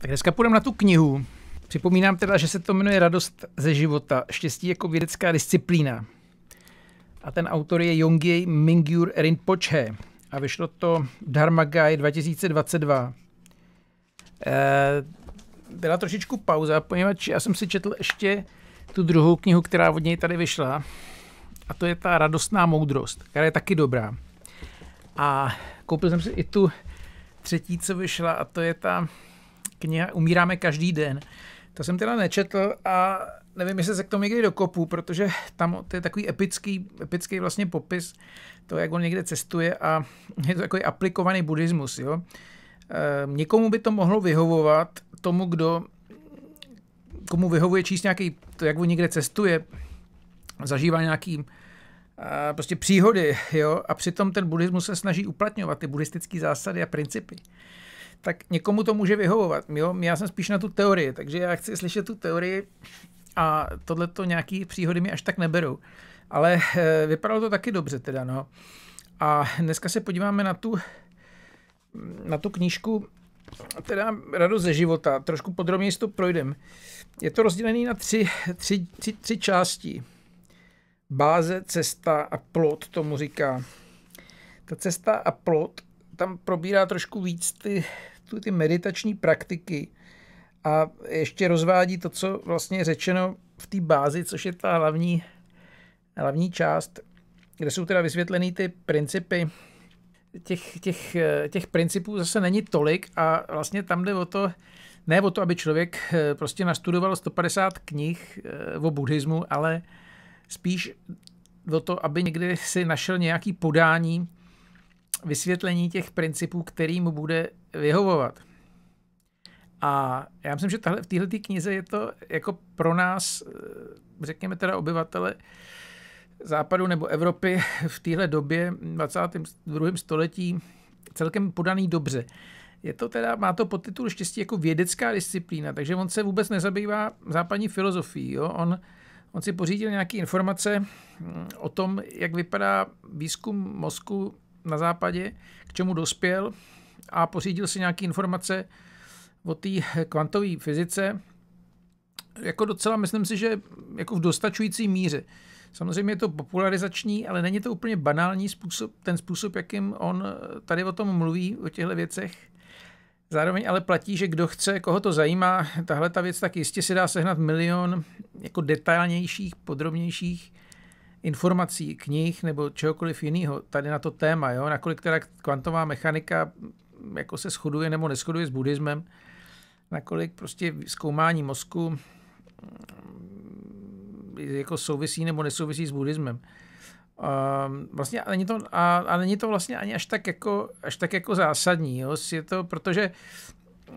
Tak dneska půjdeme na tu knihu. Připomínám teda, že se to jmenuje Radost ze života, štěstí jako vědecká disciplína. A ten autor je Yongyei Mingyur Rinpoche a vyšlo to Dharma Guide 2022. E, eh, byla trošičku pauza, poněvadž já jsem si četl ještě tu druhou knihu, která od něj tady vyšla. A to je ta Radostná moudrost, která je taky dobrá. A koupil jsem si i tu třetí, co vyšla, a to je ta kniha Umíráme každý den. To jsem teda nečetl a nevím, jestli se k tomu někdy dokopu, protože tam to je takový epický, epický vlastně popis to, jak on někde cestuje a je to takový aplikovaný buddhismus. Jo? E, někomu by to mohlo vyhovovat, tomu, kdo komu vyhovuje číst nějaký, to, jak on někde cestuje, zažívá nějaký a eh, prostě příhody, jo, a přitom ten buddhismus se snaží uplatňovat ty buddhistické zásady a principy tak někomu to může vyhovovat. Jo? Já jsem spíš na tu teorii, takže já chci slyšet tu teorii a tohleto to nějaký příhody mi až tak neberou. Ale eh, vypadalo to taky dobře teda, no. A dneska se podíváme na tu, na tu knížku, teda Radost ze života. Trošku podrobněji to projdem. Je to rozdělené na tři, tři, tři, tři části. Báze, cesta a plot, tomu říká. Ta cesta a plot tam probírá trošku víc ty ty meditační praktiky a ještě rozvádí to, co vlastně je řečeno v té bázi, což je ta hlavní, hlavní část, kde jsou teda vysvětlené ty principy. Těch, těch, těch principů zase není tolik a vlastně tam jde o to, ne o to, aby člověk eh, prostě nastudoval 150 knih eh, o buddhismu, ale spíš o to, aby někdy si našel nějaký podání, vysvětlení těch principů, který mu bude vyhovovat. A já myslím, že tahle, v této knize je to jako pro nás, eh, řekněme teda obyvatele západu nebo Evropy v téhle době 22. století celkem podaný dobře. Je to teda, má to podtitul štěstí jako vědecká disciplína, takže on se vůbec nezabývá západní filozofií. Jo? On, on si pořídil nějaké informace mm, o tom, jak vypadá výzkum mozku na západě, k čemu dospěl a pořídil si nějaké informace o té kvantové fyzice, jako docela, myslím si, že jako v dostačující míře. Samozřejmě je to popularizační, ale není to úplně banální způsob, ten způsob, jakým on tady o tom mluví, o těchto věcech. Zároveň ale platí, že kdo chce, koho to zajímá, tahle ta věc, tak jistě si dá sehnat milion jako detailnějších, podrobnějších informací, knih nebo čehokoliv jiného tady na to téma, jo? nakolik teda kvantová mechanika mm, jako se shoduje nebo neschoduje s buddhismem, nakolik prostě zkoumání mozku mm, jako souvisí nebo nesouvisí s buddhismem. Um, vlastně a není, to, a, a není to vlastně ani až tak jako, až tak jako zásadní, jo? Je to, protože uh,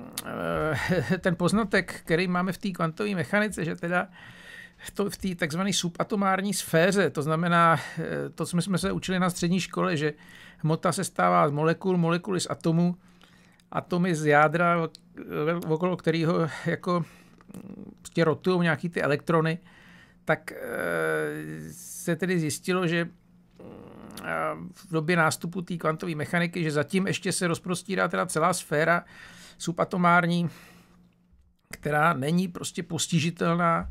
ten poznatek, který máme v té kvantové mechanice, že teda uh, to v té tzv. subatomární sféře, to znamená eh, to, co jsme se učili na střední škole, že hmota se stává z molekul, molekuly z atomů, atomy z jádra, eh, okolo kterého jako prostě rotují nějaký ty elektrony, tak eh, se tedy zjistilo, že v době nástupu té kvantové mechaniky, že zatím ještě se rozprostírá teda celá sféra subatomární, která není prostě postižitelná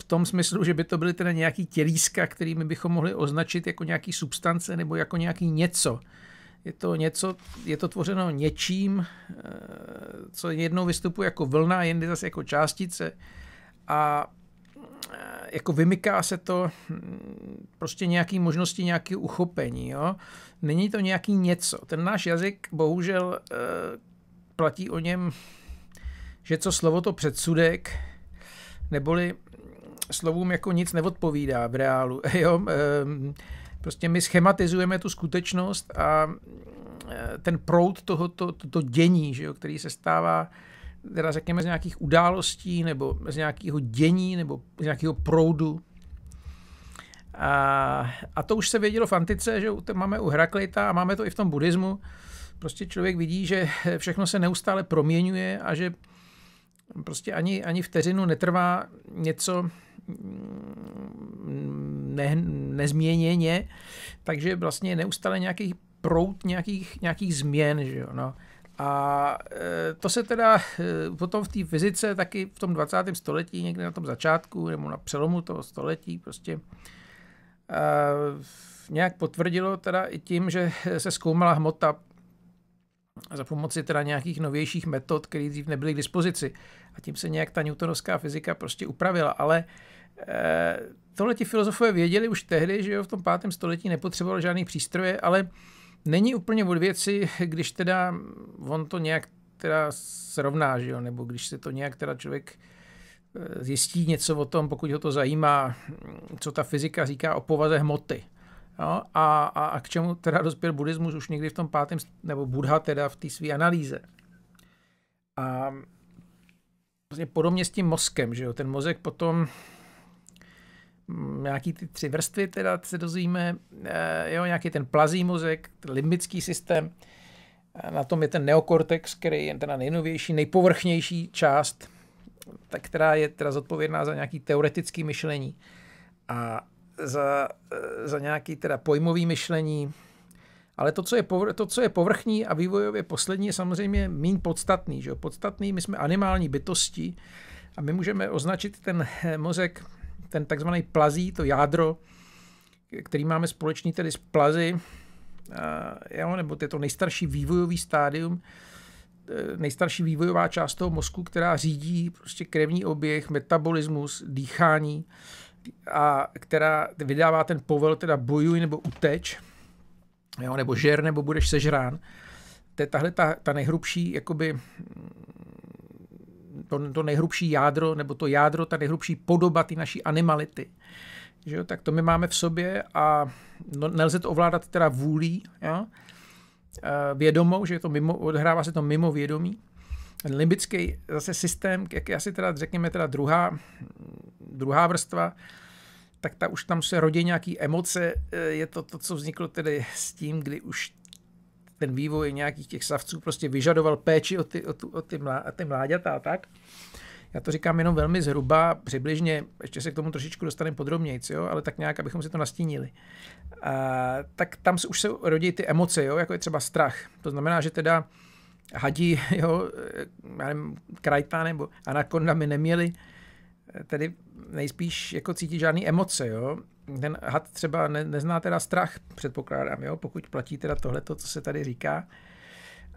v tom smyslu, že by to byly teda nějaký tělízka, kterými bychom mohli označit jako nějaký substance nebo jako nějaký něco. Je to něco, je to tvořeno něčím, eh, co jednou vystupuje jako vlna, jindy zase jako částice a eh, jako vymyká se to hm, prostě nějaký možnosti nějaký uchopení. Jo? Není to nějaký něco. Ten náš jazyk bohužel eh, platí o něm, že co slovo to předsudek, neboli slovům jako nic neodpovídá v reálu. Jo? Ehm, prostě my schematizujeme tu skutečnost a eh, ten proud toho, to, to, to dění, že jo, který se stává teda řekněme z nějakých událostí nebo z nějakého dění nebo z nějakého proudu. A, a to už se vědělo v antice, že to máme u Heraklita a máme to i v tom buddhismu. Prostě člověk vidí, že všechno se neustále proměňuje a že prostě ani, ani vteřinu netrvá něco mm, ne, nezměněně, takže vlastně neustále nějaký prout nějakých, nějakých změn, že jo, no. A e, to se teda e, potom v té fyzice taky v tom 20. století, někde na tom začátku nebo na přelomu toho století prostě e, nějak potvrdilo teda i tím, že se zkoumala hmota za pomoci teda nějakých novějších metod, které dřív nebyly k dispozici. A tím se nějak ta newtonovská fyzika prostě upravila, ale e, tohle ti filozofové věděli už tehdy, že jo, v tom pátém století nepotřebovali žádný přístroje, ale není úplně od věci, když teda on to nějak teda srovná, že jo, nebo když se to nějak teda člověk eh, zjistí něco o tom, pokud ho to zajímá, co ta fyzika říká o povaze hmoty. Jo? A, a, a k čemu teda dospěl buddhismus už někdy v tom pátém, nebo Buddha teda v té své analýze. A vlastně podobně s tím mozkem, že jo, ten mozek potom mm, nějaký ty tři vrstvy teda se dozvíme, eh, jo, nějaký ten plazí mozek, ten limbický systém, na tom je ten neokortex, který je teda nejnovější, nejpovrchnější část, ta, která je teda zodpovědná za nějaký teoretický myšlení. A za, za nějaký teda pojmový myšlení, ale to co, je povr- to, co je povrchní a vývojově poslední, je samozřejmě méně podstatný. Že? Podstatný, my jsme animální bytosti a my můžeme označit ten mozek, ten takzvaný plazí, to jádro, který máme společný tedy s plazy, a, jo, nebo to je to nejstarší vývojový stádium, e, nejstarší vývojová část toho mozku, která řídí prostě krevní oběh, metabolismus, dýchání a která vydává ten povel, teda bojuj nebo uteč, jo, nebo žer, nebo budeš sežrán. To je tahle ta, ta nejhrubší, jakoby, to, to nejhrubší jádro, nebo to jádro, ta nejhrubší podoba ty naší animality. Že jo? Tak to my máme v sobě a no, nelze to ovládat teda vůlí, jo? E, vědomou, že je to mimo, odhrává se to mimo vědomí. Ten limbický zase systém, jak je asi teda, řekněme, teda druhá, druhá vrstva, tak ta už tam se rodí nějaký emoce. E, je to to, co vzniklo tedy s tím, kdy už ten vývoj nějakých těch savců prostě vyžadoval péči o ty, o tu, o ty, mlá, ty mláďata a tak. Já to říkám jenom velmi zhruba, přibližně, ještě se k tomu trošičku dostaneme podrobněji, jo, ale tak nějak, abychom si to nastínili. A, tak tam se už se rodí ty emoce, jo, jako je třeba strach. To znamená, že teda hadí, jo, e, já nevím, krajta nebo anakonda mi neměli tedy nejspíš jako cítí žádný emoce, jo. Ten had třeba ne, nezná teda strach, předpokládám, jo, pokud platí teda tohleto, co se tady říká.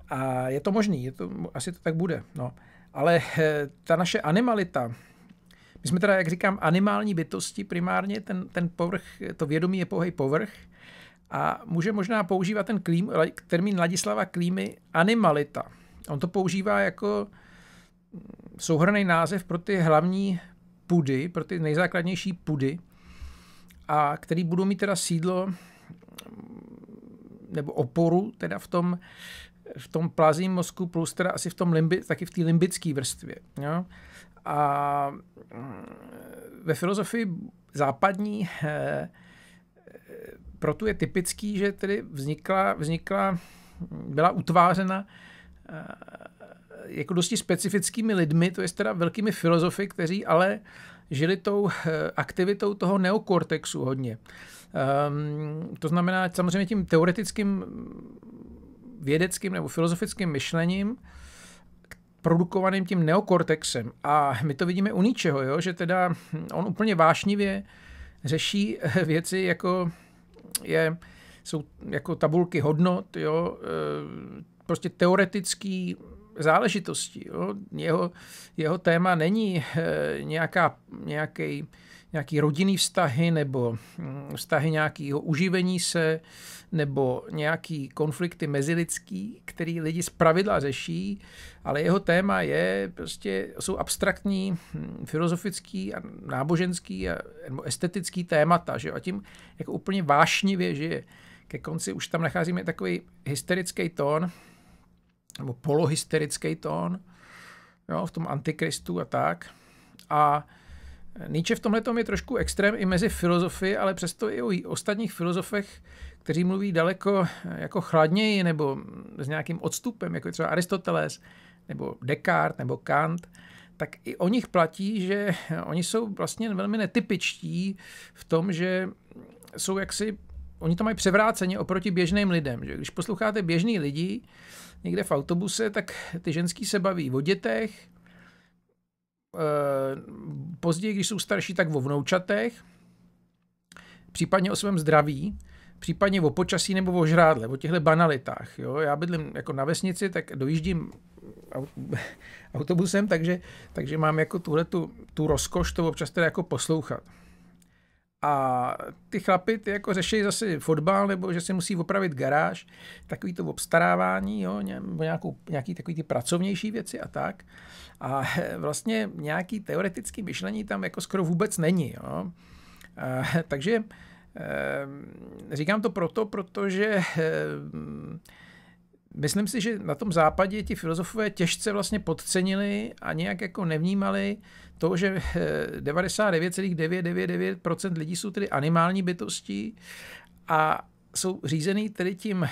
A je to možný, je to, asi to tak bude, no. Ale eh, ta naše animalita, my jsme teda, jak říkám, animální bytosti primárně, ten, ten povrch, to vědomí je pouhý povrch a může možná používat ten klím, termín Ladislava Klímy animalita. On to používá jako souhrný název pro ty hlavní pudy, pro ty nejzákladnější pudy, a který budou mít teda sídlo nebo oporu teda v tom, v tom plazím mozku plus teda asi v tom limbi, taky v té limbické vrstvě. Jo? A mm, ve filozofii západní eh, proto je typický, že tedy vznikla, vznikla byla utvářena eh, jako dosti specifickými lidmi, to je teda velkými filozofy, kteří ale žili tou eh, aktivitou toho neokortexu hodně. Um, to znamená samozřejmě tím teoretickým vědeckým nebo filozofickým myšlením, produkovaným tím neokortexem. A my to vidíme u ničeho, jo? že teda on úplně vášnivě řeší eh, věci jako je, jsou jako tabulky hodnot, jo? Eh, prostě teoretický záležitostí. Jo. Jeho, jeho téma není eh, nějaká, nějaký, nějaký rodinný vztahy nebo hm, vztahy nějakého uživení se nebo nějaký konflikty mezilidský, který lidi pravidla řeší, ale jeho téma je prostě, jsou abstraktní, hm, filozofický a náboženský a, nebo estetický témata, že jo? a tím jako úplně vášnivě že Ke konci už tam nacházíme takový hysterický tón, nebo polohysterický tón jo, v tom antikristu a tak. A Nietzsche v tomhle je trošku extrém i mezi filozofy, ale přesto i o ostatních filozofech, kteří mluví daleko eh, jako chladněji nebo s nějakým odstupem, jako třeba Aristoteles, nebo Descartes, nebo Kant, tak i o nich platí, že eh, oni jsou vlastně velmi netypičtí v tom, že jsou jaksi, oni to mají převráceně oproti běžným lidem. Že? Když posloucháte běžný lidi, někde v autobuse, tak ty ženský se baví o dětech, eh, později, když jsou starší, tak o vnoučatech, případně o svém zdraví, případně o počasí nebo o žrádle, o těchto banalitách. Jo? Já bydlím jako na vesnici, tak dojíždím autobusem, takže, takže mám jako tuhle tu, tu rozkoš to občas teda jako poslouchat. A ty chlapy ty jako řeší zase fotbal, nebo že si musí opravit garáž, takový to obstarávání, jo, nebo nějakou, nějaký takový ty pracovnější věci a tak. A vlastně nějaký teoretický myšlení tam jako skoro vůbec není. Jo. A, takže e, říkám to proto, protože e, Myslím si, že na tom západě ti filozofové těžce vlastně podcenili a nějak jako nevnímali to, že 99,999% eh, lidí jsou tedy animální bytosti a jsou řízený tedy tím, eh,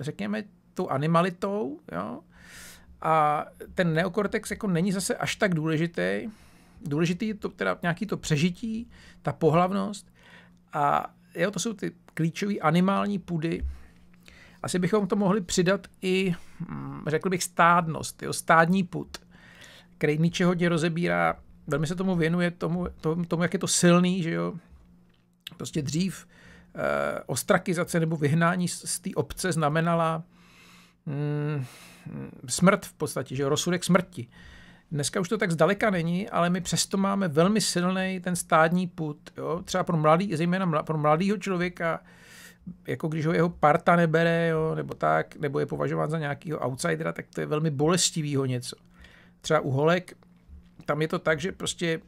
řekněme, tou animalitou, jo? A ten neokortex jako není zase až tak důležitý. Důležitý je to teda nějaký to přežití, ta pohlavnost a jo, to jsou ty klíčové animální pudy, asi bychom to mohli přidat i, mm, řekl bych, stádnost, jo, stádní put, který ničeho hodně rozebírá, velmi se tomu věnuje, tomu, tomu, tomu, jak je to silný, že jo, prostě dřív eh, ostrakizace nebo vyhnání z, z té obce znamenala mm, smrt v podstatě, že rozsudek smrti. Dneska už to tak zdaleka není, ale my přesto máme velmi silný ten stádní put. Jo? Třeba pro mladý, zejména mla, pro mladého člověka, eh, jako když ho jeho parta nebere, jo, nebo tak, nebo je považován za nějakého outsidera, tak to je velmi bolestivýho něco. Třeba u holek, tam je to tak, že prostě,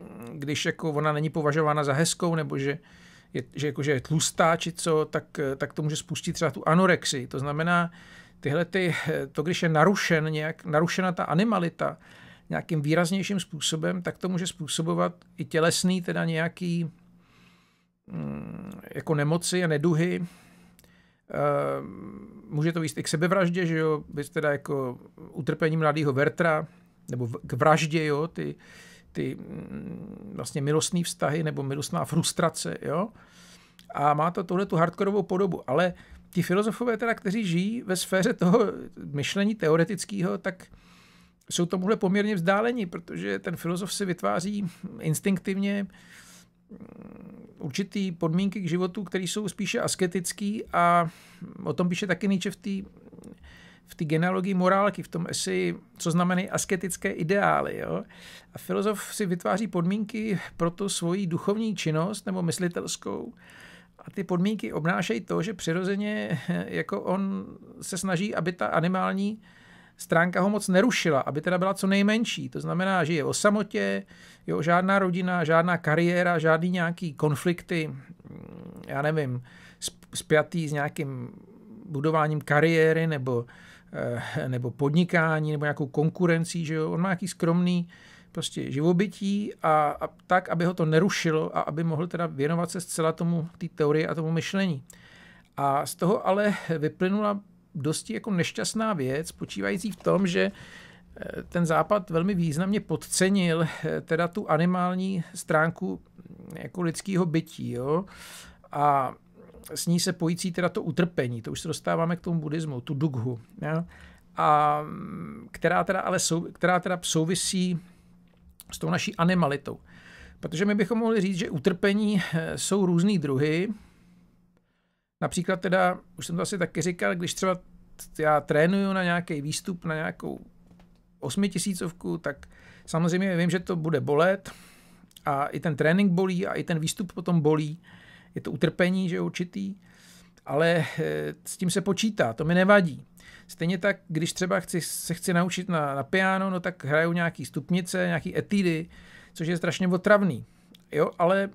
mm, když jako ona není považována za hezkou, nebo že je, že jako, že je tlustá, či co, tak, tak to může spustit třeba tu anorexii. To znamená, tyhle ty, to, když je narušen nějak, narušena ta animalita nějakým výraznějším způsobem, tak to může způsobovat i tělesný, teda nějaký Mm, jako nemoci a neduhy. Eh, může to být i k sebevraždě, že jo, být teda jako utrpení mladého Vertra, nebo k vraždě, jo, ty, ty mm, vlastně milostné vztahy nebo milostná frustrace, jo. A má to tuhle tu hardkorovou podobu, ale ti filozofové teda, kteří žijí ve sféře toho myšlení teoretického, tak jsou tomuhle poměrně vzdálení, protože ten filozof si vytváří instinktivně uh, určitý podmínky k životu, které jsou spíše asketický a o tom píše taky Nietzsche v té v té genealogii morálky, v tom esi, co znamenají asketické ideály. Jo? A filozof si vytváří podmínky pro tu svoji duchovní činnost nebo myslitelskou. A ty podmínky obnášejí to, že přirozeně jako on se snaží, aby ta animální stránka ho moc nerušila, aby teda byla co nejmenší. To znamená, že je o samotě, jo, žádná rodina, žádná kariéra, žádný nějaký konflikty, mm, já nevím, spjatý s nějakým budováním kariéry nebo, eh, nebo podnikání nebo nějakou konkurencí, že jo. On má nějaký skromný prostě živobytí a, a tak, aby ho to nerušilo a aby mohl teda věnovat se zcela tomu, té teorii a tomu myšlení. A z toho ale vyplynula dosti jako nešťastná věc, počívající v tom, že eh, ten západ velmi významně podcenil eh, teda tu animální stránku mm, jako lidského bytí. Jo? A s ní se pojící teda to utrpení, to už se dostáváme k tomu buddhismu, tu dughu, jo? A mm, která teda, ale sou, která teda souvisí s tou naší animalitou. Protože my bychom mohli říct, že utrpení eh, jsou různý druhy, Například teda, už jsem to asi taky říkal, když třeba já trénuju na nějaký výstup, na nějakou osmitisícovku, tak samozřejmě vím, že to bude bolet a i ten trénink bolí a i ten výstup potom bolí. Je to utrpení, že určitý, ale eh, s tím se počítá, to mi nevadí. Stejně tak, když třeba chci, se chci naučit na, na piano, no tak hraju nějaký stupnice, nějaký etídy, což je strašně otravný. Jo, ale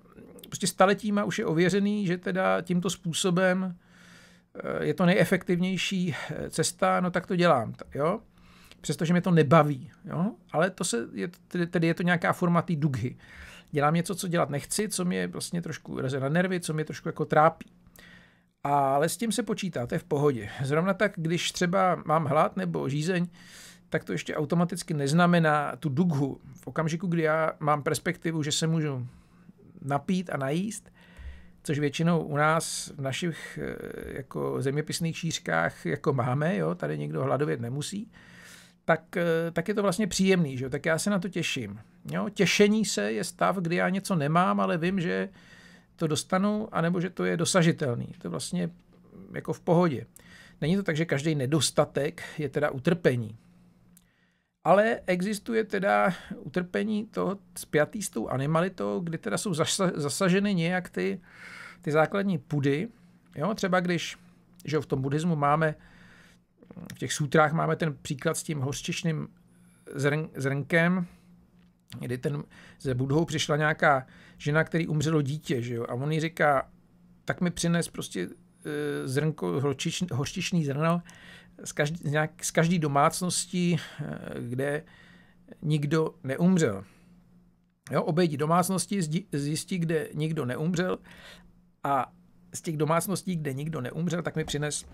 prostě staletíma už je ověřený, že teda tímto způsobem eh, je to nejefektivnější eh, cesta, no tak to dělám, jo? Přestože mě to nebaví, jo? Ale to se, je, tedy, je to nějaká forma té dughy. Dělám něco, co dělat nechci, co mě vlastně trošku reze na nervy, co mě trošku jako trápí. Ale s tím se počítá, to je v pohodě. Zrovna tak, když třeba mám hlad nebo žízeň, tak to ještě automaticky neznamená tu dughu. V okamžiku, kdy já mám perspektivu, že se můžu napít a najíst, což většinou u nás v našich eh, jako zeměpisných šířkách jako máme, jo, tady někdo hladovět nemusí, tak, eh, tak je to vlastně příjemný, že jo? tak já se na to těším. Jo? Těšení se je stav, kdy já něco nemám, ale vím, že to dostanu, anebo že to je dosažitelný. To je vlastně jako v pohodě. Není to tak, že každý nedostatek je teda utrpení. Ale existuje teda utrpení to spjatý s tou animalitou, kdy teda jsou zasaženy nějak ty, ty základní pudy. Jo, třeba když že v tom buddhismu máme, v těch sutrách máme ten příklad s tím hořčišným zrn, zrnkem, kdy ten, ze Budhou přišla nějaká žena, který umřelo dítě, že jo, a on jí říká, tak mi přines prostě e, zrnko, horčičný, horčičný zrno z každý, z nějak, z každý domácnosti, eh, kde nikdo neumřel. Jo, obejdi domácnosti, zjistí, kde nikdo neumřel a z těch domácností, kde nikdo neumřel, tak mi přines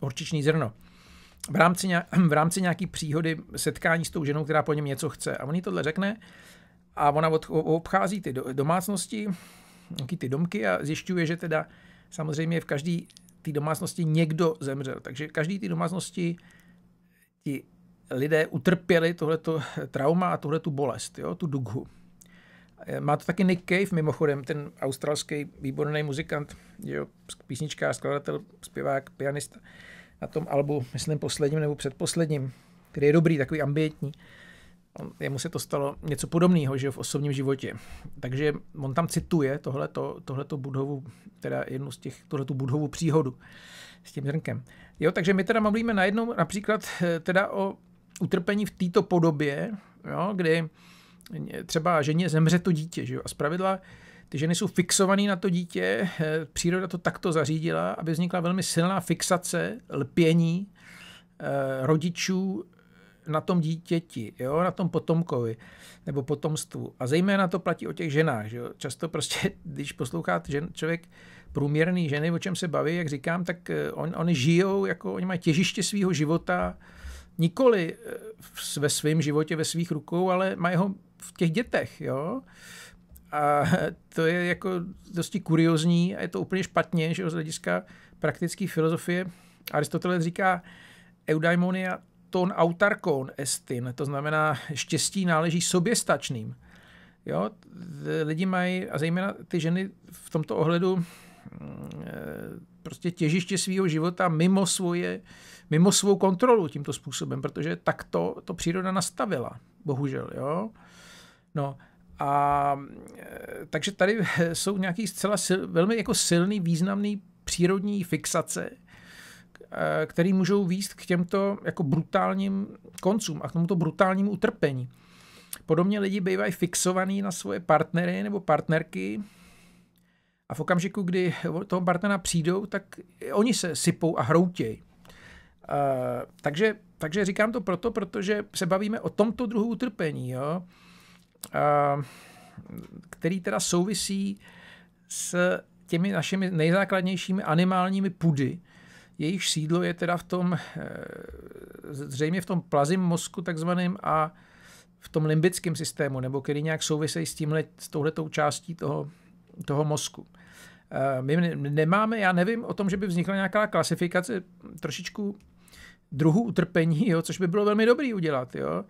horčiční zrno. V rámci, nějak, v rámci nějaký příhody setkání s tou ženou, která po něm něco chce. A on jí tohle řekne a ona od, obchází ty domácnosti, ty domky a zjišťuje, že teda samozřejmě v každý té domácnosti někdo zemřel. Takže každý té domácnosti ti lidé utrpěli tohleto trauma a tohle tu bolest, jo, tu dughu. Má to taky Nick Cave, mimochodem, ten australský výborný muzikant, jo, písnička, skladatel, zpěvák, pianista na tom albu, myslím posledním nebo předposledním, který je dobrý, takový ambientní jemu se to stalo něco podobného, že v osobním životě. Takže on tam cituje tohleto, tohleto budovu, teda jednu z těch, tohletu budovu příhodu s tím zrnkem. Jo, takže my teda mluvíme najednou například eh, teda o utrpení v této podobě, jo, kdy třeba ženě zemře to dítě, že jo, a zpravidla ty ženy jsou fixované na to dítě, eh, příroda to takto zařídila, aby vznikla velmi silná fixace, lpění, eh, rodičů na tom dítěti, jo, na tom potomkovi nebo potomstvu. A zejména to platí o těch ženách. Že jo. Často prostě, když poslouchá žen, člověk průměrný ženy, o čem se baví, jak říkám, tak eh, on, oni žijou, jako oni mají těžiště svého života, nikoli eh, ve svém životě, ve svých rukou, ale mají ho v těch dětech. Jo. A to je jako dosti kuriozní a je to úplně špatně, že jo, z hlediska praktické filozofie. Aristoteles říká, eudaimonia ton autarkon estin, to znamená štěstí náleží soběstačným. Jo, lidi mají, a zejména ty ženy v tomto ohledu, mm, eh, prostě těžiště svého života mimo, svoje, mimo svou kontrolu tímto způsobem, protože tak to, to příroda nastavila, bohužel. Jo? No, a eh, takže tady jsou nějaký zcela sil, velmi jako silný, významný přírodní fixace, Eh, které můžou výst k těmto jako brutálním koncům a k tomuto brutálnímu utrpení. Podobně lidi bývají fixovaní na svoje partnery nebo partnerky a v okamžiku, kdy toho partnera přijdou, tak oni se sypou a hroutějí. Uh, eh, takže, takže říkám to proto, protože se bavíme o tomto druhu utrpení, jo? Uh, který teda souvisí s těmi našimi nejzákladnějšími animálními pudy, jejich sídlo je teda v tom, eh, zřejmě v tom plazim mozku takzvaným a v tom limbickém systému, nebo který nějak souvisejí s, tímhle, s touhletou částí toho, toho mozku. Eh, my nemáme, já nevím o tom, že by vznikla nějaká klasifikace trošičku druhů utrpení, jo, což by bylo velmi dobrý udělat. Jo.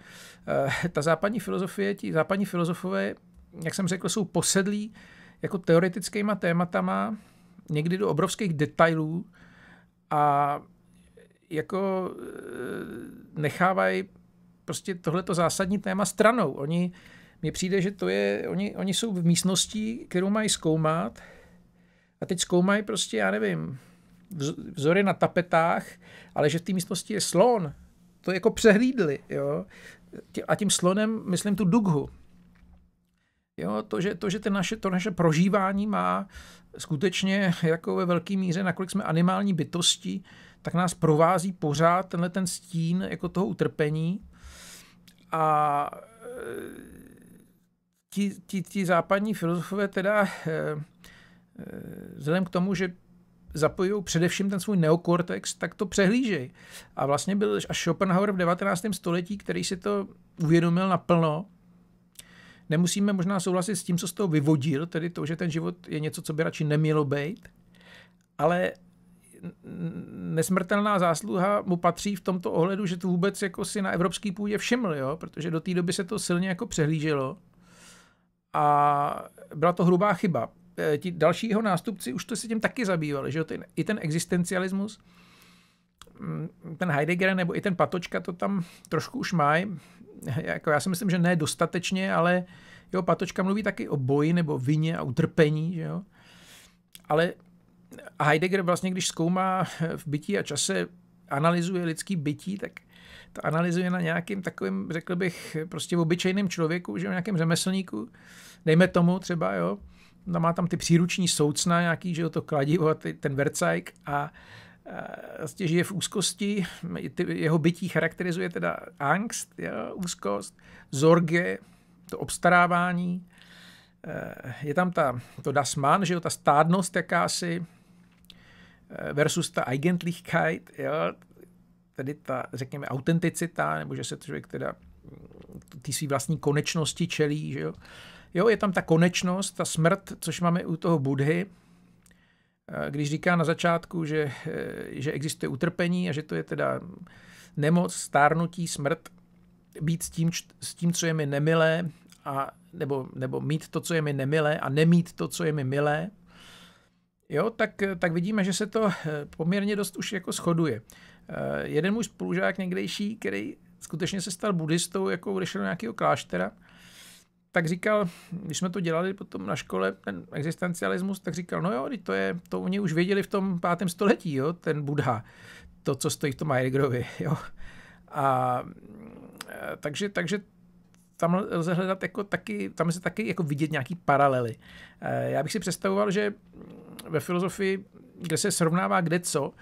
Eh, ta západní filozofie, ti západní filozofové, jak jsem řekl, jsou posedlí jako teoretickýma tématama, někdy do obrovských detailů, a jako eh, nechávají prostě tohleto zásadní téma stranou. Oni, mně přijde, že to je, oni, oni jsou v místnosti, kterou mají zkoumat a teď zkoumají prostě, já nevím, vzory na tapetách, ale že v té místnosti je slon. To jako přehlídli, jo. A tím slonem myslím tu dughu, Jo, to, že, to, že ten naše, to naše prožívání má skutečně jako ve velké míře, nakolik jsme animální bytosti, tak nás provází pořád tenhle ten stín jako toho utrpení a e, ti, ti, ti západní filozofové teda e, e, vzhledem k tomu, že zapojují především ten svůj neokortex, tak to přehlížejí. A vlastně byl až Schopenhauer v 19. století, který si to uvědomil naplno, Nemusíme možná souhlasit s tím, co z toho vyvodil, tedy to, že ten život je něco, co by radši nemělo být, ale nesmrtelná zásluha mu patří v tomto ohledu, že to vůbec jako si na evropský půdě všiml, jo? protože do té doby se to silně jako přehlíželo a byla to hrubá chyba. E, ti další jeho nástupci už to se tím taky zabývali, že jo? Ten, i ten existencialismus, Mm, ten Heidegger nebo i ten Patočka to tam trošku už má. Jako já si myslím, že ne dostatečně, ale jo, Patočka mluví taky o boji nebo vině a utrpení, že jo. Ale Heidegger vlastně, když zkoumá v bytí a čase, analyzuje lidský bytí, tak to analyzuje na nějakým takovým, řekl bych, prostě obyčejném člověku, že o nějakém řemeslníku, dejme tomu třeba, jo, no, má tam ty příruční soucna nějaký, že jo, to kladivo, ty, ten vercajk a vlastně žije v úzkosti, jeho bytí charakterizuje teda angst, jo, úzkost, zorge, to obstarávání, eh, je tam ta, to Dasman, že jo, ta stádnost jakási eh, versus ta Eigentlichkeit, jo, tedy ta, řekněme, autenticita, nebo že se člověk teda mm, ty své vlastní konečnosti čelí, že jo. Jo, je tam ta konečnost, ta smrt, což máme u toho Budhy, Eh, když říká na začátku, že, eh, že existuje utrpení a že to je teda nemoc, stárnutí, smrt, být s tím, s tím co je mi nemilé, a, nebo, nebo mít to, co je mi nemilé a nemít to, co je mi milé, jo, tak, tak vidíme, že se to eh, poměrně dost už jako shoduje. Jeden můj spolužák někdejší, který skutečně se stal buddhistou, jako odešel do nějakého kláštera, tak říkal, když jsme to dělali potom na škole, ten existencialismus, tak říkal, no jo, to je, to oni už věděli v tom pátém století, jo, ten Buddha, to, co stojí v tom Heideggerovi, jo. A e, takže, takže tam lze hledat jako taky, tam se taky jako vidět nějaký paralely. E, já bych si představoval, že ve filozofii, kde se srovnává kde co,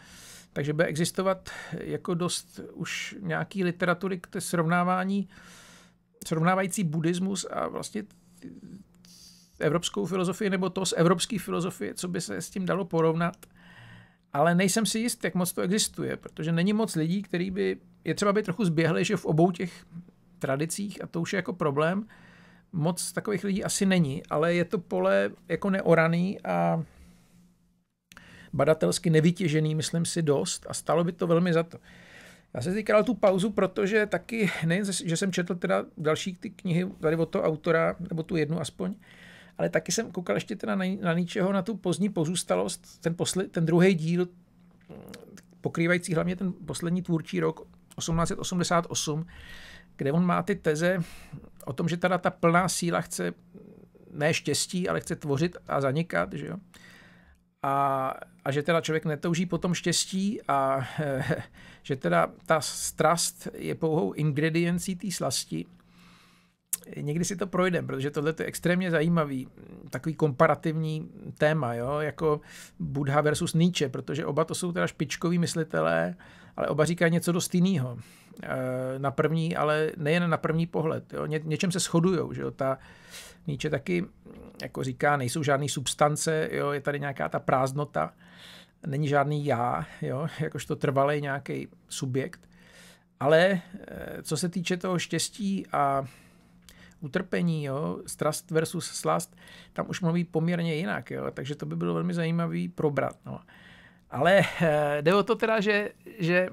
takže bude existovat jako dost už nějaký literatury k té srovnávání uh, srovnávající buddhismus a vlastně evropskou filozofii nebo to z evropské filozofie, co by se s tím dalo porovnat. Ale nejsem si jist, jak moc to existuje, protože není moc lidí, který by, je třeba by trochu zběhli, že v obou těch tradicích, a to už je jako problém, moc takových lidí asi není, ale je to pole jako neoraný a badatelsky nevytěžený, myslím si, dost a stalo by to velmi za to. Já jsem teďka dal tu pauzu, protože taky, nejen, že jsem četl teda další ty knihy tady od toho autora, nebo tu jednu aspoň, ale taky jsem koukal ještě teda na, na ničeho, na tu pozdní pozůstalost, ten, posle, ten druhý díl, pokrývající hlavně ten poslední tvůrčí rok 1888, kde on má ty teze o tom, že teda ta plná síla chce ne štěstí, ale chce tvořit a zanikat, že jo a, a že teda člověk netouží po tom štěstí a že teda ta strast je pouhou ingrediencí té slasti. Někdy si to projdem, protože tohle je extrémně zajímavý, takový komparativní téma, jo? jako Buddha versus Nietzsche, protože oba to jsou teda špičkoví myslitelé, ale oba říkají něco dost jiného. Eh, na první, ale nejen na první pohled. Jo. Ně, něčem se shodujou, že jo. Ta Nietzsche taky, jako říká, nejsou žádné substance, jo, je tady nějaká ta prázdnota, není žádný já, jo, jakožto trvalý nějaký subjekt. Ale eh, co se týče toho štěstí a utrpení, jo, strast versus slast, tam už mluví poměrně jinak, jo, takže to by bylo velmi zajímavý probrat. No. Ale eh, jde o to teda, že, že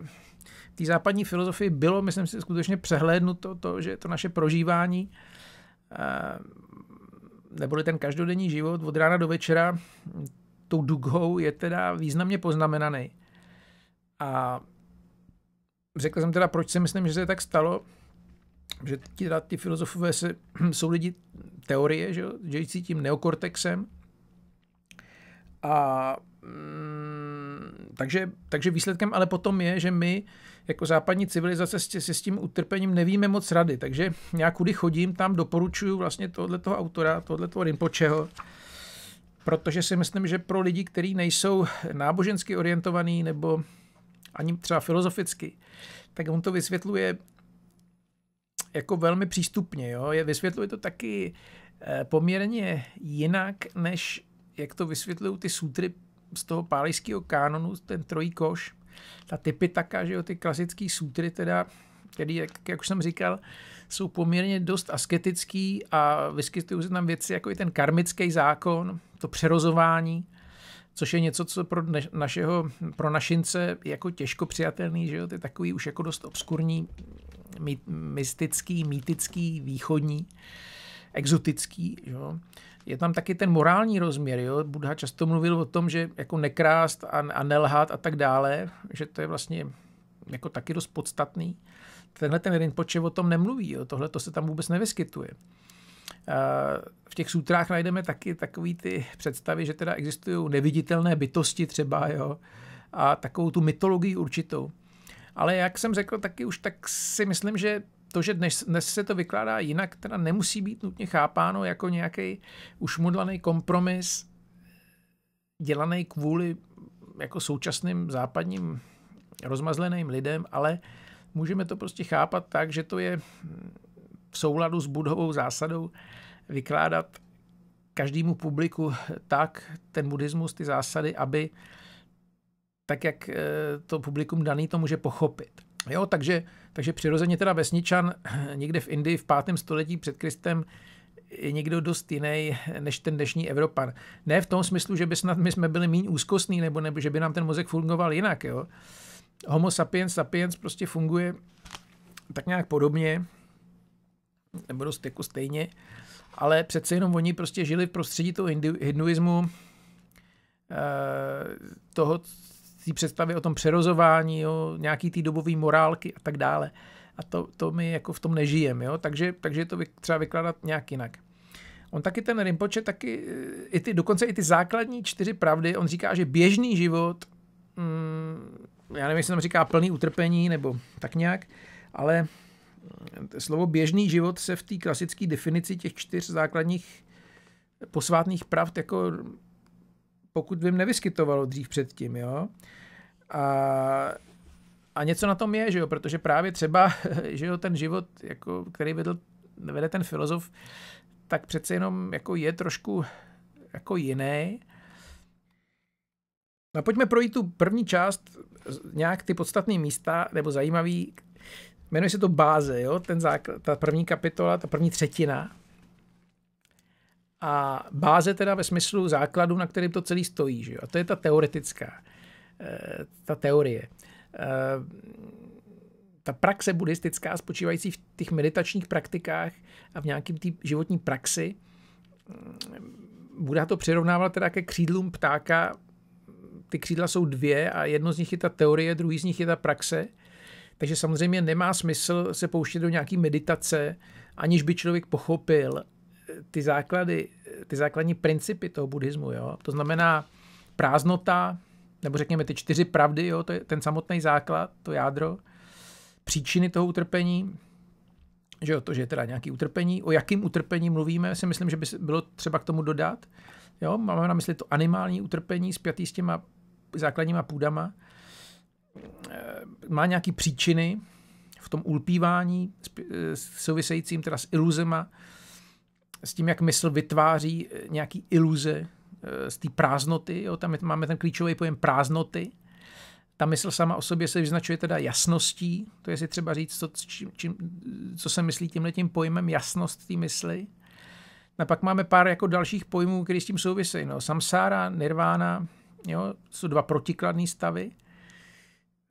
té západní filozofii bylo, myslím si, skutečně přehlédnuto to, že to naše prožívání eh, neboli ten každodenní život od rána do večera tou dughou je teda významně poznamenaný. A řekl jsem teda, proč si myslím, že se tak stalo, že ti teda ty filozofové se, jsou lidi teorie, že, žijící tím neokortexem a mm, takže, takže výsledkem ale potom je, že my jako západní civilizace se s tím utrpením nevíme moc rady. Takže já kudy chodím, tam doporučuju vlastně tohle toho autora, tohle toho Rinpocheho, protože si myslím, že pro lidi, kteří nejsou nábožensky orientovaní nebo ani třeba filozoficky, tak on to vysvětluje jako velmi přístupně. Jo? Je, vysvětluje to taky eh, poměrně jinak, než jak to vysvětlují ty sutry z toho pálejského kánonu, ten trojí koš, ta taká, že jo, ty klasické sutry teda, který, jak, jak už jsem říkal, jsou poměrně dost asketický a vyskytují se tam věci, jako i ten karmický zákon, to přerozování, což je něco, co pro, dneš, našeho, pro našince jako těžko přijatelný, že jo, to je takový už jako dost obskurní, my, mystický, mýtický, východní. Uh, exotický. Jo? Je tam taky ten morální rozměr. Jo? Buddha často mluvil o tom, že jako nekrást a, a nelhat a tak dále, že to je vlastně jako taky dost podstatný. Tenhle ten Rinpoche o tom nemluví, jo? tohle to se tam vůbec nevyskytuje. V těch sutrách najdeme taky takový ty představy, že teda existují neviditelné bytosti třeba, jo, a takovou tu mytologii určitou. Ale jak jsem řekl, taky už tak si myslím, že to, že dnes, dnes se to vykládá jinak, teda nemusí být nutně chápáno jako nějaký ušmudlaný kompromis dělaný kvůli jako současným západním rozmazleným lidem, ale můžeme to prostě chápat tak, že to je v souladu s budovou zásadou vykládat každému publiku tak ten buddhismus, ty zásady, aby tak, jak eh, to publikum daný to může pochopit. Jo, takže, takže přirozeně teda vesničan někde v Indii v 5. století před Kristem je někdo dost jiný než ten dnešní Evropan. Ne v tom smyslu, že by snad my jsme byli méně úzkostní, nebo, nebo že by nám ten mozek fungoval jinak. Jo? Homo sapiens sapiens prostě funguje tak nějak podobně, nebo dost jako stejně, ale přece jenom oni prostě žili v prostředí toho hinduismu, eh, toho, té představy o tom přerozování, jo, nějaký té dobové morálky a tak dále. A to, to my jako v tom nežijeme, jo? Takže, takže to třeba vykládat nějak jinak. On taky ten Rinpoche, taky eh, i ty, dokonce i ty základní čtyři pravdy, on říká, že běžný život, mm, já nevím, jestli tam říká plný utrpení nebo tak nějak, ale eh, slovo běžný život se v té klasické definici těch čtyř základních posvátných pravd jako pokud vím, nevyskytovalo dřív předtím, jo. A, a něco na tom je, že jo, protože právě třeba, že jo, ten život, jako, který vedl, vede ten filozof, tak přece jenom jako je trošku jako jiný. No pojďme projít tu první část, nějak ty podstatné místa, nebo zajímavý, jmenuje se to báze, jo, ten základ, ta první kapitola, ta první třetina, a báze teda ve smyslu základu, na kterým to celý stojí. Že jo? A to je ta teoretická, eh, ta teorie. Eh, ta praxe buddhistická spočívající v těch meditačních praktikách a v nějakým té životní praxi, mm, Buda to přirovnával teda ke křídlům ptáka. Ty křídla jsou dvě a jedno z nich je ta teorie, druhý z nich je ta praxe. Takže samozřejmě nemá smysl se pouštět do nějaký meditace, aniž by člověk pochopil ty základy, ty základní principy toho buddhismu, jo? to znamená prázdnota, nebo řekněme ty čtyři pravdy, jo? to je ten samotný základ, to jádro, příčiny toho utrpení, že jo, to, že je teda nějaký utrpení, o jakým utrpení mluvíme, si myslím, že by bylo třeba k tomu dodat. Jo, máme na mysli to animální utrpení spjatý s těma základníma půdama. Eh, má nějaký příčiny v tom ulpívání eh, souvisejícím teda s iluzema, s tím, jak mysl vytváří eh, nějaký iluze eh, z té prázdnoty. Jo? Tam máme ten klíčový pojem prázdnoty. Ta mysl sama o sobě se vyznačuje teda jasností, to je si třeba říct, co, čím, čím, co se myslí tímhle tím pojmem jasnost té mysli. No a pak máme pár jako dalších pojmů, které s tím souvisejí. No, samsára, nirvána, jo, jsou dva protikladné stavy.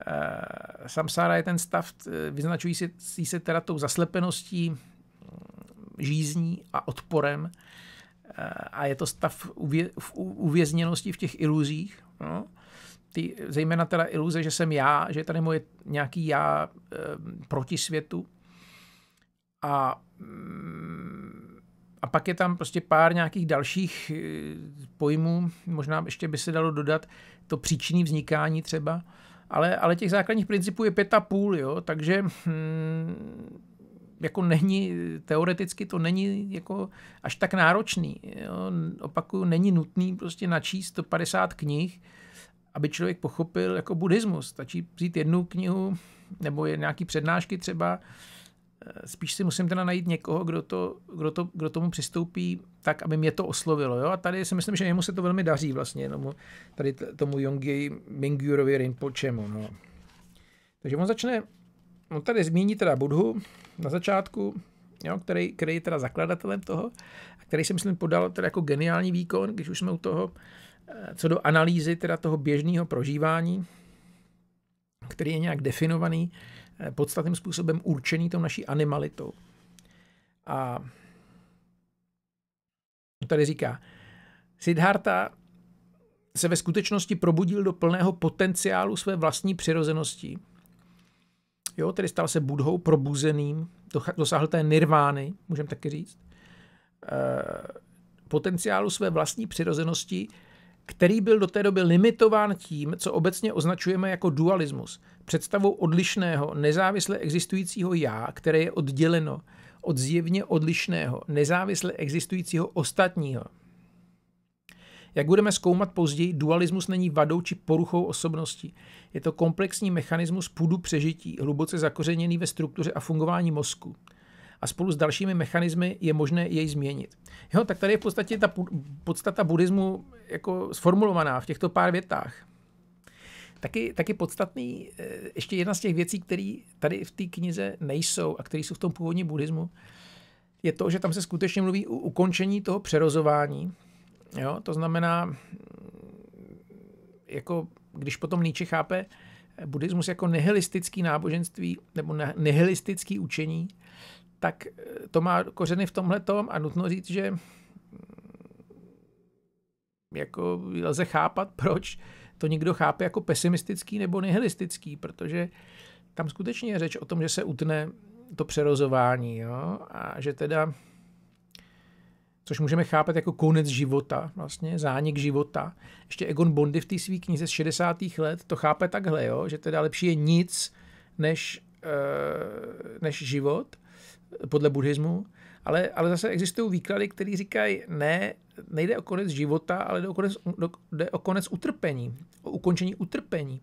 E, samsára je ten stav, vyznačují si, si se teda tou zaslepeností, žízní a odporem eh, a je to stav uvě, v uvězněnosti v těch iluzích. No. Ty, zejména teda iluze, že jsem já, že je tady moje nějaký já e, proti světu. A, mm, a pak je tam prostě pár nějakých dalších eh, pojmů, možná ještě by se dalo dodat to příčinný vznikání třeba, ale, ale těch základních principů je pět a půl, jo, takže hmm, jako není, teoreticky to není jako až tak náročný. Jo. Opakuju, není nutný prostě načíst 150 knih, aby člověk pochopil jako buddhismus. Stačí vzít jednu knihu nebo je nějaký přednášky třeba. Eh, spíš si musím teda najít někoho, kdo, to, kdo, to, kdo tomu přistoupí tak, aby mě to oslovilo. Jo? A tady si myslím, že jemu se to velmi daří vlastně, tomu, tady tomu Yongi Mingyurovi Rinpochemu. No. Takže on začne on tady zmíní teda Budhu na začátku, jo, který, který je teda zakladatelem toho, a který si myslím podal teda jako geniální výkon, když už jsme u toho, eh, co do analýzy teda toho běžného prožívání, který je nějak definovaný eh, podstatným způsobem určený tou naší animalitou. A tady říká, Siddhartha se ve skutečnosti probudil do plného potenciálu své vlastní přirozenosti – jo, tedy stal se budhou probuzeným, dosáhl té nirvány, můžeme taky říct, eh, potenciálu své vlastní přirozenosti, který byl do té doby limitován tím, co obecně označujeme jako dualismus, představou odlišného, nezávisle existujícího já, které je odděleno od zjevně odlišného, nezávisle existujícího ostatního. Jak budeme zkoumat později, dualismus není vadou či poruchou osobnosti. Je to komplexní mechanismus půdu přežití, hluboce zakořeněný ve struktuře a fungování mozku. A spolu s dalšími mechanismy je možné jej změnit. Jo, tak tady je v podstatě ta podstata buddhismu jako sformulovaná v těchto pár větách. Taky, taky podstatný, eh, ještě jedna z těch věcí, které tady v té knize nejsou a které jsou v tom původním buddhismu, je to, že tam se skutečně mluví o ukončení toho přerozování, Jo? To znamená, mm, jako když potom Nietzsche chápe eh, buddhismus jako nihilistický náboženství nebo nihilistický učení, tak eh, to má kořeny v tomhle tom a nutno říct, že mm, jako lze chápat, proč to někdo chápe jako pesimistický nebo nihilistický, protože tam skutečně je řeč o tom, že se utne to přerozování jo? a že teda což můžeme chápat jako konec života, vlastně zánik života. Ještě Egon Bondy v té své knize z 60. let to chápe takhle, jo, že teda lepší je nic než, eh, než život eh, podle buddhismu. Ale, ale zase existují výklady, které říkají, ne, nejde o konec života, ale jde o konec, do, jde o konec utrpení, o ukončení utrpení.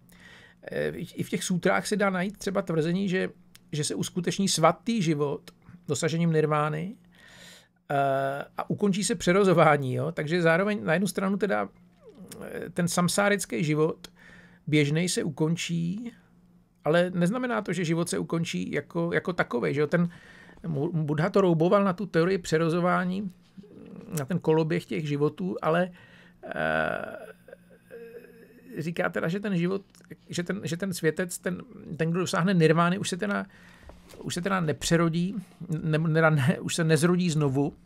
Eh, I v těch sutrách se dá najít třeba tvrzení, že, že se uskuteční svatý život dosažením nirvány, Eh, a ukončí se přerozování. Jo? Takže zároveň na jednu stranu teda eh, ten samsárický život běžnej se ukončí, ale neznamená to, že život se ukončí jako, jako takový. Že jo? Ten Buddha to rouboval na tu teorii přerozování, na ten koloběh těch životů, ale e, říká teda, že ten život, že ten, že ten světec, ten, ten, kdo dosáhne nirvány, už se teda už se teda nepřerodí, ne, ne, ne, už se nezrodí znovu.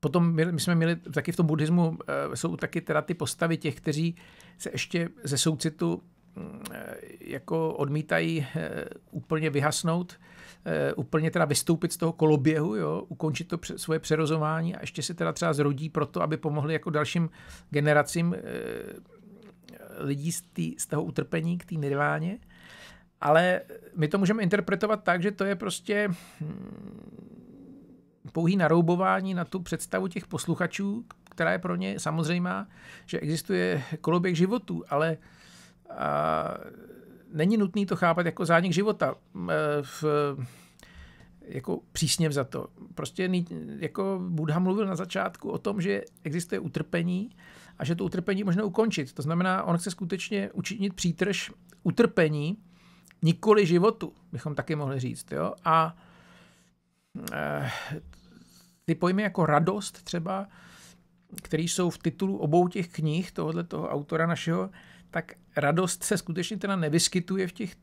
Potom my, my jsme měli taky v tom buddhismu, eh, jsou taky teda ty postavy těch, kteří se ještě ze soucitu eh, jako odmítají eh, úplně vyhasnout, úplně teda vystoupit z toho koloběhu, jo, ukončit to svoje přerozování a ještě se teda třeba zrodí proto, aby pomohli jako dalším generacím lidí z, tý, z toho utrpení k té nirváně ale my to můžeme interpretovat tak, že to je prostě hm, pouhý naroubování na tu představu těch posluchačů, která je pro ně samozřejmá, že existuje koloběh životů, ale a, není nutný to chápat jako zánik života. Hm, e, v, jako přísně za to. Prostě jako Buddha mluvil na začátku o tom, že existuje utrpení a že to utrpení možná ukončit. To znamená, on chce skutečně učinit přítrž utrpení, nikoli životu, bychom taky mohli říct. Jo? A e, ty pojmy jako radost třeba, který jsou v titulu obou těch knih tohoto toho autora našeho, tak radost se skutečně teda nevyskytuje v těch,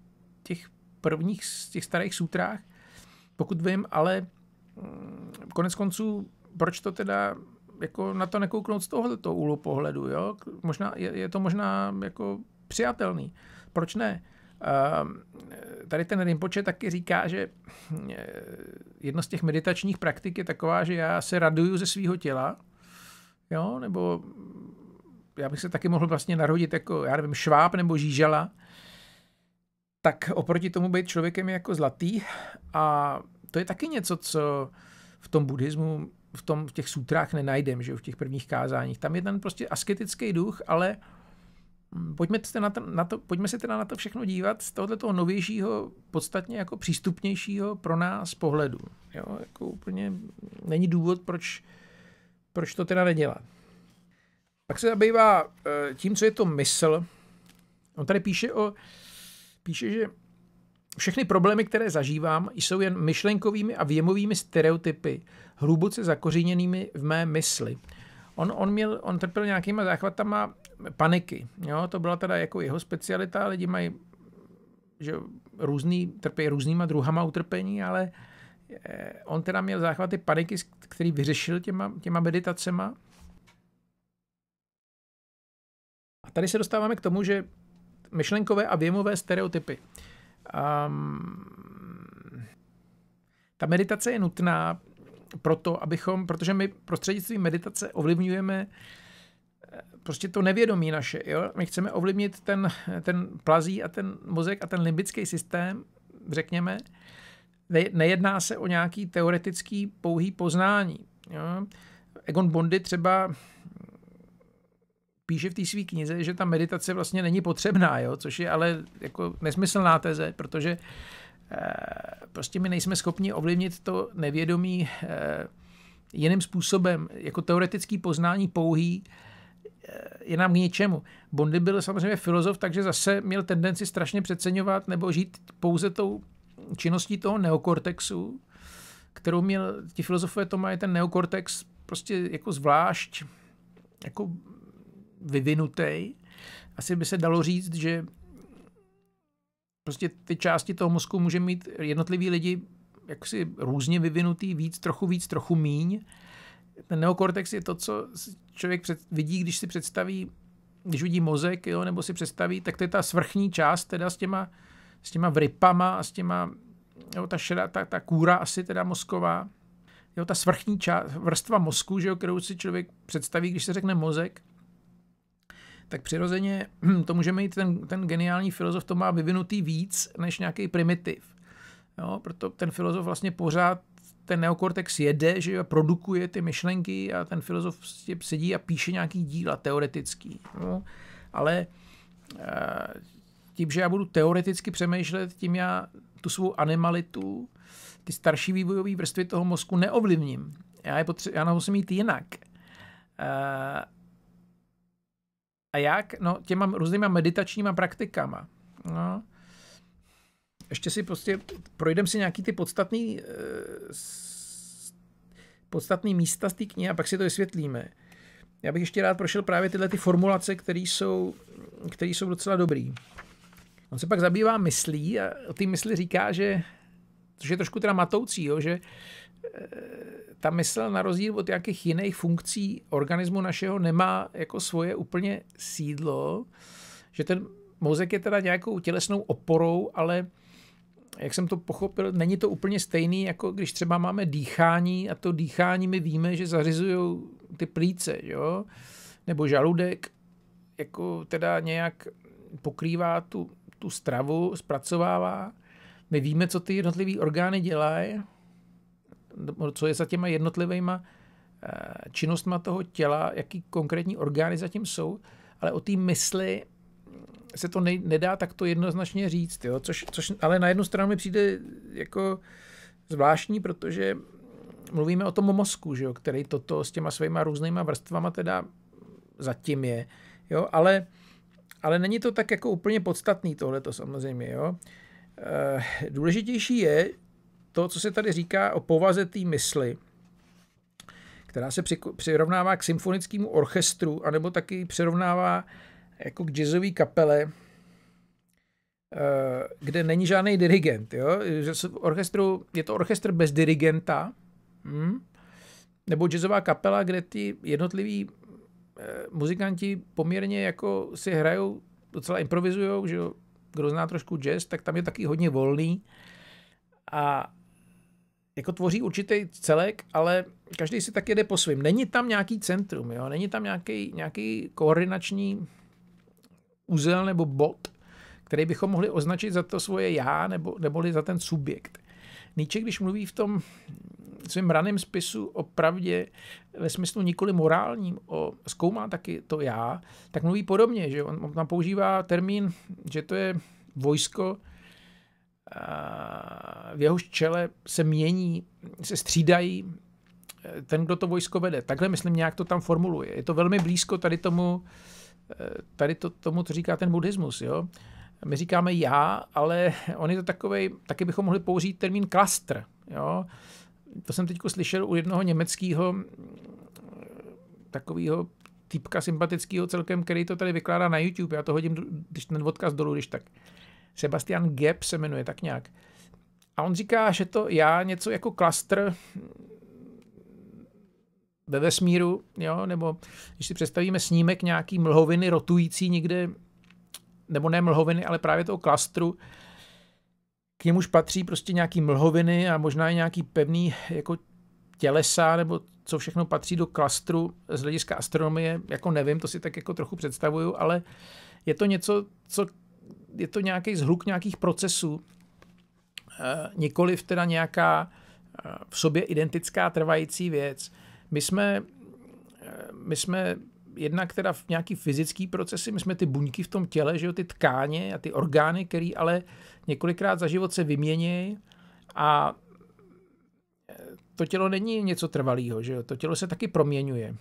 těch prvních, z těch starých sutrách, pokud vím, ale mm, konec konců, proč to teda jako na to nekouknout z tohoto úlu pohledu, jo? Možná, je, je, to možná jako přijatelný. Proč ne? Ehm, tady ten Rinpoche taky říká, že eh, jedna z těch meditačních praktik je taková, že já se raduju ze svého těla, jo, nebo já bych se taky mohl vlastně narodit jako, já nevím, šváb nebo žížela, tak oproti tomu být člověkem je jako zlatý a to je taky něco, co v tom buddhismu, v, tom, v těch sutrách nenajdem, že v těch prvních kázáních. Tam je ten prostě asketický duch, ale uh, Mm, pojďme, se na to, na to, pojďme se teda na to všechno dívat z tohoto novějšího, podstatně jako přístupnějšího pro nás pohledu. Jo? Jako úplně není důvod, proč, proč to teda nedělat. Pak se zabývá eh, tím, co je to mysl. On tady píše, o, píše, že všechny problémy, které zažívám, jsou jen myšlenkovými a věmovými stereotypy, hluboce zakořeněnými v mé mysli. On, on, měl, on trpěl nějakýma záchvatama paniky. Jo? To byla teda jako jeho specialita, lidi mají že různý, trpějí různýma druhama utrpení, ale eh, on teda měl záchvaty paniky, který vyřešil těma, těma meditacema. A tady se dostáváme k tomu, že myšlenkové a věmové stereotypy. Um, ta meditace je nutná proto, abychom, protože my prostřednictvím meditace ovlivňujeme uh, prostě to nevědomí naše. Jo? My chceme ovlivnit ten, ten plazí a ten mozek a ten limbický systém, řekněme. Ne, nejedná se o nějaký teoretický pouhý poznání. Jo? Egon Bondy třeba píše v té své knize, že ta meditace vlastně není potřebná, jo? což je ale jako nesmyslná teze, protože eh, prostě my nejsme schopni ovlivnit to nevědomí eh, jiným způsobem, jako teoretický poznání pouhý, je nám k ničemu. Bondy byl samozřejmě filozof, takže zase měl tendenci strašně přeceňovat nebo žít pouze tou činností toho neokortexu, kterou měl, ti filozofové to mají, ten neokortex prostě jako zvlášť jako vyvinutý. Asi by se dalo říct, že prostě ty části toho mozku může mít jednotliví lidi jaksi různě vyvinutý, víc, trochu víc, trochu míň ten neokortex je to, co člověk před, vidí, když si představí, když vidí mozek, jo, nebo si představí, tak to je ta svrchní část teda s těma, s těma vrypama a s těma, jo, ta, šedá, ta, ta kůra asi teda mozková, jo, ta svrchní část, vrstva mozku, že jo, kterou si člověk představí, když se řekne mozek, tak přirozeně to může mít ten, ten geniální filozof, to má vyvinutý víc než nějaký primitiv. Jo, proto ten filozof vlastně pořád ten neokortex jede, že produkuje ty myšlenky a ten filozof prostě sedí a píše nějaký díla teoretický. No. Ale eh, tím, že já budu teoreticky přemýšlet, tím já tu svou animalitu, ty starší vývojové vrstvy toho mozku neovlivním. Já, je potře- já musím jít jinak. Eh, a jak? No, těma různýma meditačníma praktikama. No ještě si prostě projdeme si nějaký ty podstatný, eh, podstatný místa z té knihy a pak si to vysvětlíme. Já bych ještě rád prošel právě tyhle ty formulace, které jsou, který jsou docela dobrý. On se pak zabývá myslí a o té mysli říká, že, což je trošku teda matoucí, jo, že eh, ta mysl na rozdíl od jakých jiných funkcí organismu našeho nemá jako svoje úplně sídlo, že ten mozek je teda nějakou tělesnou oporou, ale jak jsem to pochopil, není to úplně stejný, jako když třeba máme dýchání a to dýchání my víme, že zařizují ty plíce, jo? nebo žaludek, jako teda nějak pokrývá tu, tu stravu, zpracovává. My víme, co ty jednotlivé orgány dělají, co je za těma jednotlivýma eh, činnostma toho těla, jaký konkrétní orgány zatím jsou, ale o té mysli se to ne, nedá takto jednoznačně říct, jo? Což, což ale na jednu stranu mi přijde jako zvláštní, protože mluvíme o tom mozku, že jo? který toto s těma svýma různýma vrstvama teda zatím je, jo? ale ale není to tak jako úplně podstatný tohleto samozřejmě. Jo? Eh, důležitější je to, co se tady říká o povaze té mysli, která se přirovnává k symfonickému orchestru, anebo taky přirovnává jako k jazzové kapele, eh, kde není žádný dirigent. Jo? Že orchestru, je to orchestr bez dirigenta, hm? nebo jazzová kapela, kde ty jednotliví eh, muzikanti poměrně jako si hrajou, docela improvizujou, že jo? kdo zná trošku jazz, tak tam je taky hodně volný a jako tvoří určitý celek, ale každý si tak jede po svým. Není tam nějaký centrum, jo? není tam nějaký, nějaký koordinační uzel nebo bod, který bychom mohli označit za to svoje já nebo, neboli za ten subjekt. Nietzsche, když mluví v tom svém raném spisu o pravdě ve smyslu nikoli morálním, o, zkoumá taky to já, tak mluví podobně, že on, tam používá termín, že to je vojsko, a v jeho čele se mění, se střídají e, ten, kdo to vojsko vede. Takhle, myslím, nějak to tam formuluje. Je to velmi blízko tady tomu tady to, tomu, co říká ten buddhismus. Jo? My říkáme já, ale on je to takový, taky bychom mohli použít termín klastr. Jo? To jsem teď slyšel u jednoho německého takového typka sympatického celkem, který to tady vykládá na YouTube. Já to hodím, když ten odkaz dolů, když tak. Sebastian Geb se jmenuje tak nějak. A on říká, že to já něco jako klastr ve vesmíru, jo, nebo když si představíme snímek nějaký mlhoviny rotující někde, nebo ne mlhoviny, ale právě toho klastru, k němuž patří prostě nějaký mlhoviny a možná i nějaký pevný jako tělesa, nebo co všechno patří do klastru z hlediska astronomie, jako nevím, to si tak jako trochu představuju, ale je to něco, co je to nějaký zhluk nějakých procesů, eh, nikoliv teda nějaká eh, v sobě identická trvající věc my jsme, eh, my jsme jednak teda v nějaký fyzický procesy, my jsme ty buňky v tom těle, že jo, ty tkáně a ty orgány, které ale několikrát za život se vymění a eh, to tělo není něco trvalého, že jo, to tělo se taky proměňuje.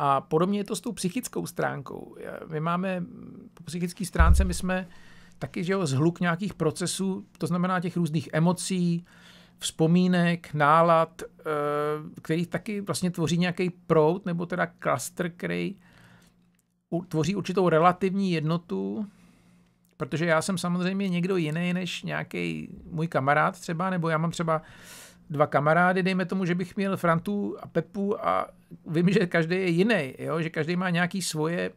A podobně je to s tou psychickou stránkou. Eh, my máme, po psychické stránce my jsme taky, že jo, zhluk nějakých procesů, to znamená těch různých emocí, vzpomínek, nálad, eh, který taky vlastně tvoří nějaký prout nebo teda cluster, který tvoří určitou relativní jednotu, protože já jsem samozřejmě někdo jiný než nějaký můj kamarád třeba, nebo já mám třeba dva kamarády, dejme tomu, že bych měl Frantu a Pepu a vím, že každý je jiný, jo? že každý má nějaký svoje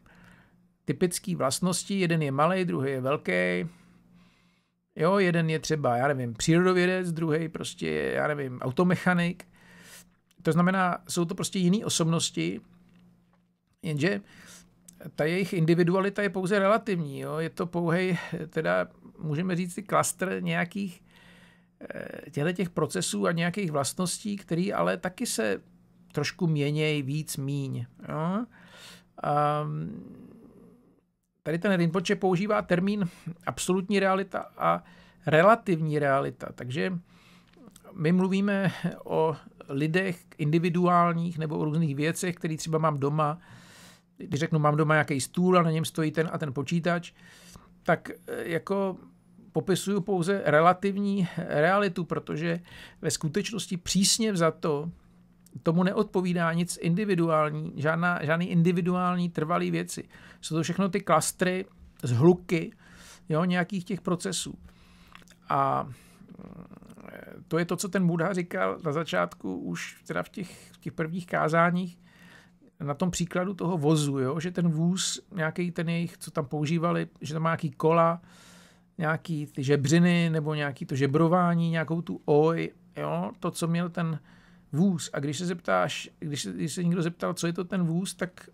typické vlastnosti, jeden je malý, druhý je velký, Jo, jeden je třeba, já nevím, přírodovědec, druhý prostě já nevím, automechanik. To znamená, jsou to prostě jiné osobnosti, jenže ta jejich individualita je pouze relativní. Jo? Je to pouhej, teda můžeme říct klastr nějakých eh, těchto těch procesů a nějakých vlastností, které ale taky se trošku měněj, víc, míň. Jo? Um, tady ten Rinpoche používá termín absolutní realita a relativní realita. Takže my mluvíme o lidech individuálních nebo o různých věcech, které třeba mám doma. Když řeknu, mám doma nějaký stůl a na něm stojí ten a ten počítač, tak eh, jako popisuju pouze relativní realitu, protože ve skutečnosti přísně vzato tomu neodpovídá nic individuální, žádná, žádný individuální trvalý věci. Jsou to všechno ty klastry, zhluky jo, nějakých těch procesů. A eh, to je to, co ten Buddha říkal na začátku už teda v těch, v těch prvních kázáních, na tom příkladu toho vozu, jo? že ten vůz, nějaký ten jejich, co tam používali, že tam má nějaký kola, nějaký ty žebřiny nebo nějaký to žebrování, nějakou tu oj, jo? to, co měl ten, vůz. A když se zeptáš, když se, když se někdo zeptal, co je to ten vůz, tak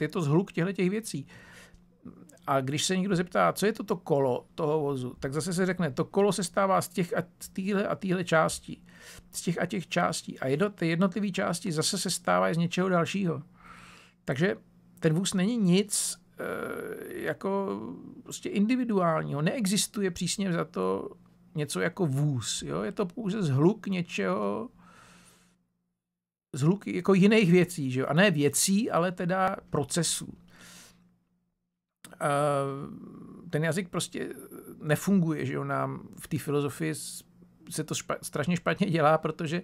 je to zhluk těchto těch věcí. A když se někdo zeptá, co je to to kolo toho vozu, tak zase se řekne, to kolo se stává z těch a týhle a týhle částí. Z těch a těch částí. A jedno, ty jednotlivé části zase se stávají z něčeho dalšího. Takže ten vůz není nic e, jako prostě individuálního. Neexistuje přísně za to něco jako vůz. Jo? Je to pouze zhluk něčeho, z jako jiných věcí, že jo? a ne věcí, ale teda procesů. Ten jazyk prostě nefunguje, že jo, nám v té filozofii se to špa, strašně špatně dělá, protože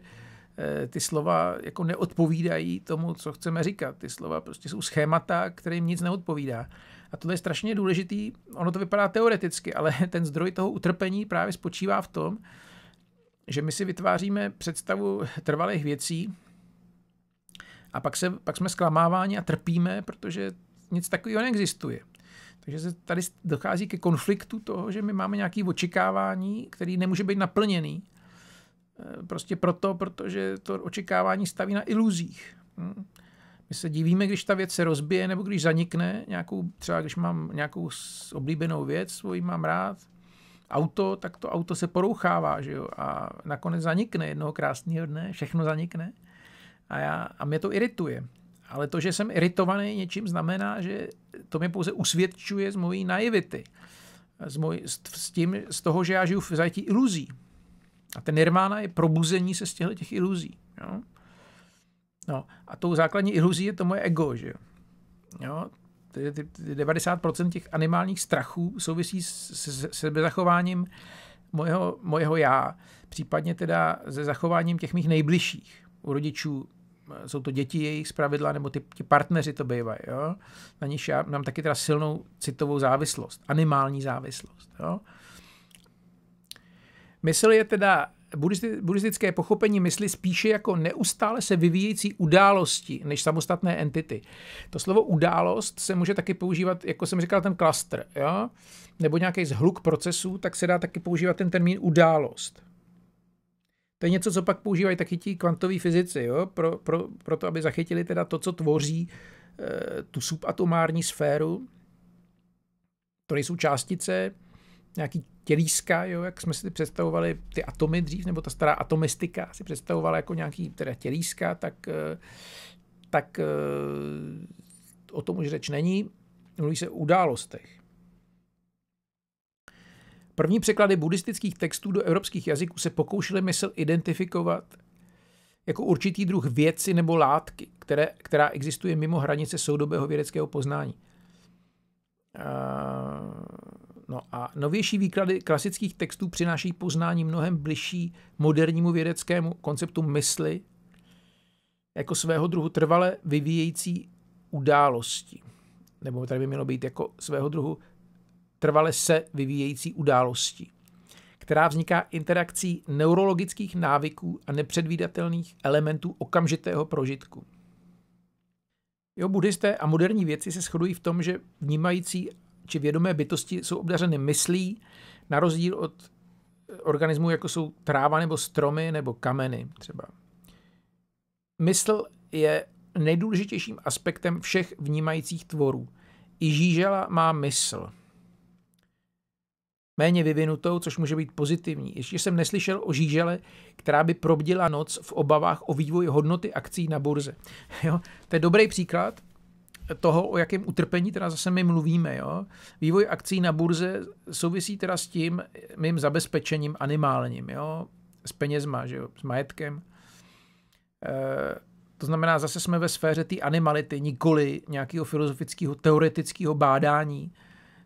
eh, ty slova jako neodpovídají tomu, co chceme říkat. Ty slova prostě jsou schémata, kterým nic neodpovídá. A to je strašně důležitý, ono to vypadá teoreticky, ale ten zdroj toho utrpení právě spočívá v tom, že my si vytváříme představu trvalých věcí, a pak, se, pak jsme zklamáváni a trpíme, protože nic takového neexistuje. Takže se tady dochází ke konfliktu toho, že my máme nějaké očekávání, který nemůže být naplněný. Eh, prostě proto, protože to očekávání staví na iluzích. Hm? My se divíme, když ta věc se rozbije nebo když zanikne, nějakou, třeba když mám nějakou oblíbenou věc, svoji mám rád, auto, tak to auto se porouchává že jo? a nakonec zanikne jednoho krásného dne, všechno zanikne a, já, a mě to irituje. Ale to, že jsem iritovaný něčím, znamená, že to mě pouze usvědčuje z mojí naivity. Z, moj, s, s tím, z toho, že já žiju v zajetí iluzí. A ten nirvána je probuzení se z těchto těch iluzí. Jo? No, a tou základní iluzí je to moje ego, že jo? Ty, ty, ty 90% těch animálních strachů souvisí s, s, s sebezachováním mojeho, mojeho já, případně teda se zachováním těch mých nejbližších, u rodičů, jsou to děti jejich zpravidla, nebo ty, ti partneři to bývají, jo? na níž já mám taky teda silnou citovou závislost, animální závislost. Jo? Mysl je teda buddhistické pochopení mysli spíše jako neustále se vyvíjející události než samostatné entity. To slovo událost se může taky používat, jako jsem říkal, ten klastr, jo? nebo nějaký zhluk procesů, tak se dá taky používat ten termín událost. To je něco, co pak používají taky ti kvantoví fyzici, jo? Pro, pro, to, aby zachytili teda to, co tvoří e, tu subatomární sféru. To jsou částice, nějaký tělíska, jo? jak jsme si představovali ty atomy dřív, nebo ta stará atomistika si představovala jako nějaký teda tělíska, tak, e, tak e, o tom už řeč není. Mluví se o událostech. První překlady buddhistických textů do evropských jazyků se pokoušely mysl identifikovat jako určitý druh věci nebo látky, které, která existuje mimo hranice soudobého vědeckého poznání. No a novější výklady klasických textů přináší poznání mnohem bližší modernímu vědeckému konceptu mysli jako svého druhu trvale vyvíjející události. Nebo tady by mělo být jako svého druhu trvale se vyvíjející události, která vzniká interakcí neurologických návyků a nepředvídatelných elementů okamžitého prožitku. Jo, buddhisté a moderní věci se shodují v tom, že vnímající či vědomé bytosti jsou obdařeny myslí, na rozdíl od eh, organismů, jako jsou tráva nebo stromy nebo kameny třeba. Mysl je nejdůležitějším aspektem všech vnímajících tvorů. I žížela má mysl – méně vyvinutou, což může být pozitivní. Ještě jsem neslyšel o žížele, která by probdila noc v obavách o vývoj hodnoty akcí na burze. Jo? To je dobrý příklad toho, o jakém utrpení teda zase my mluvíme. Jo? Vývoj akcí na burze souvisí teda s tím mým zabezpečením animálním, jo? s penězma, že jo? s majetkem. E- to znamená, zase jsme ve sféře té animality, nikoli nějakého filozofického, teoretického bádání,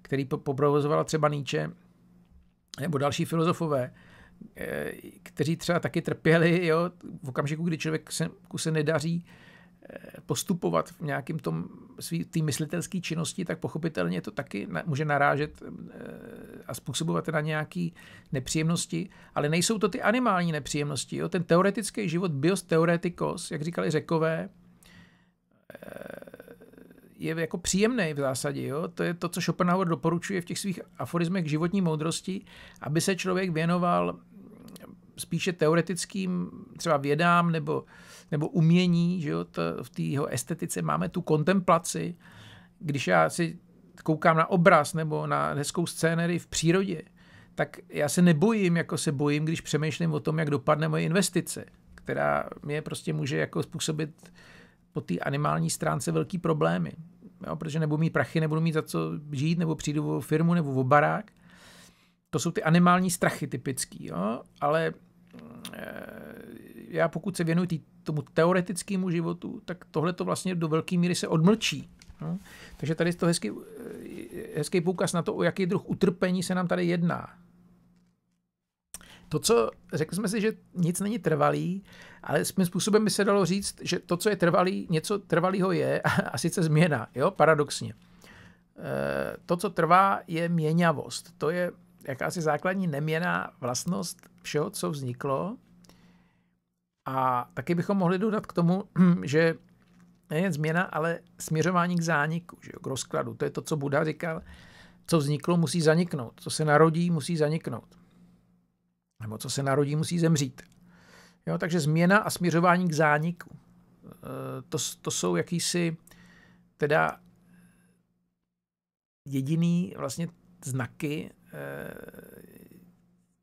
který poprovozovala třeba Nietzsche nebo další filozofové, eh, kteří třeba taky trpěli jo, v okamžiku, kdy člověk se, se nedaří eh, postupovat v nějakém tom svý, tý myslitelské činnosti, tak pochopitelně to taky na, může narážet eh, a způsobovat na nějaké nepříjemnosti, ale nejsou to ty animální nepříjemnosti. Jo? Ten teoretický život, bios teoretikos, jak říkali řekové, je jako příjemný v zásadě. Jo? To je to, co Schopenhauer doporučuje v těch svých aforismech životní moudrosti, aby se člověk věnoval spíše teoretickým třeba vědám nebo, nebo umění, že jo? To, v té jeho estetice máme tu kontemplaci, když já si koukám na obraz nebo na hezkou scénery v přírodě, tak já se nebojím, jako se bojím, když přemýšlím o tom, jak dopadne moje investice, která mě prostě může jako způsobit po té animální stránce velký problémy jo, protože nebudu mít prachy, nebudu mít za co žít, nebo přijdu o firmu, nebo o barák. To jsou ty animální strachy typický, jo? ale eh, já pokud se věnuji tý, tomu teoretickému životu, tak tohle to vlastně do velké míry se odmlčí. Jo? No. Takže tady je to hezký, eh, hezký poukaz na to, o jaký druh utrpení se nám tady jedná. To, co řekli jsme si, že nic není trvalý, ale svým způsobem by se dalo říct, že to, co je trvalý, něco trvalého je a, sice změna, jo, paradoxně. E, to, co trvá, je měňavost. To je jakási základní neměná vlastnost všeho, co vzniklo. A taky bychom mohli dodat k tomu, že nejen změna, ale směřování k zániku, že jo, k rozkladu. To je to, co Buda říkal. Co vzniklo, musí zaniknout. Co se narodí, musí zaniknout. Nebo co se narodí, musí zemřít. Jo, takže změna a směřování k zániku. E, to, to jsou jakýsi teda jediný vlastně znaky e,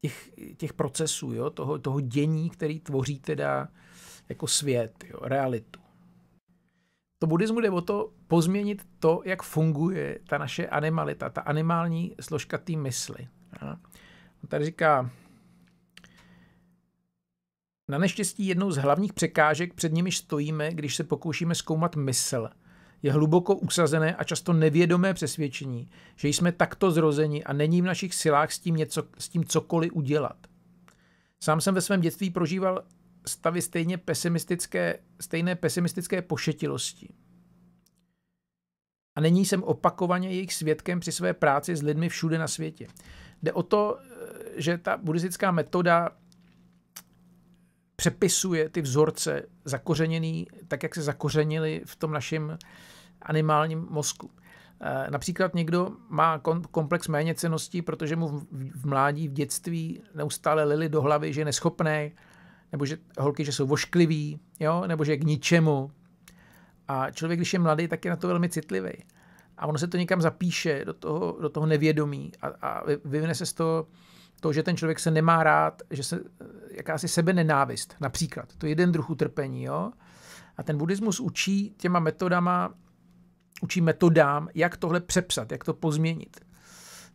těch, těch procesů, jo, toho, toho dění, který tvoří teda jako svět, jo, realitu. To buddhismu jde o to pozměnit to, jak funguje ta naše animalita, ta animální složka té mysli. Jo. tady říká, na neštěstí jednou z hlavních překážek, před nimiž stojíme, když se pokoušíme zkoumat mysl, je hluboko usazené a často nevědomé přesvědčení, že jsme takto zrozeni a není v našich silách s tím, něco, s tím cokoliv udělat. Sám jsem ve svém dětství prožíval stavy stejně pesimistické, stejné pesimistické pošetilosti. A není jsem opakovaně jejich svědkem při své práci s lidmi všude na světě. Jde o to, že ta buddhistická metoda přepisuje ty vzorce zakořeněný, tak jak se zakořenili v tom našem animálním mozku. Eh, například někdo má komplex méně ceností, protože mu v mládí, v dětství neustále lili do hlavy, že je neschopný, nebo že holky, že jsou vošklivý, jo? nebo že je k ničemu. A člověk, když je mladý, tak je na to velmi citlivý. A ono se to někam zapíše do toho, do toho nevědomí a, a vyvine se z toho to, že ten člověk se nemá rád, že se eh, jakási sebe nenávist, například. To je jeden druh utrpení, jo. A ten buddhismus učí těma metodama, učí metodám, jak tohle přepsat, jak to pozměnit.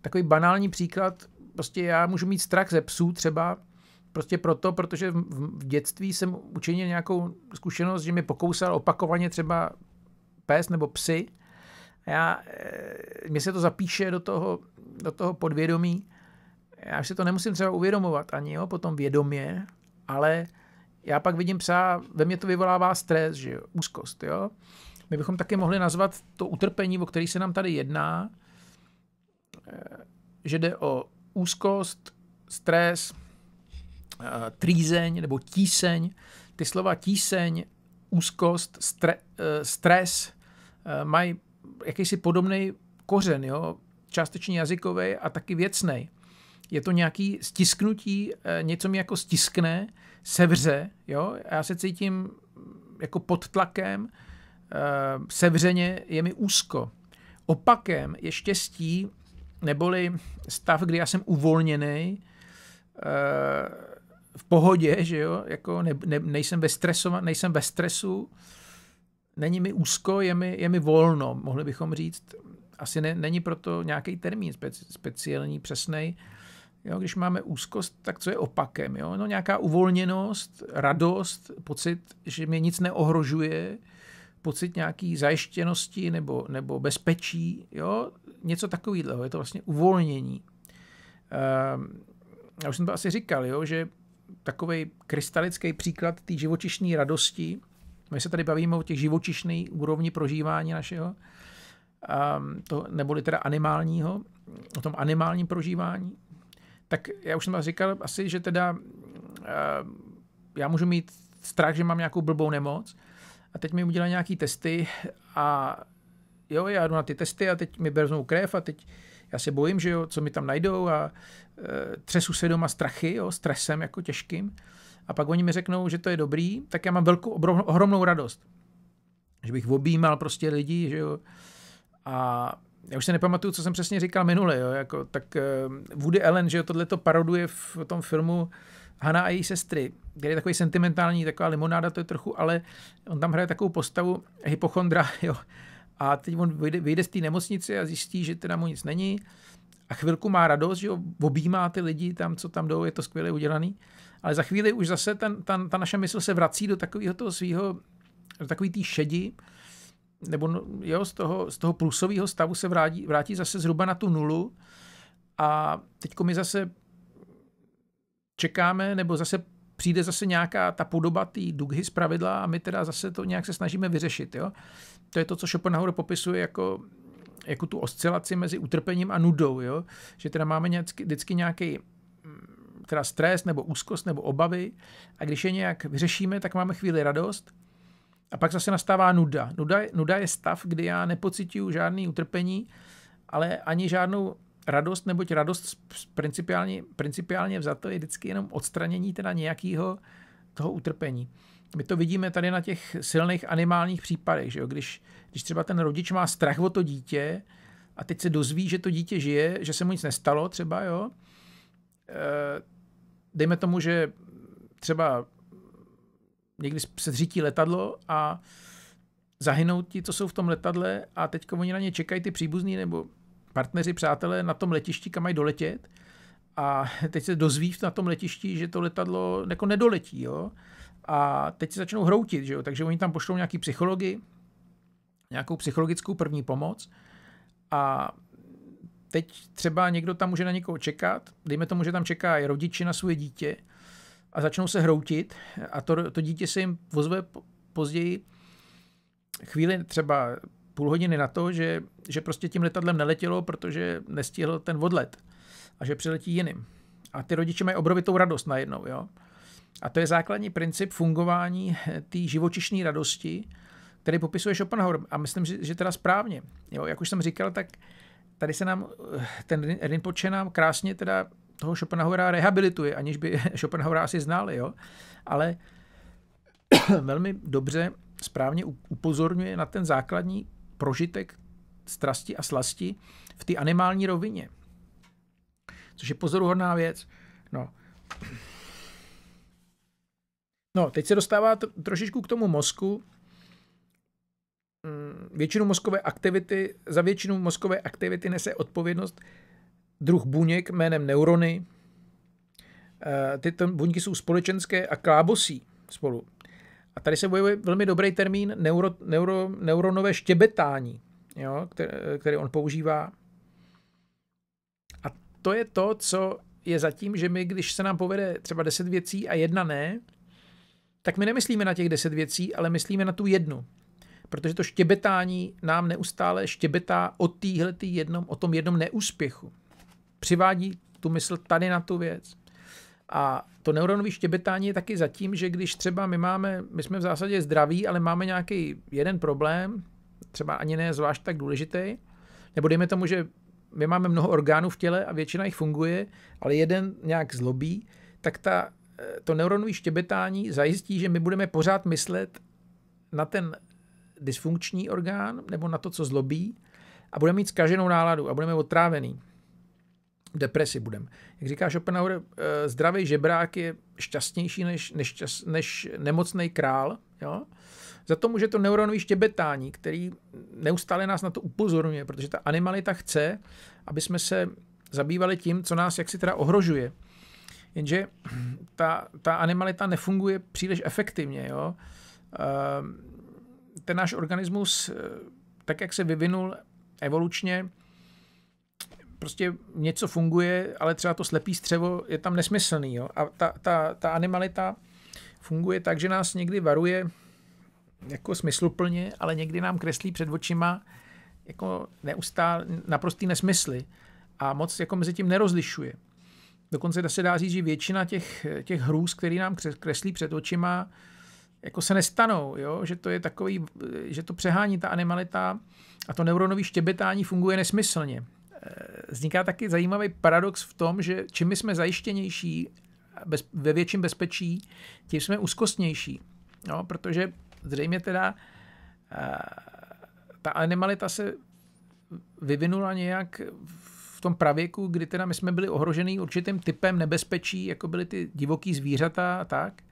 Takový banální příklad, prostě já můžu mít strach ze psů třeba, prostě proto, protože v dětství jsem učinil nějakou zkušenost, že mi pokousal opakovaně třeba pes nebo psy. já, eh, mě se to zapíše do toho, do toho podvědomí já si to nemusím třeba uvědomovat ani jo, potom vědomě, ale já pak vidím psa, ve mně to vyvolává stres, že jo, úzkost, jo. My bychom taky mohli nazvat to utrpení, o který se nám tady jedná, eh, že jde o úzkost, stres, eh, trízeň nebo tíseň. Ty slova tíseň, úzkost, stre, eh, stres mají jakýsi podobný kořen, jo? částečně jazykový a taky věcný je to nějaký stisknutí, eh, něco mi jako stiskne, sevře, jo, já se cítím mm, jako pod tlakem, eh, sevřeně, je mi úzko. Opakem je štěstí, neboli stav, kdy já jsem uvolněný, eh, v pohodě, že jo, jako ne, ne, nejsem, ve stresu, nejsem ve stresu, není mi úzko, je mi, je mi volno, mohli bychom říct. Asi ne, není proto nějaký termín speci, speciální, přesnej, uh, Jo, když máme úzkost, tak co je opakem? Jo? No, nějaká uvolněnost, radost, pocit, že mě nic neohrožuje, pocit nějaké zajištěnosti nebo, nebo bezpečí, jo? něco takového. Je to vlastně uvolnění. Ehm, já už jsem to asi říkal, jo? že takový krystalický příklad té živočišné radosti, my se tady bavíme o těch živočišných úrovni prožívání našeho, ehm, to, neboli teda animálního, o tom animálním prožívání, tak já už jsem říkal asi, že teda eh, já můžu mít strach, že mám nějakou blbou nemoc a teď mi udělají nějaký testy a jo, já jdu na ty testy a teď mi berznou krev a teď já se bojím, že jo, co mi tam najdou a e, třesu se doma strachy, jo, stresem jako těžkým. A pak oni mi řeknou, že to je dobrý, tak já mám velkou, ohromnou radost. Že bych objímal prostě lidi, že jo. A já už se nepamatuju, co jsem přesně říkal minule, jo, jako, tak eh, Woody Allen, že tohle to paroduje v tom filmu Hana a její sestry, kde je takový sentimentální, taková limonáda, to je trochu, ale on tam hraje takovou postavu hypochondra, jo. A teď on vyjde, vyjde z té nemocnice a zjistí, že teda mu nic není a chvilku má radost, že jo, objímá ty lidi tam, co tam jdou, je to skvěle udělaný, ale za chvíli už zase ten, ten, ta naše mysl se vrací do takového toho svého, do takové té šedi, nebo no, jo, z toho, z toho plusového stavu se vrátí, vrátí zase zhruba na tu nulu a teď my zase čekáme, nebo zase přijde zase nějaká ta podoba té dughy z pravidla a my teda zase to nějak se snažíme vyřešit. Jo? To je to, co Schopenhauer popisuje jako, jako tu oscilaci mezi utrpením a nudou. Jo? Že teda máme nějaký, vždycky nějaký mm, teda stres nebo úzkost nebo obavy a když je nějak vyřešíme, tak máme chvíli radost a pak zase nastává nuda. Nuda, nuda je stav, kdy já nepocituju žádný utrpení, ale ani žádnou radost, neboť radost principiálně, principiálně vzato je vždycky jenom odstranění teda nějakého toho utrpení. My to vidíme tady na těch silných animálních případech, že jo? Když, když třeba ten rodič má strach o to dítě a teď se dozví, že to dítě žije, že se mu nic nestalo třeba, jo? E, dejme tomu, že třeba někdy se zřítí letadlo a zahynou ti, co jsou v tom letadle a teď oni na ně čekají ty příbuzní nebo partneři, přátelé na tom letišti, kam mají doletět a teď se dozví na tom letišti, že to letadlo jako nedoletí, jo? A teď se začnou hroutit, že jo? Takže oni tam pošlou nějaký psychologi, nějakou psychologickou první pomoc a teď třeba někdo tam může na někoho čekat, dejme tomu, že tam čeká i rodiče na svoje dítě a začnou se hroutit a to, to dítě se jim vozve později chvíli třeba půl hodiny na to, že, že prostě tím letadlem neletělo, protože nestihl ten odlet a že přiletí jiným. A ty rodiče mají obrovitou radost najednou, jo. A to je základní princip fungování eh, té živočišné radosti, který popisuje Schopenhauer. A myslím, že, že teda správně. Jo, jak už jsem říkal, tak tady se nám, eh, ten Rinpoche nám krásně teda toho Schopenhauera rehabilituje, aniž by Schopenhauera asi znali, jo? ale velmi dobře, správně upozorňuje na ten základní prožitek strasti a slasti v té animální rovině. Což je pozoruhodná věc. No. No, teď se dostává t- trošičku k tomu mozku. Mm, většinu mozkové aktivity, za většinu mozkové aktivity nese odpovědnost druh buněk jménem neurony. Eh, tyto buňky jsou společenské a klábosí spolu. A tady se bojuje velmi dobrý termín neuro, neuro, neuronové štěbetání, jo, který, který on používá. A to je to, co je zatím, že my, když se nám povede třeba 10 věcí a jedna ne, tak my nemyslíme na těch 10 věcí, ale myslíme na tu jednu. Protože to štěbetání nám neustále štěbetá o, týhletý jednom, o tom jednom neúspěchu přivádí tu mysl tady na tu věc. A to neuronové štěbetání je taky zatím, že když třeba my máme, my jsme v zásadě zdraví, ale máme nějaký jeden problém, třeba ani ne zvlášť tak důležitý, nebo dejme tomu, že my máme mnoho orgánů v těle a většina jich funguje, ale jeden nějak zlobí, tak ta, eh, to neuronové štěbetání zajistí, že my budeme pořád myslet na ten dysfunkční orgán nebo na to, co zlobí a budeme mít zkaženou náladu a budeme otrávený depresi budem. Jak říká Schopenhauer, eh, zdravý žebrák je šťastnější než, než, než nemocný král. Jo? Za to může to neuronový štěbetání, který neustále nás na to upozorňuje, protože ta animalita chce, aby jsme se zabývali tím, co nás jaksi teda ohrožuje. Jenže ta, ta animalita nefunguje příliš efektivně. Jo? Ehm, ten náš organismus, eh, tak jak se vyvinul evolučně, prostě něco funguje, ale třeba to slepý střevo je tam nesmyslný. Jo? A ta, ta, ta animalita funguje tak, že nás někdy varuje jako smysluplně, ale někdy nám kreslí před očima jako neustále naprostý nesmysly a moc jako mezi tím nerozlišuje. Dokonce se dá říct, že většina těch, těch hrůz, které nám kreslí před očima, jako se nestanou, jo? že to je takový, že to přehání ta animalita a to neuronové štěbetání funguje nesmyslně vzniká taky zajímavý paradox v tom, že čím jsme zajištěnější, bez, ve větším bezpečí, tím jsme úzkostnější. No, protože zřejmě teda eh, ta animalita se vyvinula nějak v tom pravěku, kdy teda my jsme byli ohrožený určitým typem nebezpečí, jako byly ty divoký zvířata a tak.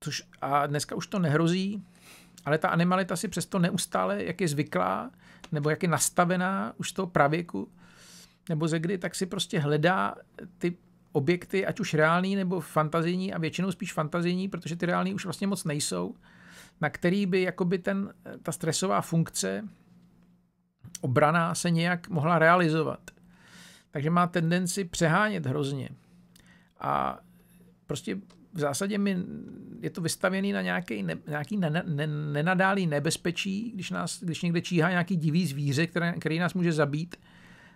Což, a dneska už to nehrozí, ale ta animalita si přesto neustále, jak je zvyklá, nebo jak je nastavená už toho pravěku, nebo ze kdy, tak si prostě hledá ty objekty, ať už reální nebo fantazijní a většinou spíš fantazijní, protože ty reální už vlastně moc nejsou, na který by jakoby ten, ta stresová funkce obraná se nějak mohla realizovat. Takže má tendenci přehánět hrozně. A prostě v zásadě mi je to vystavěné na nějaký, ne, nějaký ne, ne, nenadálý nebezpečí, když, nás, když někde číhá nějaký divý zvíře, které, který nás může zabít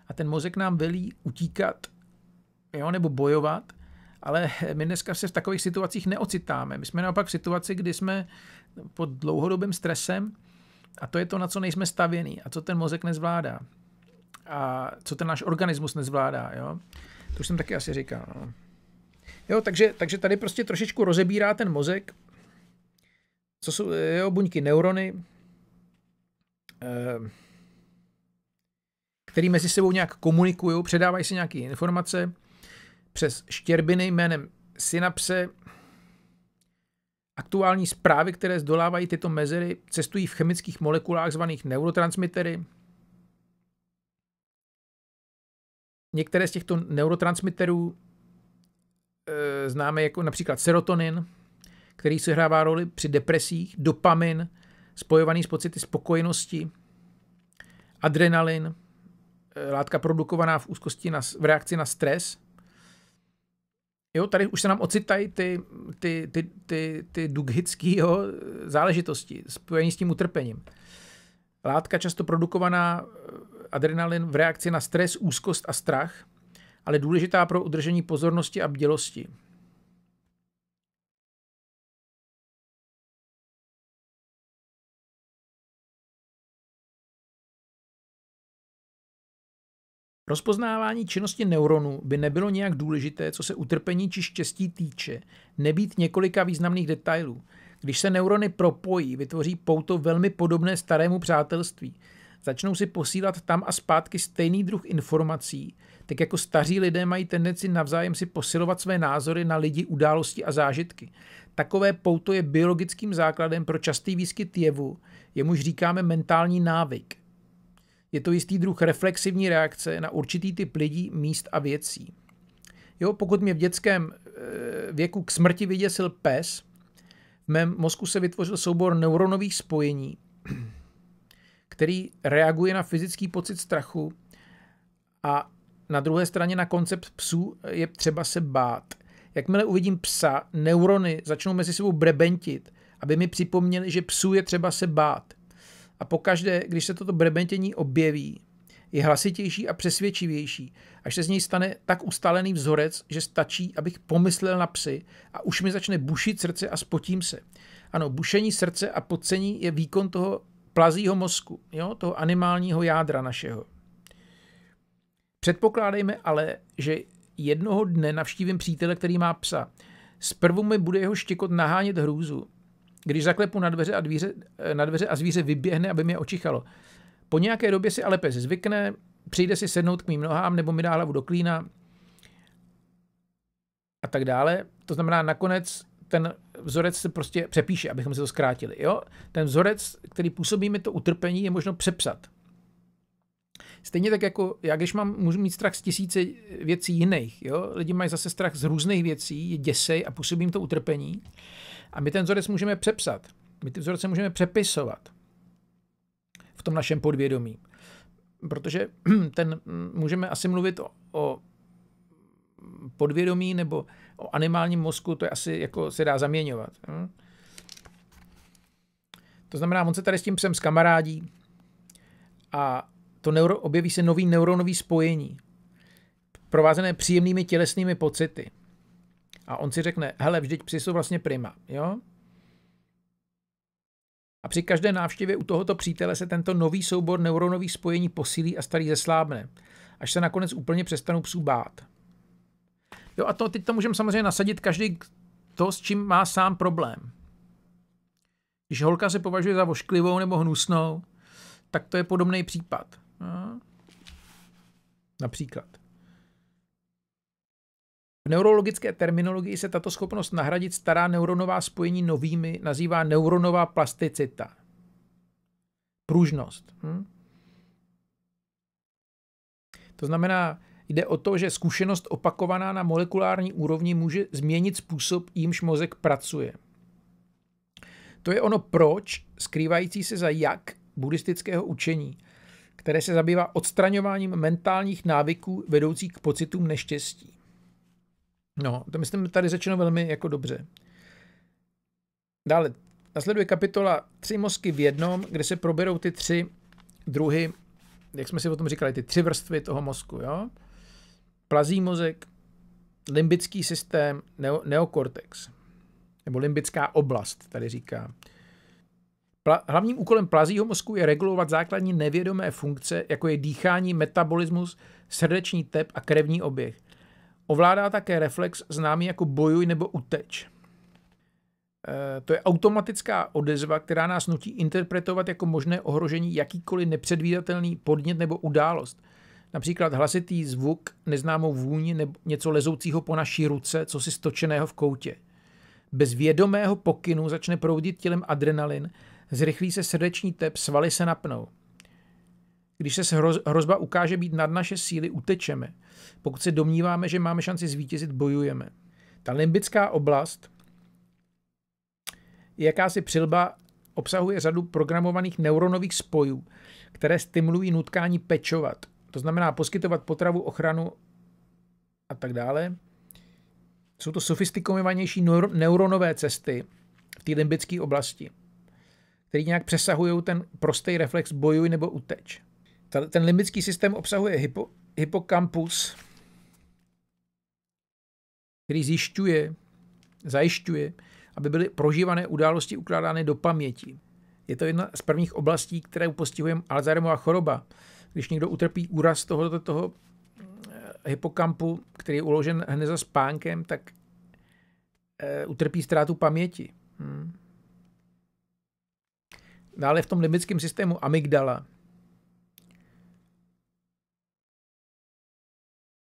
a ten mozek nám velí utíkat jo, nebo bojovat, ale my dneska se v takových situacích neocitáme. My jsme naopak v situaci, kdy jsme pod dlouhodobým stresem a to je to, na co nejsme stavěni a co ten mozek nezvládá a co ten náš organismus nezvládá. Jo? To už jsem taky asi říkal. No. Jo, takže, takže tady prostě trošičku rozebírá ten mozek, co jsou jo, buňky neurony, eh, který mezi sebou nějak komunikují, předávají si nějaké informace přes štěrbiny jménem synapse. Aktuální zprávy, které zdolávají tyto mezery, cestují v chemických molekulách zvaných neurotransmitery. Některé z těchto neurotransmiterů Eh, známe jako například serotonin, který se hrává roli při depresích, dopamin, spojovaný s pocity spokojenosti, adrenalin, eh, látka produkovaná v úzkosti na, v reakci na stres. Jo, tady už se nám ocitají ty, ty, ty, ty, ty dughické záležitosti spojené s tím utrpením. Látka často produkovaná eh, adrenalin v reakci na stres, úzkost a strach – ale důležitá pro udržení pozornosti a bdělosti. Rozpoznávání činnosti neuronů by nebylo nějak důležité, co se utrpení či štěstí týče, nebýt několika významných detailů. Když se neurony propojí, vytvoří pouto velmi podobné starému přátelství – začnou si posílat tam a zpátky stejný druh informací, tak jako staří lidé mají tendenci navzájem si posilovat své názory na lidi, události a zážitky. Takové pouto je biologickým základem pro častý výskyt jevu, jemuž říkáme mentální návyk. Je to jistý druh reflexivní reakce na určitý typ lidí, míst a věcí. Jo, pokud mě v dětském eh, věku k smrti vyděsil pes, v mém mozku se vytvořil soubor neuronových spojení, který reaguje na fyzický pocit strachu a na druhé straně na koncept psů je třeba se bát. Jakmile uvidím psa, neurony začnou mezi sebou brebentit, aby mi připomněli, že psů je třeba se bát. A pokaždé, když se toto brebentění objeví, je hlasitější a přesvědčivější, až se z něj stane tak ustalený vzorec, že stačí, abych pomyslel na psy a už mi začne bušit srdce a spotím se. Ano, bušení srdce a podcení je výkon toho plazího mozku, jo, toho animálního jádra našeho. Předpokládejme ale, že jednoho dne navštívím přítele, který má psa. Zprvu mi bude jeho štěkot nahánět hrůzu. Když zaklepu na dveře, a dvíře, eh, na dveře a zvíře vyběhne, aby mě očichalo. Po nějaké době si ale pes zvykne, přijde si sednout k mým nohám nebo mi dá hlavu do klína a tak dále. To znamená, nakonec ten vzorec se prostě přepíše, abychom se to zkrátili. Jo? Ten vzorec, který působí mi to utrpení, je možno přepsat. Stejně tak jako já, když mám, můžu mít strach z tisíce věcí jiných. Jo? Lidi mají zase strach z různých věcí, je děsej a působím to utrpení. A my ten vzorec můžeme přepsat. My ty vzorce můžeme přepisovat v tom našem podvědomí. Protože ten, můžeme asi mluvit o, o podvědomí nebo o animálním mozku to je asi jako se dá zaměňovat. Hm? To znamená, on se tady s tím psem zkamarádí a to neuro, objeví se nový neuronový spojení, provázené příjemnými tělesnými pocity. A on si řekne, hele, vždyť psi jsou vlastně prima, jo? A při každé návštěvě u tohoto přítele se tento nový soubor neuronových spojení posílí a starý zeslábne, až se nakonec úplně přestanou psů bát. Jo, a to teď to můžeme samozřejmě nasadit každý to, s čím má sám problém. Když holka se považuje za vošklivou nebo hnusnou, tak to je podobný případ. No. Například. V neurologické terminologii se tato schopnost nahradit stará neuronová spojení novými nazývá neuronová plasticita. Pružnost. Hm? To znamená, Jde o to, že zkušenost opakovaná na molekulární úrovni může změnit způsob, jímž mozek pracuje. To je ono proč, skrývající se za jak buddhistického učení, které se zabývá odstraňováním mentálních návyků vedoucích k pocitům neštěstí. No, to myslím tady řečeno velmi jako dobře. Dále, nasleduje kapitola Tři mozky v jednom, kde se proberou ty tři druhy, jak jsme si o tom říkali, ty tři vrstvy toho mozku, jo? plazí mozek, limbický systém, neo, neokortex, nebo limbická oblast, tady říká. Pla, hlavním úkolem plazího mozku je regulovat základní nevědomé funkce, jako je dýchání, metabolismus, srdeční tep a krevní oběh. Ovládá také reflex známý jako bojuj nebo uteč. E, to je automatická odezva, která nás nutí interpretovat jako možné ohrožení jakýkoliv nepředvídatelný podnět nebo událost – Například hlasitý zvuk, neznámou vůni nebo něco lezoucího po naší ruce, co si stočeného v koutě. Bez vědomého pokynu začne proudit tělem adrenalin, zrychlí se srdeční tep, svaly se napnou. Když se hrozba ukáže být nad naše síly, utečeme. Pokud se domníváme, že máme šanci zvítězit, bojujeme. Ta limbická oblast je jakási přilba, obsahuje řadu programovaných neuronových spojů, které stimulují nutkání pečovat, to znamená poskytovat potravu, ochranu a tak dále. Jsou to sofistikovanější neuronové cesty v té limbické oblasti, které nějak přesahují ten prostý reflex bojuj nebo uteč. Ten limbický systém obsahuje hypo, hypokampus, který zjišťuje, zajišťuje, aby byly prožívané události ukládány do paměti. Je to jedna z prvních oblastí, které postihuje Alzheimerova choroba když někdo utrpí úraz tohoto toho eh, hypokampu, který je uložen hned za spánkem, tak eh, utrpí ztrátu paměti. Hmm. Dále v tom limbickém systému amygdala.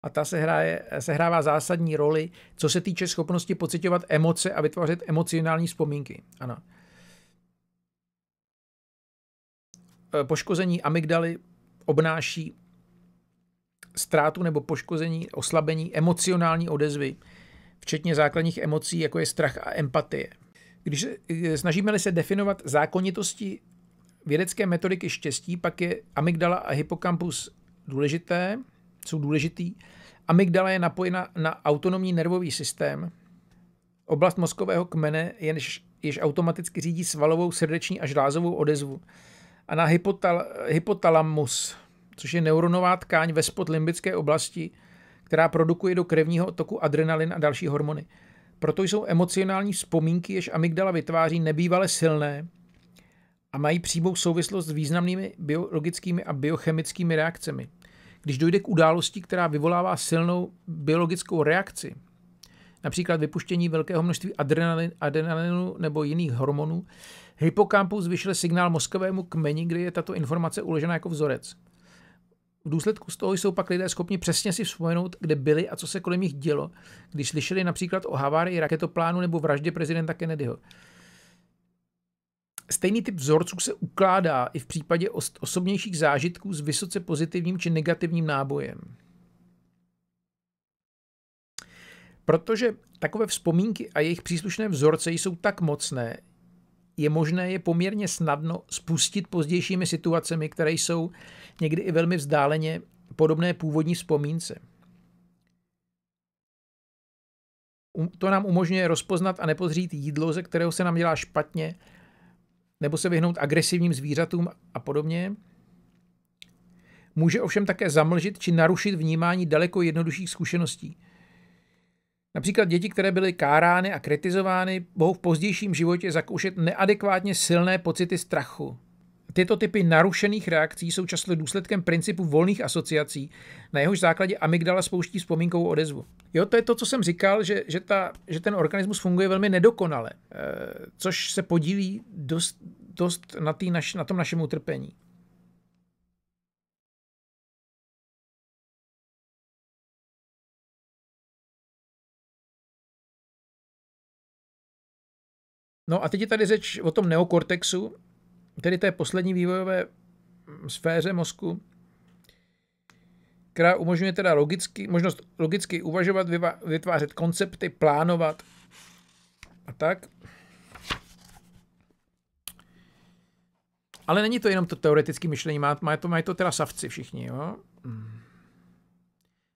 A ta se hraje, sehrává zásadní roli, co se týče schopnosti pocitovat emoce a vytvářet emocionální vzpomínky. Ano. Eh, poškození amygdaly obnáší ztrátu nebo poškození, oslabení emocionální odezvy, včetně základních emocí, jako je strach a empatie. Když eh, snažíme-li se definovat zákonitosti vědecké metodiky štěstí, pak je amygdala a hypokampus důležité, jsou důležitý. Amygdala je napojena na autonomní nervový systém. Oblast mozkového kmene, je, jež automaticky řídí svalovou, srdeční a žlázovou odezvu a na hypotal- hypotalamus, což je neuronová tkáň ve spod limbické oblasti, která produkuje do krevního toku adrenalin a další hormony. Proto jsou emocionální vzpomínky, jež amygdala vytváří, nebývale silné a mají přímou souvislost s významnými biologickými a biochemickými reakcemi. Když dojde k události, která vyvolává silnou biologickou reakci, například vypuštění velkého množství adrenalin, adrenalinu nebo jiných hormonů, hypokampus vyšle signál mozkovému kmeni, kde je tato informace uložena jako vzorec. V důsledku z toho jsou pak lidé schopni přesně si vzpomenout, kde byli a co se kolem nich dělo, když slyšeli například o havárii raketoplánu nebo vraždě prezidenta Kennedyho. Stejný typ vzorců se ukládá i v případě osobnějších zážitků s vysoce pozitivním či negativním nábojem. Protože takové vzpomínky a jejich příslušné vzorce jsou tak mocné, je možné je poměrně snadno spustit pozdějšími situacemi, které jsou někdy i velmi vzdáleně podobné původní vzpomínce. To nám umožňuje rozpoznat a nepozřít jídlo, ze kterého se nám dělá špatně, nebo se vyhnout agresivním zvířatům a podobně. Může ovšem také zamlžit či narušit vnímání daleko jednodušších zkušeností – Například děti, které byly kárány a kritizovány, mohou v pozdějším životě zakoušet neadekvátně silné pocity strachu. Tyto typy narušených reakcí jsou často důsledkem principu volných asociací, na jehož základě amygdala spouští vzpomínkovou odezvu. Jo, to je to, co jsem říkal, že, že, ta, že ten organismus funguje velmi nedokonale, eh, což se podílí dost, dost na, tý naš, na tom našem utrpení. No a teď je tady řeč o tom neokortexu, tedy té poslední vývojové sféře mozku, která umožňuje teda logicky, možnost logicky uvažovat, vytvářet koncepty, plánovat a tak. Ale není to jenom to teoretické myšlení, má, má to, mají to teda savci všichni, jo? Hmm.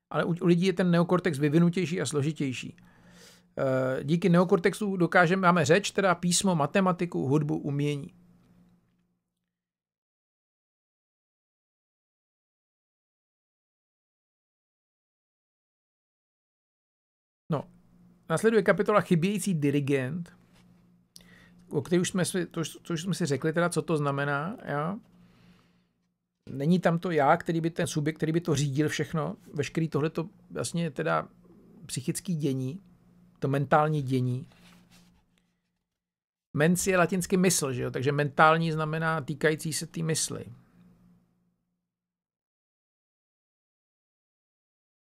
Ale u, u lidí je ten neokortex vyvinutější a složitější. Eh, díky neokortexu dokážeme, máme řeč, teda písmo, matematiku, hudbu, umění. No, nasleduje kapitola chybějící dirigent, o který už jsme si, to, to už jsme si řekli, teda, co to znamená. Já? Není tam to já, který by ten subjekt, který by to řídil všechno, veškerý tohle to vlastně teda psychický dění, to mentální dění. Mens je latinsky mysl, že jo? takže mentální znamená týkající se té tý mysli.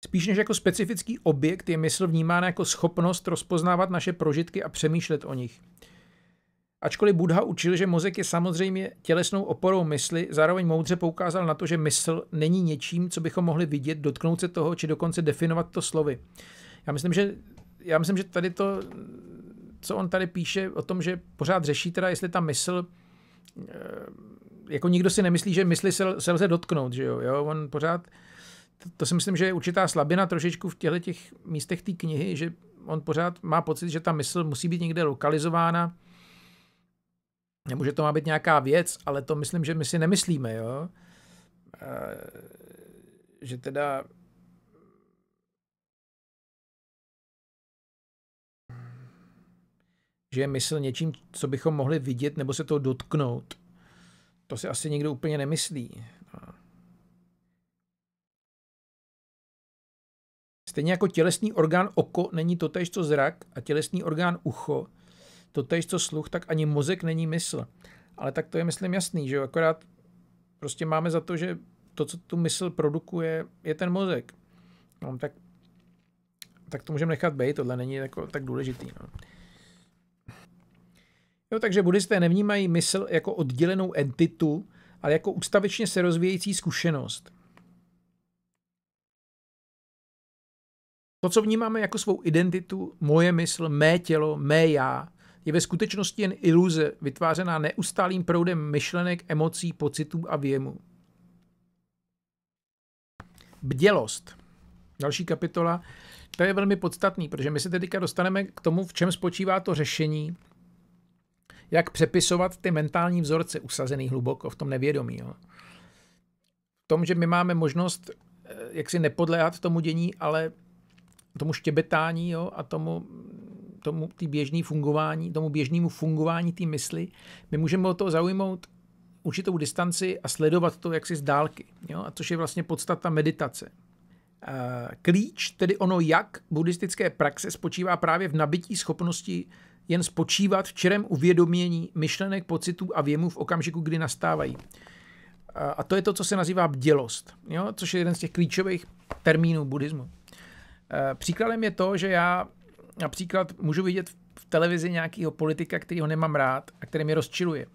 Spíš než jako specifický objekt je mysl vnímána jako schopnost rozpoznávat naše prožitky a přemýšlet o nich. Ačkoliv Buddha učil, že mozek je samozřejmě tělesnou oporou mysli, zároveň moudře poukázal na to, že mysl není něčím, co bychom mohli vidět, dotknout se toho, či dokonce definovat to slovy. Já myslím, že já myslím, že tady to, co on tady píše o tom, že pořád řeší teda, jestli ta mysl eh, jako nikdo si nemyslí, že mysli se, se lze dotknout, že jo, jo, on pořád, to, to si myslím, že je určitá slabina trošičku v těchto těch místech té knihy, že on pořád má pocit, že ta mysl musí být někde lokalizována, nebo že to má být nějaká věc, ale to myslím, že my si nemyslíme, jo, eh, že teda že je mysl něčím, co bychom mohli vidět nebo se to dotknout. To si asi nikdo úplně nemyslí. Stejně jako tělesný orgán oko není totéž, co zrak a tělesný orgán ucho, totéž, co sluch, tak ani mozek není mysl. Ale tak to je, myslím, jasný, že jo? Akorát prostě máme za to, že to, co tu mysl produkuje, je ten mozek. No, tak, tak to můžeme nechat být, tohle není jako tak důležitý. No. Jo, takže buddhisté nevnímají mysl jako oddělenou entitu, ale jako ústavečně se rozvíjející zkušenost. To, co vnímáme jako svou identitu, moje mysl, mé tělo, mé já, je ve skutečnosti jen iluze, vytvářená neustálým proudem myšlenek, emocí, pocitů a věmu. Bdělost. Další kapitola. To je velmi podstatný, protože my se teďka dostaneme k tomu, v čem spočívá to řešení jak přepisovat ty mentální vzorce usazený hluboko v tom nevědomí. Jo. V tom, že my máme možnost eh, jak si nepodléhat tomu dění, ale tomu štěbetání jo, a tomu, tomu tý běžný fungování, tomu běžnému fungování té mysli, my můžeme o toho zaujmout určitou distanci a sledovat to jaksi z dálky, jo, a což je vlastně podstata meditace. Eh, klíč, tedy ono jak buddhistické praxe, spočívá právě v nabití schopnosti jen spočívat v čerem uvědomění myšlenek, pocitů a věmů v okamžiku, kdy nastávají. A to je to, co se nazývá bdělost, jo? což je jeden z těch klíčových termínů buddhismu. E, příkladem je to, že já například můžu vidět v televizi nějakého politika, který ho nemám rád a který mě rozčiluje.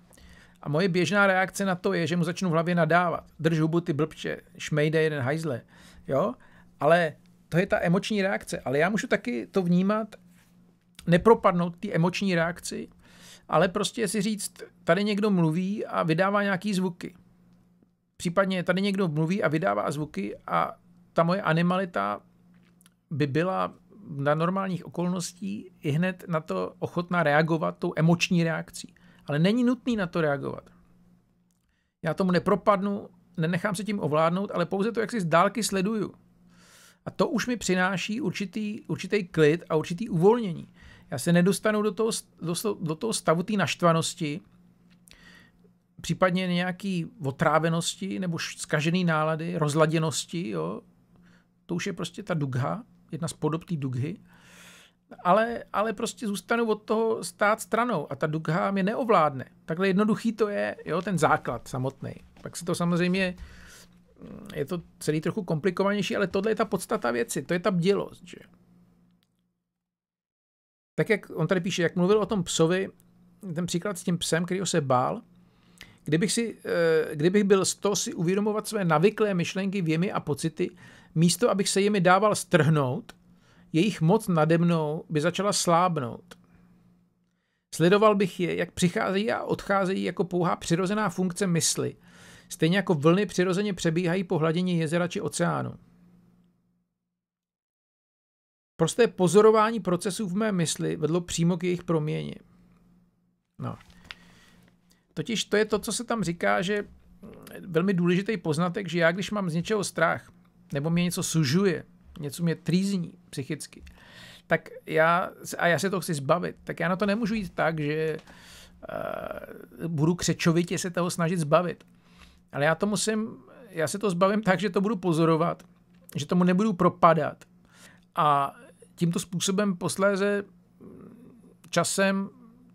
A moje běžná reakce na to je, že mu začnu v hlavě nadávat. Drž hubu ty blbče, šmejde jeden hajzle. Jo? Ale to je ta emoční reakce. Ale já můžu taky to vnímat nepropadnout té emoční reakci, ale prostě si říct, tady někdo mluví a vydává nějaký zvuky. Případně tady někdo mluví a vydává zvuky a ta moje animalita by byla na normálních okolností i hned na to ochotná reagovat tou emoční reakcí. Ale není nutný na to reagovat. Já tomu nepropadnu, nenechám se tím ovládnout, ale pouze to, jak si z dálky sleduju. A to už mi přináší určitý, určitý klid a určitý uvolnění. Já se nedostanu do toho, do, do toho stavu té naštvanosti, případně nějaký otrávenosti nebo zkažený nálady, rozladěnosti, jo. To už je prostě ta dugha, jedna z podob té dughy. Ale, ale prostě zůstanu od toho stát stranou a ta dugha mě neovládne. Takhle jednoduchý to je, jo, ten základ samotný. Pak se to samozřejmě, mm, je to celý trochu komplikovanější, ale tohle je ta podstata věci, to je ta bdělost, že tak jak on tady píše, jak mluvil o tom psovi, ten příklad s tím psem, který se bál, kdybych, si, eh, kdybych byl z toho si uvědomovat své navyklé myšlenky, věmy a pocity, místo abych se jimi dával strhnout, jejich moc nade mnou by začala slábnout. Sledoval bych je, jak přicházejí a odcházejí jako pouhá přirozená funkce mysli, stejně jako vlny přirozeně přebíhají po hladině jezera či oceánu. Prosté pozorování procesů v mé mysli vedlo přímo k jejich proměně. No. Totiž to je to, co se tam říká, že velmi důležitý poznatek, že já, když mám z něčeho strach, nebo mě něco sužuje, něco mě trýzní psychicky, tak já, a já se to chci zbavit, tak já na to nemůžu jít tak, že uh, budu křečovitě se toho snažit zbavit. Ale já to musím, já se to zbavím tak, že to budu pozorovat, že tomu nebudu propadat a tímto způsobem posléze časem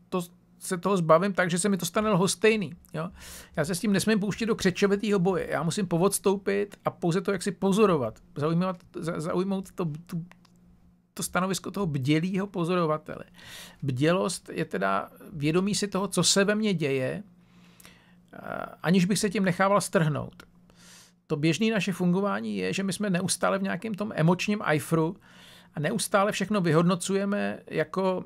to, se toho zbavím tak, že se mi to stane lhostejný. Jo? Já se s tím nesmím pouštět do křečovitého boje. Já musím povodstoupit a pouze to jaksi pozorovat. Zaujímat, zaujmout to, tu, to stanovisko toho bdělého pozorovatele. Bdělost je teda vědomí si toho, co se ve mně děje, eh, aniž bych se tím nechával strhnout. To běžné naše fungování je, že my jsme neustále v nějakém tom emočním ajfru, a neustále všechno vyhodnocujeme jako,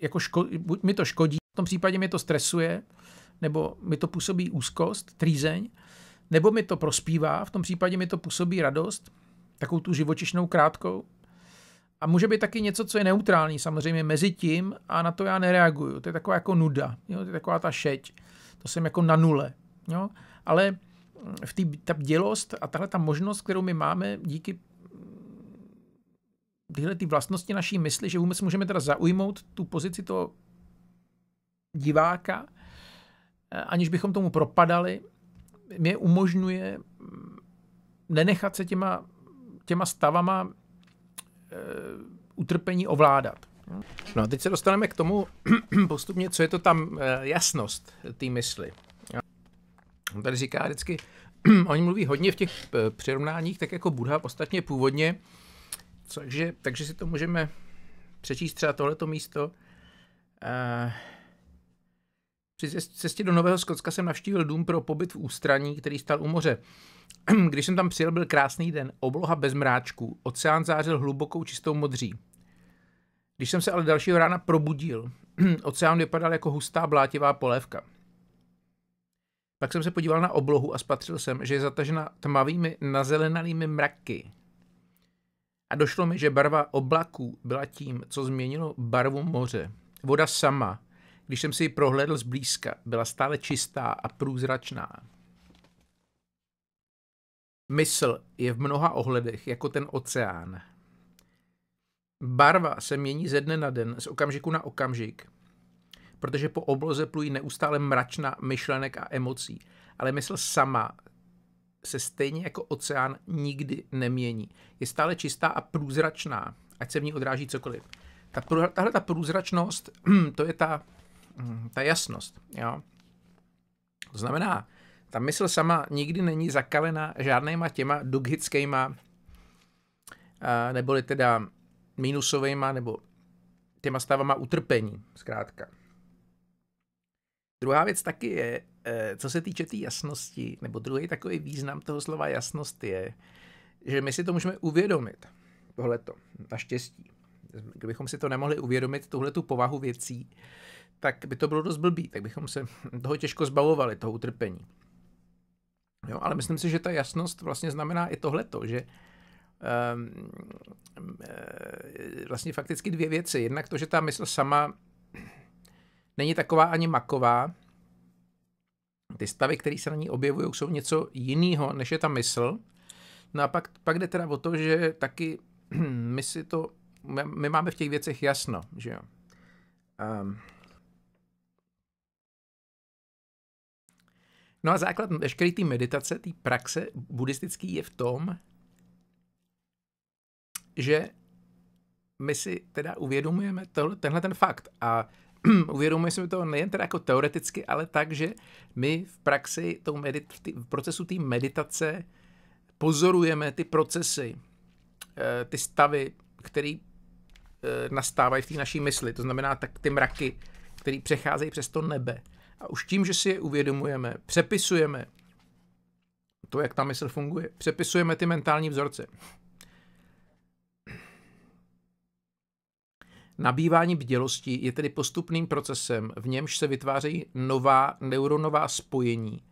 jako ško, buď mi to škodí, v tom případě mi to stresuje, nebo mi to působí úzkost, trýzeň, nebo mi to prospívá, v tom případě mi to působí radost, takovou tu živočišnou krátkou. A může být taky něco, co je neutrální, samozřejmě mezi tím a na to já nereaguju. To je taková jako nuda, jo? to je taková ta šeť. To jsem jako na nule. Jo? Ale v té ta bdělost a tahle ta možnost, kterou my máme díky tyhle ty vlastnosti naší mysli, že vůbec můžeme teda zaujmout tu pozici toho diváka, eh, aniž bychom tomu propadali, mě umožňuje mm, nenechat se těma, těma stavama e, utrpení ovládat. No a teď se dostaneme k tomu postupně, co je to tam eh, jasnost té mysli. On tady říká vždycky, oni mluví hodně v těch přirovnáních, tak jako Buddha ostatně původně takže, takže si to můžeme přečíst třeba tohleto místo. Eh, při cestě do Nového Skotska jsem navštívil dům pro pobyt v ústraní, který stál u moře. Když jsem tam přijel, byl krásný den, obloha bez mráčků, oceán zářil hlubokou čistou modří. Když jsem se ale dalšího rána probudil, oceán vypadal jako hustá blátivá polévka. Pak jsem se podíval na oblohu a spatřil jsem, že je zatažena tmavými nazelenalými mraky. A došlo mi, že barva oblaků byla tím, co změnilo barvu moře. Voda sama, když jsem si ji prohlédl zblízka, byla stále čistá a průzračná. Mysl je v mnoha ohledech jako ten oceán. Barva se mění ze dne na den, z okamžiku na okamžik, protože po obloze plují neustále mračna myšlenek a emocí, ale mysl sama se stejně jako oceán nikdy nemění. Je stále čistá a průzračná, ať se v ní odráží cokoliv. Ta, tahle ta průzračnost, to je ta, mm, ta jasnost. Jo? To znamená, ta mysl sama nikdy není zakalena žádnýma těma dughickýma eh, neboli teda minusovejma nebo těma stavama utrpení, zkrátka. Druhá věc taky je, Eh, co se týče té tý jasnosti, nebo druhý takový význam toho slova jasnost je, že my si to můžeme uvědomit, tohleto, naštěstí. Kdybychom si to nemohli uvědomit, tuhle tu povahu věcí, tak by to bylo dost blbý, tak bychom se toho těžko zbavovali, toho utrpení. Jo, ale myslím si, že ta jasnost vlastně znamená i tohleto, že um, vlastně fakticky dvě věci. Jednak to, že ta mysl sama není taková ani maková, ty stavy, které se na ní objevují, jsou něco jiného, než je ta mysl. No a pak, pak jde teda o to, že taky my si to, my, my máme v těch věcech jasno, že jo. Um, No a základ veškeré té meditace, té praxe buddhistické je v tom, že my si teda uvědomujeme tohle, tenhle ten fakt a uvědomuji si to nejen teda jako teoreticky, ale tak, že my v praxi tou medit- v, tý, v procesu té meditace pozorujeme ty procesy, eh, ty stavy, které eh, nastávají v té naší mysli. To znamená tak ty mraky, které přecházejí přes to nebe. A už tím, že si je uvědomujeme, přepisujeme to, jak ta mysl funguje, přepisujeme ty mentální vzorce. Nabývání bdělosti je tedy postupným procesem, v němž se vytvářejí nová neuronová spojení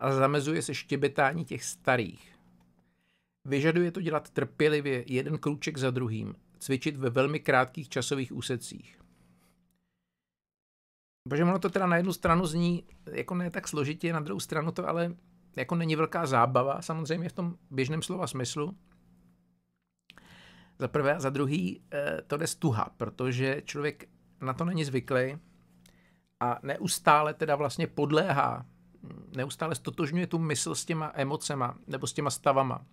a zamezuje se štěbetání těch starých. Vyžaduje to dělat trpělivě jeden krůček za druhým, cvičit ve velmi krátkých časových úsecích. Protože ono to teda na jednu stranu zní jako ne tak složitě, na druhou stranu to ale jako není velká zábava, samozřejmě v tom běžném slova smyslu. Za prvé a za druhý eh, to jde stuha, protože člověk na to není zvyklý a neustále teda vlastně podléhá, neustále stotožňuje tu mysl s těma emocema nebo s těma stavama.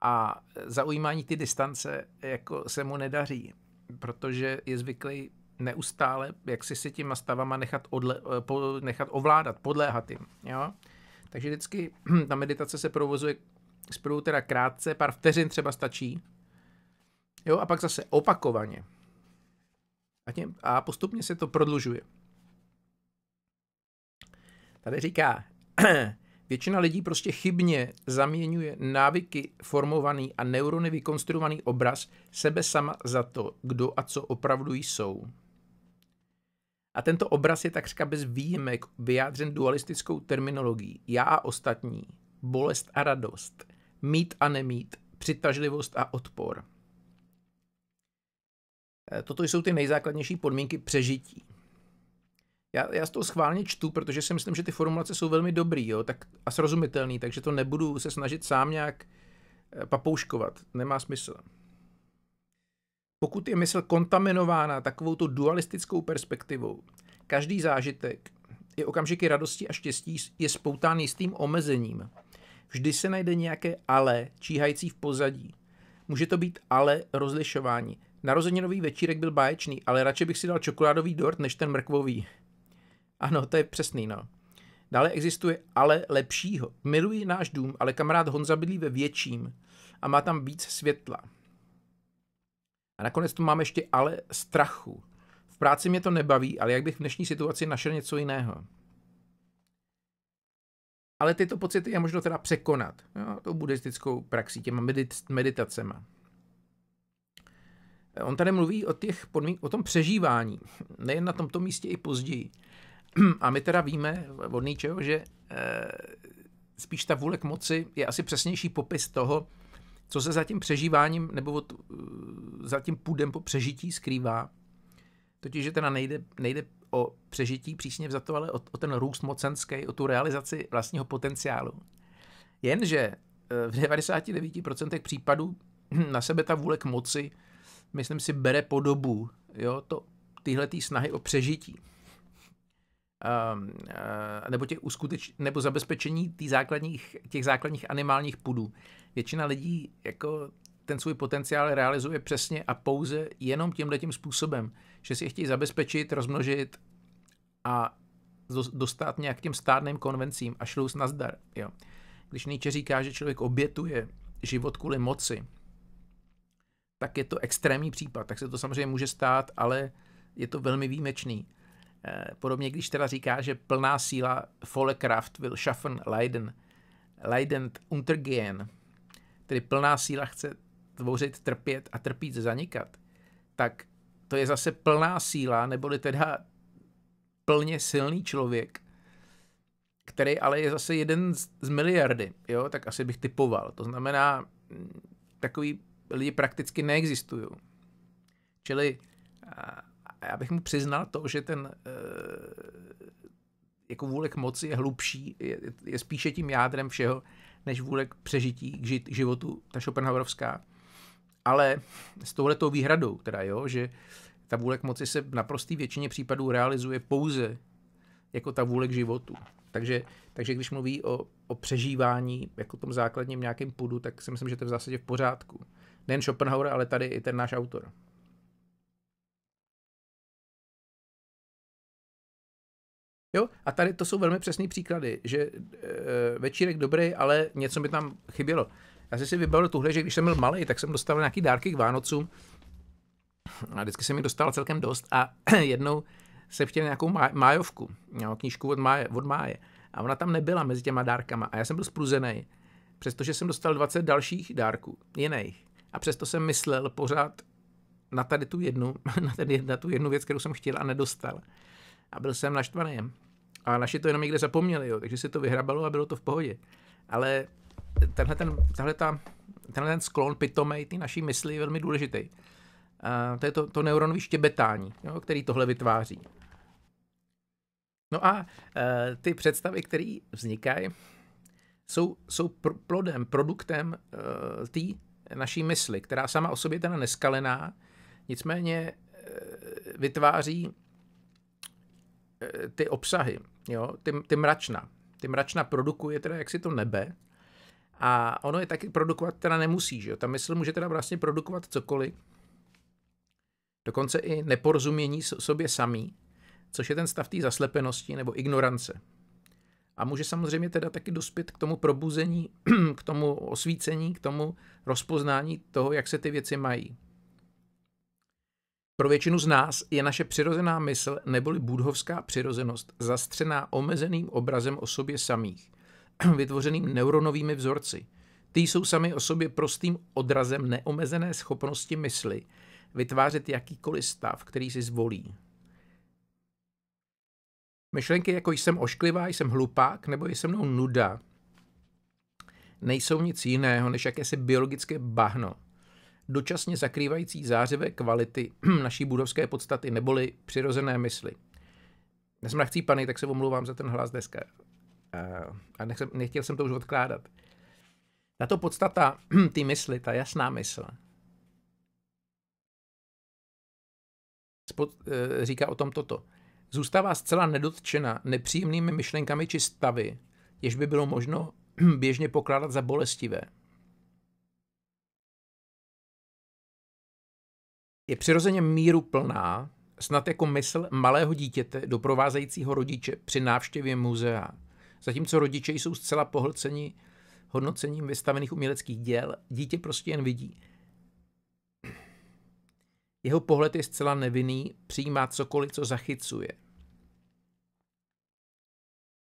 A zaujímání ty distance jako se mu nedaří, protože je zvyklý neustále, jak si se těma stavama nechat, odle, eh, po, nechat ovládat, podléhat jim. Jo? Takže vždycky ta meditace se provozuje zprvu teda krátce, pár vteřin třeba stačí, Jo, a pak zase opakovaně. A, tím, a postupně se to prodlužuje. Tady říká, většina lidí prostě chybně zaměňuje návyky formovaný a neurony vykonstruovaný obraz sebe sama za to, kdo a co opravdu jsou. A tento obraz je takřka bez výjimek vyjádřen dualistickou terminologií já a ostatní, bolest a radost, mít a nemít, přitažlivost a odpor. Eh, toto jsou ty nejzákladnější podmínky přežití. Já, já z toho schválně čtu, protože si myslím, že ty formulace jsou velmi dobrý jo, tak, a srozumitelný, takže to nebudu se snažit sám nějak eh, papouškovat. Nemá smysl. Pokud je mysl kontaminována takovou dualistickou perspektivou, každý zážitek i okamžiky radosti a štěstí je spoután jistým omezením. Vždy se najde nějaké ale číhající v pozadí. Může to být ale rozlišování. Narozeninový večírek byl báječný, ale radši bych si dal čokoládový dort než ten mrkvový. Ano, to je přesný, no. Dále existuje ale lepšího. Miluji náš dům, ale kamarád Honza bydlí ve větším a má tam víc světla. A nakonec tu máme ještě ale strachu. V práci mě to nebaví, ale jak bych v dnešní situaci našel něco jiného. Ale tyto pocity je možno teda překonat jo, tou buddhistickou praxí, těma medit- meditacema. On tady mluví o, těch podmín- o tom přežívání, nejen na tomto místě, i později. A my teda víme od Nietzscheho, že e, spíš ta vůle k moci je asi přesnější popis toho, co se za tím přežíváním nebo od, eh, za tím půdem po přežití skrývá. Totiž, že teda nejde, nejde o přežití přísně vzato, ale o, o ten růst mocenský, o tu realizaci vlastního potenciálu. Jenže eh, v 99% případů na sebe ta vůle k moci myslím si, bere podobu jo, to, tyhle snahy o přežití. Uh, uh, nebo, těch uskuteč, nebo zabezpečení základních, těch základních animálních pudů. Většina lidí jako ten svůj potenciál realizuje přesně a pouze jenom tímhle tím způsobem, že si je chtějí zabezpečit, rozmnožit a dostat nějak těm stádným konvencím a šlou nazdar. Jo. Když Nietzsche říká, že člověk obětuje život kvůli moci, tak je to extrémní případ, tak se to samozřejmě může stát, ale je to velmi výjimečný. Eh, podobně, když teda říká, že plná síla Vollekraft will schaffen Leiden, Leiden untergehen, tedy plná síla chce tvořit, trpět a trpít zanikat, tak to je zase plná síla, neboli teda plně silný člověk, který ale je zase jeden z miliardy, jo, tak asi bych typoval. To znamená, mm, takový lidi prakticky neexistují. Čili eh, já bych mu přiznal to, že ten eh, jako vůle k moci je hlubší, je, je spíše tím jádrem všeho, než vůle k přežití, k, životu, ta Schopenhauerovská. Ale s touhletou výhradou, teda jo, že ta vůle k moci se v prostý většině případů realizuje pouze jako ta vůle k životu. Takže, takže když mluví o, o přežívání jako tom základním nějakém půdu, tak si myslím, že to je v zásadě v pořádku nejen Schopenhauer, ale tady i ten náš autor. Jo, a tady to jsou velmi přesné příklady, že e, večírek dobrý, ale něco mi tam chybělo. Já jsem si vybavil tuhle, že když jsem byl malý, tak jsem dostal nějaký dárky k Vánocům a vždycky jsem mi dostal celkem dost a jednou se chtěl nějakou má, májovku, nějakou knížku od máje, od máje a ona tam nebyla mezi těma dárkama a já jsem byl spruzený, přestože jsem dostal 20 dalších dárků, jiných. A přesto jsem myslel pořád na tady tu jednu, na, tady, na tu jednu věc, kterou jsem chtěl a nedostal. A byl jsem naštvaný. A naši to jenom někde zapomněli, jo, takže si to vyhrabalo a bylo to v pohodě. Ale tenhle ten, tahle ta, tenhle ten sklon pitomej, ty naší mysli je velmi důležitý. A to je to, to neuronové štěbetání, jo, který tohle vytváří. No a e, ty představy, které vznikají, jsou, jsou pr- plodem, produktem e, té naší mysli, která sama o sobě teda neskalená, nicméně eh, vytváří eh, ty obsahy, jo, ty, ty mračna. Ty mračna produkuje teda jaksi to nebe a ono je taky produkovat teda nemusí, že jo. Ta mysl může teda vlastně produkovat cokoliv, dokonce i neporozumění sobě samý, což je ten stav té zaslepenosti nebo ignorance a může samozřejmě teda taky dospět k tomu probuzení, k tomu osvícení, k tomu rozpoznání toho, jak se ty věci mají. Pro většinu z nás je naše přirozená mysl neboli budhovská přirozenost zastřená omezeným obrazem o sobě samých, vytvořeným neuronovými vzorci. Ty jsou sami o sobě prostým odrazem neomezené schopnosti mysli vytvářet jakýkoliv stav, který si zvolí. Myšlenky jako jsem ošklivá, jsem hlupák nebo je se mnou nuda, nejsou nic jiného než jakési biologické bahno, dočasně zakrývající zářivé kvality naší budovské podstaty neboli přirozené mysli. Já jsem nachcí pany, tak se omlouvám za ten hlas dneska. A nechtěl jsem to už odkládat. Tato podstata ty mysli, ta jasná mysl, eh, říká o tom toto zůstává zcela nedotčena nepříjemnými myšlenkami či stavy, jež by bylo možno běžně pokládat za bolestivé. Je přirozeně míru plná, snad jako mysl malého dítěte doprovázejícího rodiče při návštěvě muzea. Zatímco rodiče jsou zcela pohlceni hodnocením vystavených uměleckých děl, dítě prostě jen vidí. Jeho pohled je zcela nevinný, přijímá cokoliv, co zachycuje.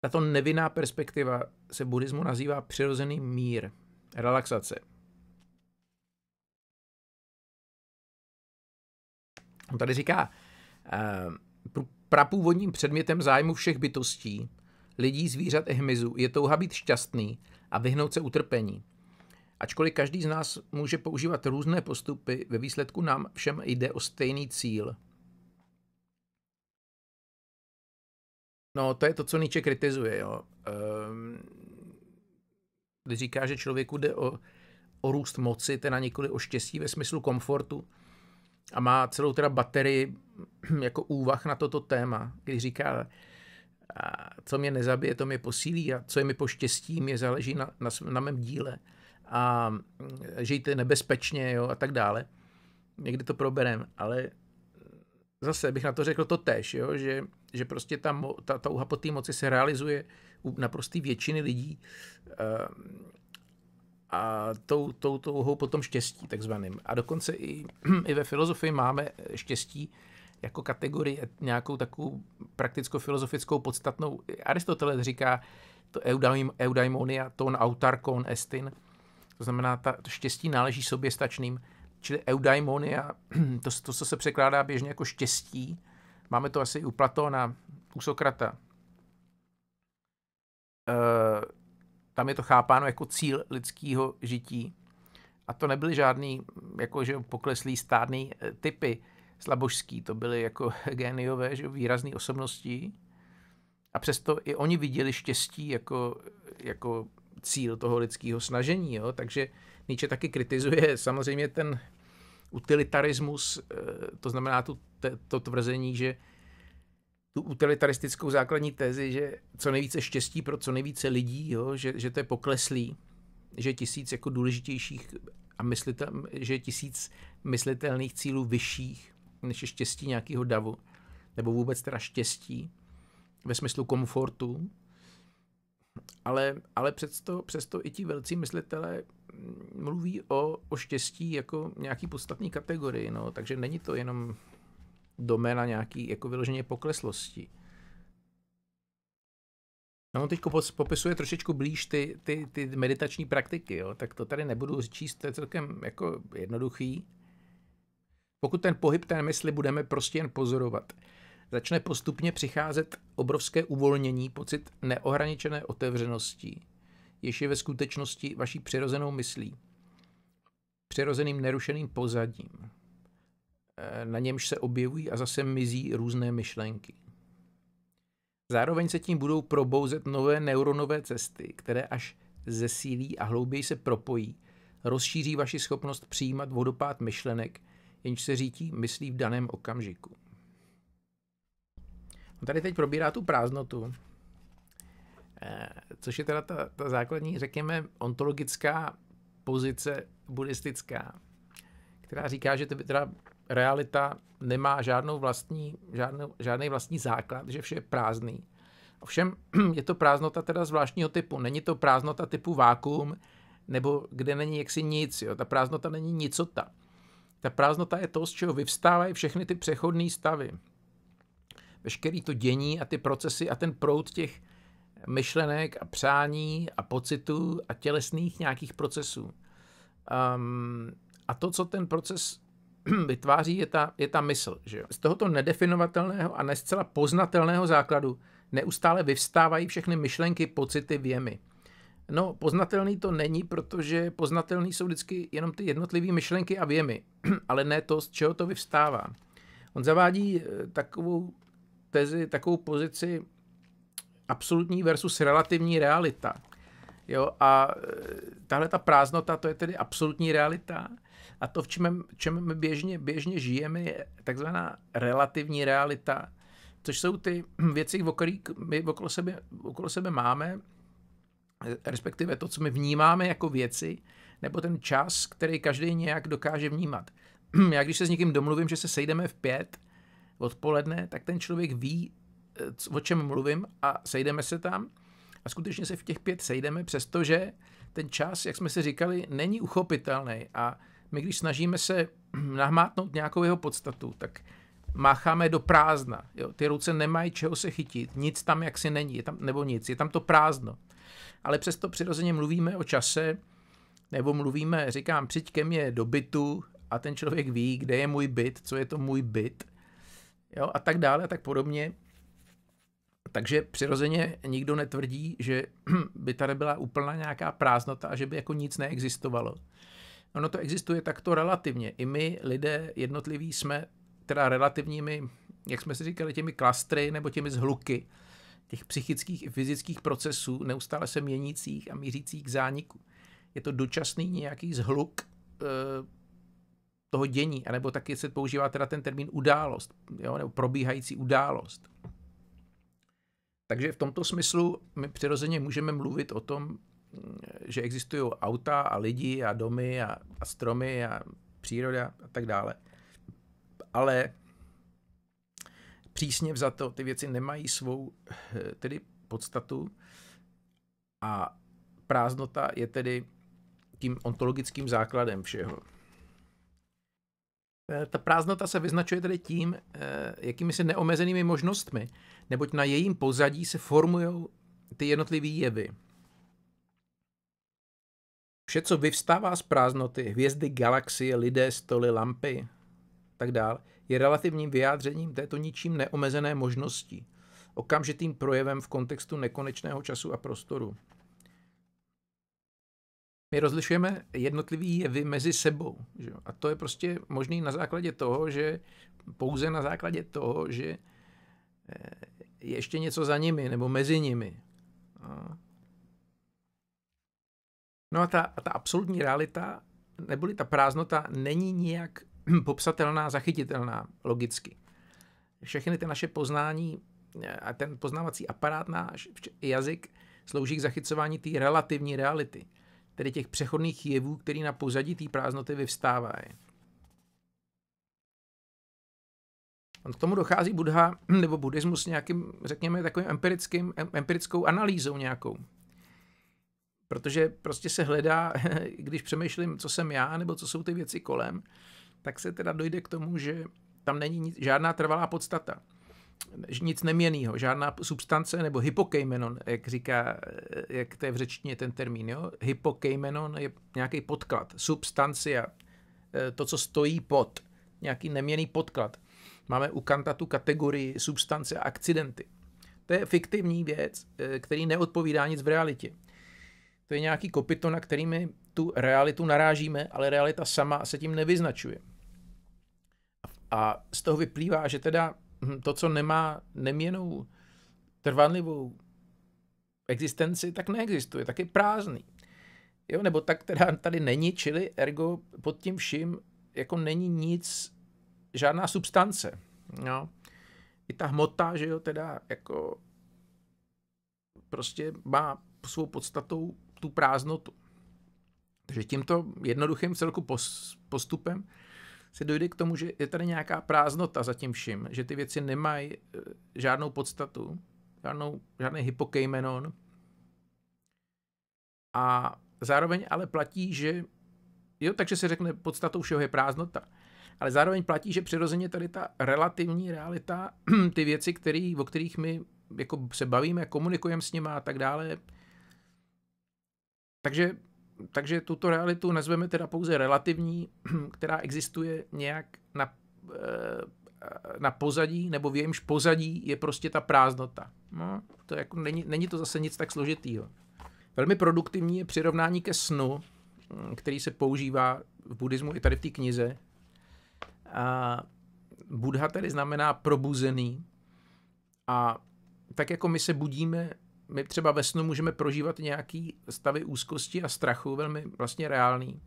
Tato nevinná perspektiva se buddhismu nazývá přirozený mír, relaxace. On tady říká, eh, prapůvodním předmětem zájmu všech bytostí, lidí, zvířat i hmyzu, je touha být šťastný a vyhnout se utrpení. Ačkoliv každý z nás může používat různé postupy, ve výsledku nám všem jde o stejný cíl. No, to je to, co Nietzsche kritizuje. Jo. Ehm, když říká, že člověku jde o, o růst moci, teda nikoli o štěstí ve smyslu komfortu, a má celou teda baterii jako úvah na toto téma, když říká, a co mě nezabije, to mě posílí a co je mi poštěstí, mě záleží na, na, na mém díle a žijte nebezpečně jo, a tak dále. Někdy to proberem, ale zase bych na to řekl to tež, jo, že, že prostě ta, ta, ta uha po té moci se realizuje u naprosté většiny lidí a, eh, a tou, tou, tou uhou potom štěstí takzvaným. A dokonce i, i ve filozofii máme štěstí, jako kategorii, nějakou takovou prakticko-filozofickou podstatnou. Aristoteles říká to eudaimonia ton autarkon estin, to znamená, ta, to štěstí náleží sobě stačným, čili eudaimonia, to, to, co se překládá běžně jako štěstí, máme to asi u Platona, u Sokrata. E, tam je to chápáno jako cíl lidského žití. A to nebyly žádný jako, že pokleslý stádný eh, typy slabožský, to byly jako géniové, že výrazné osobnosti. A přesto i oni viděli štěstí jako, jako cíl toho lidského snažení. Jo? Takže Nietzsche taky kritizuje samozřejmě ten utilitarismus, eh, to znamená tu, to tvrzení, že tu utilitaristickou základní tezi, že co nejvíce štěstí pro co nejvíce lidí, jo? Že, že to je pokleslý, že tisíc jako důležitějších a myslitel, že tisíc myslitelných cílů vyšších než je štěstí nějakého davu, nebo vůbec teda štěstí ve smyslu komfortu, ale, ale přesto, přesto i ti velcí myslitelé mm, mluví o, o štěstí jako nějaký podstatný kategorii, no, takže není to jenom doména nějaký jako vyloženě pokleslosti. No, on teď popisuje trošičku blíž ty, ty, ty meditační praktiky, jo? tak to tady nebudu číst, to je celkem jako jednoduchý. Pokud ten pohyb té mysli budeme prostě jen pozorovat, začne postupně přicházet obrovské uvolnění, pocit neohraničené otevřenosti, jež je ve skutečnosti vaší přirozenou myslí, přirozeným nerušeným pozadím, eh, na němž se objevují a zase mizí různé myšlenky. Zároveň se tím budou probouzet nové neuronové cesty, které až zesílí a hlouběji se propojí, rozšíří vaši schopnost přijímat vodopád myšlenek, jenž se řítí myslí v daném okamžiku. On tady teď probírá tu prázdnotu, eh, což je teda ta, ta základní, řekněme, ontologická pozice buddhistická, která říká, že teda realita nemá žádnou vlastní, žádnou, žádný vlastní základ, že vše je prázdný. Ovšem je to prázdnota teda zvláštního typu. Není to prázdnota typu vákuum, nebo kde není jaksi nic. Jo. Ta prázdnota není nicota. Ta prázdnota je to, z čeho vyvstávají všechny ty přechodné stavy veškerý to dění a ty procesy a ten prout těch myšlenek a přání a pocitů a tělesných nějakých procesů. Um, a to, co ten proces vytváří, je ta, je ta mysl. Že jo? Z tohoto nedefinovatelného a nescela poznatelného základu neustále vyvstávají všechny myšlenky, pocity, věmy. No, poznatelný to není, protože poznatelný jsou vždycky jenom ty jednotlivé myšlenky a věmy, ale ne to, z čeho to vyvstává. On zavádí eh, takovou tezi, takovou pozici absolutní versus relativní realita. Jo, a e, tahle ta prázdnota, to je tedy absolutní realita. A to, v čem, čem my běžně, běžně žijeme, je takzvaná relativní realita, což jsou ty věci, o kterých my okolo sebe, okolo sebe máme, e, respektive to, co my vnímáme jako věci, nebo ten čas, který každý nějak dokáže vnímat. Já když se s někým domluvím, že se sejdeme v pět, odpoledne, tak ten člověk ví, eh, o čem mluvím a sejdeme se tam. A skutečně se v těch pět sejdeme, přestože ten čas, jak jsme si říkali, není uchopitelný. A my, když snažíme se nahmátnout nějakou jeho podstatu, tak mácháme do prázdna. Jo? Ty ruce nemají čeho se chytit, nic tam jaksi není, je tam, nebo nic, je tam to prázdno. Ale přesto přirozeně mluvíme o čase, nebo mluvíme, říkám, přijď ke mně do bytu a ten člověk ví, kde je můj byt, co je to můj byt jo, a tak dále a tak podobně. Takže přirozeně nikdo netvrdí, že by tady byla úplná nějaká prázdnota a že by jako nic neexistovalo. Ono to existuje takto relativně. I my, lidé jednotliví, jsme teda relativními, jak jsme si říkali, těmi klastry nebo těmi zhluky těch psychických i fyzických procesů, neustále se měnících a mířících k zániku. Je to dočasný nějaký zhluk e, toho dění, anebo taky se používá teda ten termín událost, jo, nebo probíhající událost. Takže v tomto smyslu my přirozeně můžeme mluvit o tom, že existují auta a lidi a domy a, a stromy a příroda a tak dále. Ale přísně vzato ty věci nemají svou tedy podstatu a prázdnota je tedy tím ontologickým základem všeho. Eh, ta prázdnota se vyznačuje tedy tím, eh, jakými se neomezenými možnostmi, neboť na jejím pozadí se formují ty jednotlivé jevy. Vše, co vyvstává z prázdnoty, hvězdy, galaxie, lidé, stoly, lampy, tak dál, je relativním vyjádřením této ničím neomezené možnosti, okamžitým projevem v kontextu nekonečného času a prostoru my rozlišujeme jednotlivý jevy mezi sebou. Že A to je prostě možný na základě toho, že pouze na základě toho, že eh, je ještě něco za nimi nebo mezi nimi. No a ta, a ta absolutní realita, neboli ta prázdnota, není nijak popsatelná, zachytitelná logicky. Všechny ty naše poznání eh, a ten poznávací aparát náš jazyk slouží k zachycování té relativní reality – tedy těch přechodných jevů, který na pozadí té prázdnoty vyvstávají. k tomu dochází buddha nebo buddhismus nějakým, řekněme, takovým empirickým, empirickou analýzou nějakou. Protože prostě se hledá, když přemýšlím, co jsem já, nebo co jsou ty věci kolem, tak se teda dojde k tomu, že tam není žádná trvalá podstata nic neměnýho, žádná substance nebo hypokejmenon, jak říká, jak to je v řečtině ten termín, jo? hypokejmenon je nějaký podklad, substancia, eh, to, co stojí pod, nějaký neměný podklad. Máme u Kanta tu kategorii substance a akcidenty. To je fiktivní věc, eh, který neodpovídá nic v realitě. To je nějaký kopito, na my tu realitu narážíme, ale realita sama se tím nevyznačuje. A z toho vyplývá, že teda Hm, to, co nemá neměnou trvanlivou existenci, tak neexistuje, tak je prázdný. Jo, nebo tak teda tady není, čili ergo pod tím vším jako není nic, žádná substance. No. I ta hmota, že jo, teda jako prostě má svou podstatou tu prázdnotu. Takže tímto jednoduchým celku postupem se dojde k tomu, že je tady nějaká prázdnota za tím vším, že ty věci nemají eh, žádnou podstatu, žádnou, žádný hypokejmenon. A zároveň ale platí, že jo, takže se řekne, podstatou všeho je prázdnota. Ale zároveň platí, že přirozeně tady ta relativní realita, ty věci, který, o kterých my jako se bavíme, komunikujeme s nimi a tak dále. Takže takže tuto realitu nazveme teda pouze relativní, která existuje nějak na, eh, na pozadí, nebo v jejímž pozadí je prostě ta prázdnota. No, to jako není, není to zase nic tak složitýho. Velmi produktivní je přirovnání ke snu, hm, který se používá v buddhismu i tady v té knize. A Buddha tedy znamená probuzený. A tak jako my se budíme my třeba ve snu můžeme prožívat nějaký stavy úzkosti a strachu, velmi vlastně reálný.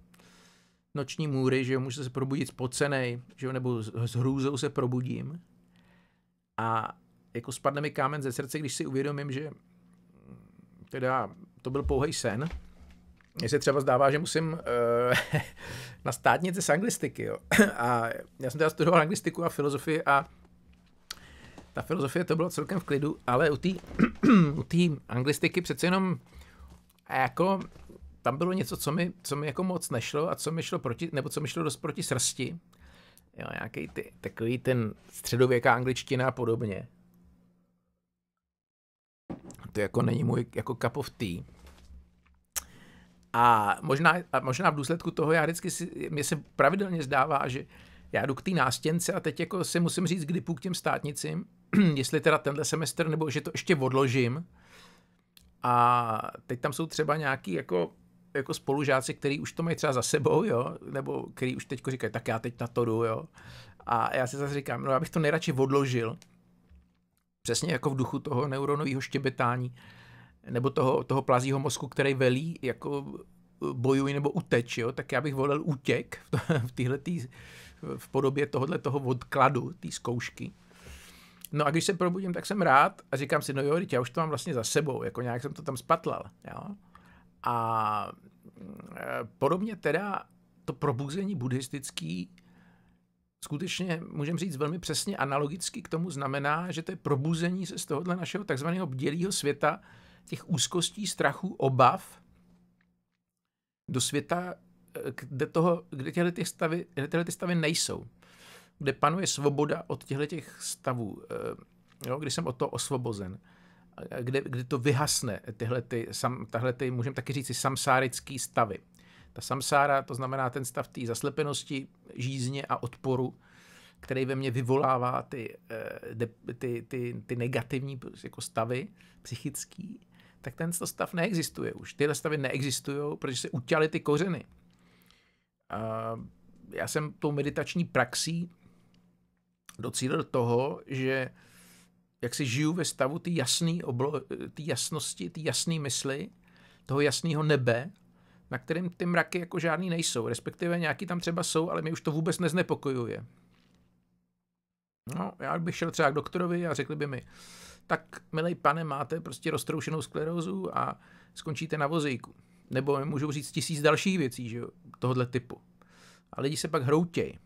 Noční můry, že jo, můžete se probudit spocenej, že jo, nebo s hrůzou se probudím. A jako spadne mi kámen ze srdce, když si uvědomím, že teda to byl pouhý sen. Mně se třeba zdává, že musím uh, na státnice z anglistiky, jo. A já jsem teda studoval anglistiku a filozofii a ta filozofie to bylo celkem v klidu, ale u té u tý anglistiky přece jenom jako tam bylo něco, co mi, co mi jako moc nešlo a co mi šlo proti, nebo co mi šlo dost proti srsti. Jo, nějaký ty, takový ten středověká angličtina a podobně. To jako není můj jako cup of tea. A možná, a možná v důsledku toho já vždycky si, mě se pravidelně zdává, že já jdu k té nástěnce a teď jako si musím říct, kdy k těm státnicím, jestli teda tenhle semestr, nebo že to ještě odložím. A teď tam jsou třeba nějaký jako, jako spolužáci, který už to mají třeba za sebou, jo, nebo který už teď říkají, tak já teď na to jdu, jo. A já si zase říkám, no já bych to nejradši odložil, přesně jako v duchu toho neuronového štěbetání, nebo toho, toho plazího mozku, který velí, jako bojuj nebo uteč, jo, tak já bych volil útěk v, to, v téhle v podobě tohohle toho odkladu, té zkoušky. No a když se probudím, tak jsem rád a říkám si, no jo, já už to mám vlastně za sebou, jako nějak jsem to tam spatlal. Jo? A eh, podobně teda to probuzení buddhistický skutečně, můžeme říct velmi přesně analogicky k tomu znamená, že to je probuzení se z tohohle našeho takzvaného bdělého světa, těch úzkostí, strachu, obav, do světa, kde, toho, kde těhle ty stavy, kde tyhle ty stavy nejsou. Kde panuje svoboda od těchto těch stavů, eh, jo, kdy jsem o to osvobozen. Kde, kde to vyhasne, tyhle ty, sam, tahle ty, můžeme taky říct, samsárický stavy. Ta samsára, to znamená ten stav té zaslepenosti, žízně a odporu, který ve mně vyvolává ty, ty, eh, ty, ty, ty negativní jako stavy psychický, tak ten stav neexistuje už. Tyhle stavy neexistují, protože se utěly ty kořeny. Eh, já jsem tou meditační praxí docílil toho, že jak si žiju ve stavu ty jasný oblo, ty jasnosti, ty jasné mysli, toho jasného nebe, na kterém ty mraky jako žádný nejsou, respektive nějaký tam třeba jsou, ale mě už to vůbec neznepokojuje. No, já bych šel třeba k doktorovi a řekli by mi, tak milej pane, máte prostě roztroušenou sklerózu a skončíte na vozejku. Nebo mi můžou říct tisíc dalších věcí, že jo? tohohle typu. A lidi se pak hroutějí.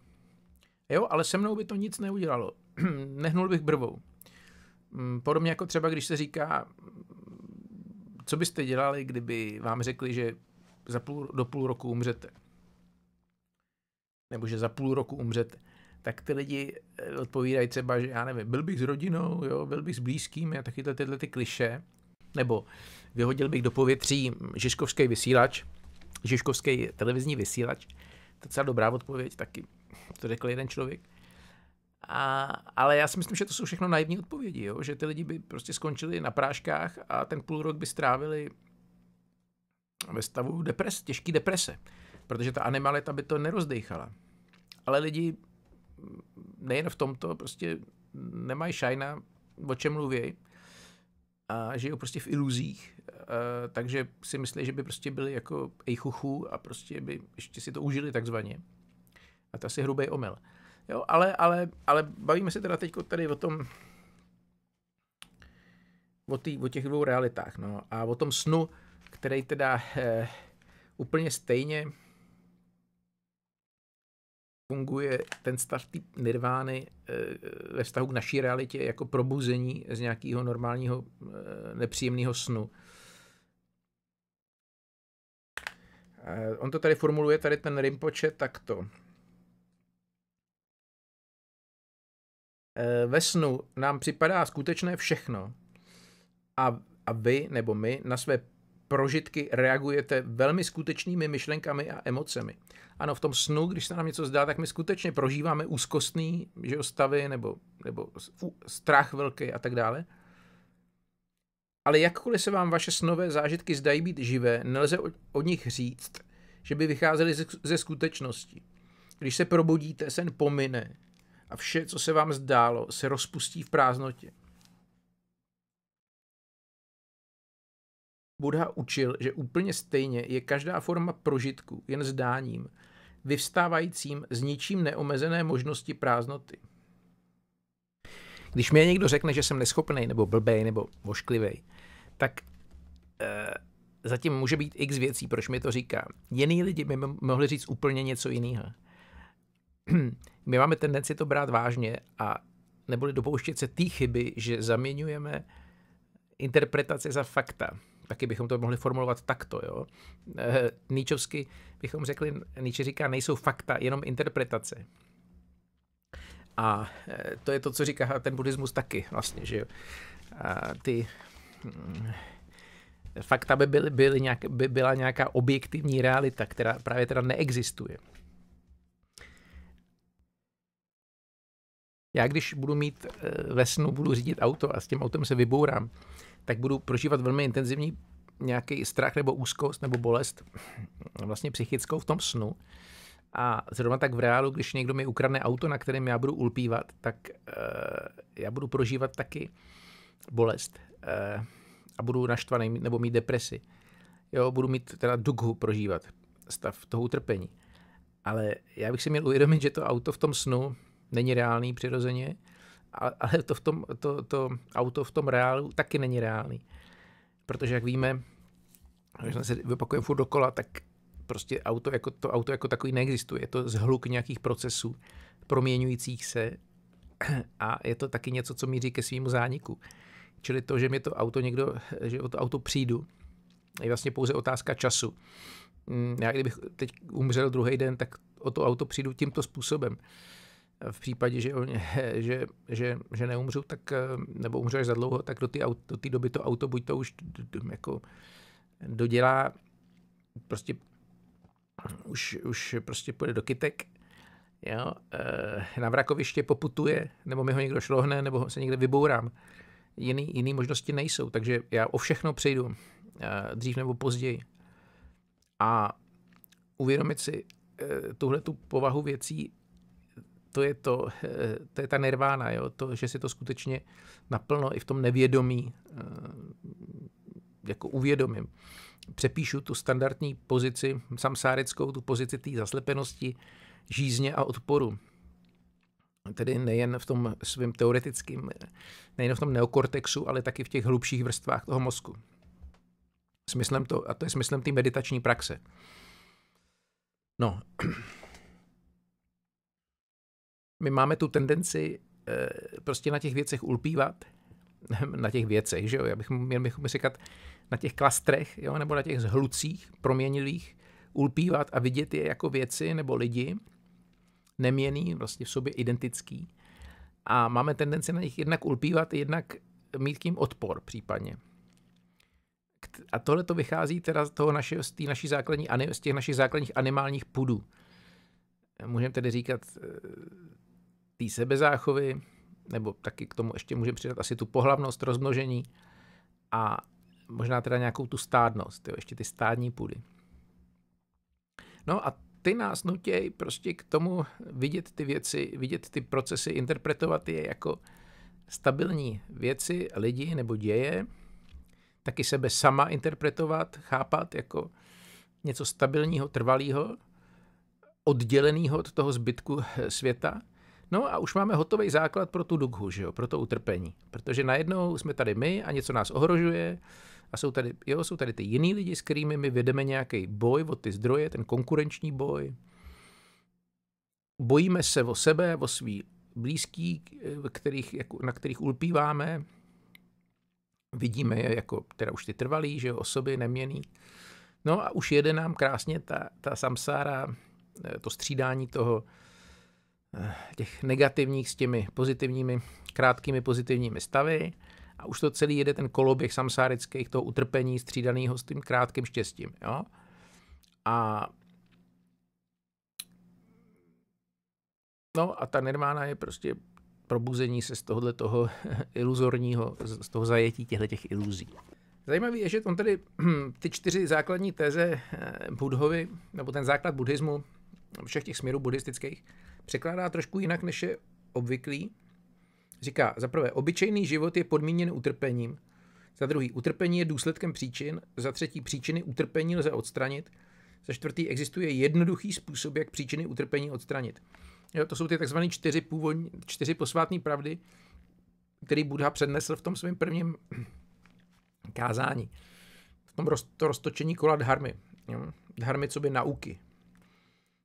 Jo, ale se mnou by to nic neudělalo. Nehnul bych brvou. Mm, podobně jako třeba, když se říká, co byste dělali, kdyby vám řekli, že za půl, do půl roku umřete. Nebo že za půl roku umřete. Tak ty lidi eh, odpovídají třeba, že já nevím, byl bych s rodinou, jo, byl bych s blízkými a taky tyhle ty kliše. Nebo vyhodil bych do povětří mm, Žižkovský vysílač, Žižkovský televizní vysílač. To je docela dobrá odpověď, taky to řekl jeden člověk. A, ale já si myslím, že to jsou všechno naivní odpovědi, jo? že ty lidi by prostě skončili na práškách a ten půl rok by strávili ve stavu depres, těžký deprese, protože ta animalita by to nerozdejchala. Ale lidi nejen v tomto prostě nemají šajna, o čem mluví a žijou prostě v iluzích, eh, takže si myslí, že by prostě byli jako ejchuchu a prostě by ještě si to užili takzvaně. A to asi hrubý omyl. Jo, ale, ale, ale bavíme se teda teď tady o tom, o, tý, o těch dvou realitách, no, a o tom snu, který teda eh, úplně stejně funguje ten stav tý nirvány eh, ve vztahu k naší realitě jako probuzení z nějakého normálního eh, nepříjemného snu. Eh, on to tady formuluje, tady ten Rimpoče, takto. Ve snu nám připadá skutečné všechno a, a vy nebo my na své prožitky reagujete velmi skutečnými myšlenkami a emocemi. Ano, v tom snu, když se nám něco zdá, tak my skutečně prožíváme úzkostný že jo, stavy nebo, nebo strach velký a tak dále. Ale jakkoliv se vám vaše snové zážitky zdají být živé, nelze od nich říct, že by vycházely ze, ze skutečnosti. Když se probudíte, sen pomine a vše, co se vám zdálo, se rozpustí v prázdnotě. Buddha učil, že úplně stejně je každá forma prožitku jen zdáním, vyvstávajícím z ničím neomezené možnosti prázdnoty. Když mi někdo řekne, že jsem neschopný, nebo blbej, nebo vošklivej, tak e, zatím může být x věcí, proč mi to říká. Jiný lidi by mohli říct úplně něco jiného. My máme tendenci to brát vážně a neboli dopouštět se té chyby, že zaměňujeme interpretace za fakta taky bychom to mohli formulovat takto. Jo? Eh, Níčovsky bychom řekli, Níče říká, nejsou fakta, jenom interpretace. A eh, to je to, co říká ten buddhismus taky vlastně, že jo. A ty hm, fakta by, byly, byly nějak, by byla nějaká objektivní realita, která právě teda neexistuje. Já když budu mít eh, ve snu, budu řídit auto a s tím autem se vybourám, tak budu prožívat velmi intenzivní nějaký strach nebo úzkost nebo bolest vlastně psychickou v tom snu. A zrovna tak v reálu, když někdo mi ukradne auto, na kterém já budu ulpívat, tak e, já budu prožívat taky bolest e, a budu naštvaný nebo mít depresi. Jo, budu mít teda dughu prožívat, stav toho utrpení. Ale já bych si měl uvědomit, že to auto v tom snu není reálný přirozeně, ale to, v tom, to, to auto v tom reálu taky není reálný. Protože jak víme, když se vypakujeme furt dokola, tak prostě auto jako, to auto jako takový neexistuje. Je to zhluk nějakých procesů proměňujících se a je to taky něco, co míří ke svýmu zániku. Čili to, že mě to auto někdo, že o to auto přijdu, je vlastně pouze otázka času. Mm, já kdybych teď umřel druhý den, tak o to auto přijdu tímto způsobem v případě, že, on, že, že, že neumřu, tak, eh, nebo umřu až za dlouho, tak do té do doby to auto buď to už jako dodělá, prostě už, už prostě půjde do kytek, jo, eh, na vrakoviště poputuje, nebo mi ho někdo šlohne, nebo se někde vybourám. Jiný, jiný možnosti nejsou, takže já o všechno přejdu eh, dřív nebo později. A uvědomit si tuhle tu povahu věcí to je to, eh, to je ta nirvána, jo? to, že si to skutečně naplno i v tom nevědomí eh, jako uvědomím. Přepíšu tu standardní pozici samsárickou tu pozici té zaslepenosti, žízně a odporu. Tedy nejen v tom svým teoretickým, nejen v tom neokortexu, ale taky v těch hlubších vrstvách toho mozku. Smyslem to, a to je smyslem té meditační praxe. No, my máme tu tendenci eh, prostě na těch věcech ulpívat, na těch věcech, že jo, já bych měl bych říkat na těch klastrech, jo, nebo na těch zhlucích, proměnilých, ulpívat a vidět je jako věci nebo lidi, neměný, vlastně v sobě identický. A máme tendenci na nich jednak ulpívat, jednak mít k ním odpor případně. A tohle to vychází teda z, toho naše, z, naší základní, z těch našich základních animálních pudů. Můžeme tedy říkat eh, té sebezáchovy, nebo taky k tomu ještě můžeme přidat asi tu pohlavnost rozmnožení a možná teda nějakou tu stádnost, jo, ještě ty stádní půdy. No a ty nás nutějí prostě k tomu vidět ty věci, vidět ty procesy, interpretovat je jako stabilní věci, lidi nebo děje, taky sebe sama interpretovat, chápat jako něco stabilního, trvalého, odděleného od toho zbytku světa No a už máme hotový základ pro tu dughu, že jo, pro to utrpení. Protože najednou jsme tady my a něco nás ohrožuje a jsou tady, jo, jsou tady ty jiný lidi, s kterými my vedeme nějaký boj o ty zdroje, ten konkurenční boj. Bojíme se o sebe, o svý blízký, eh, kterých, jako, na kterých ulpíváme. Vidíme je jako teda už ty trvalý, že jo, osoby neměný. No a už jede nám krásně ta, ta samsára, eh, to střídání toho, Eh, těch negativních s těmi pozitivními, krátkými pozitivními stavy a už to celý jede ten koloběh samsárických toho utrpení střídaného s tím krátkým štěstím. Jo? A No a ta nirvána je prostě probuzení se z tohohle toho iluzorního, z toho zajetí těchto těch iluzí. Zajímavé je, že on tady ty čtyři základní teze eh, Budhovy, nebo ten základ buddhismu, všech těch směrů buddhistických, překládá trošku jinak, než je obvyklý. Říká, za prvé, obyčejný život je podmíněn utrpením, za druhý, utrpení je důsledkem příčin, za třetí, příčiny utrpení lze odstranit, za čtvrtý, existuje jednoduchý způsob, jak příčiny utrpení odstranit. Jo, to jsou ty takzvané čtyři, původní, čtyři posvátné pravdy, který Buddha přednesl v tom svém prvním kázání. V tom roz, to roztočení kola dharmy. Jo? Dharmy, co by nauky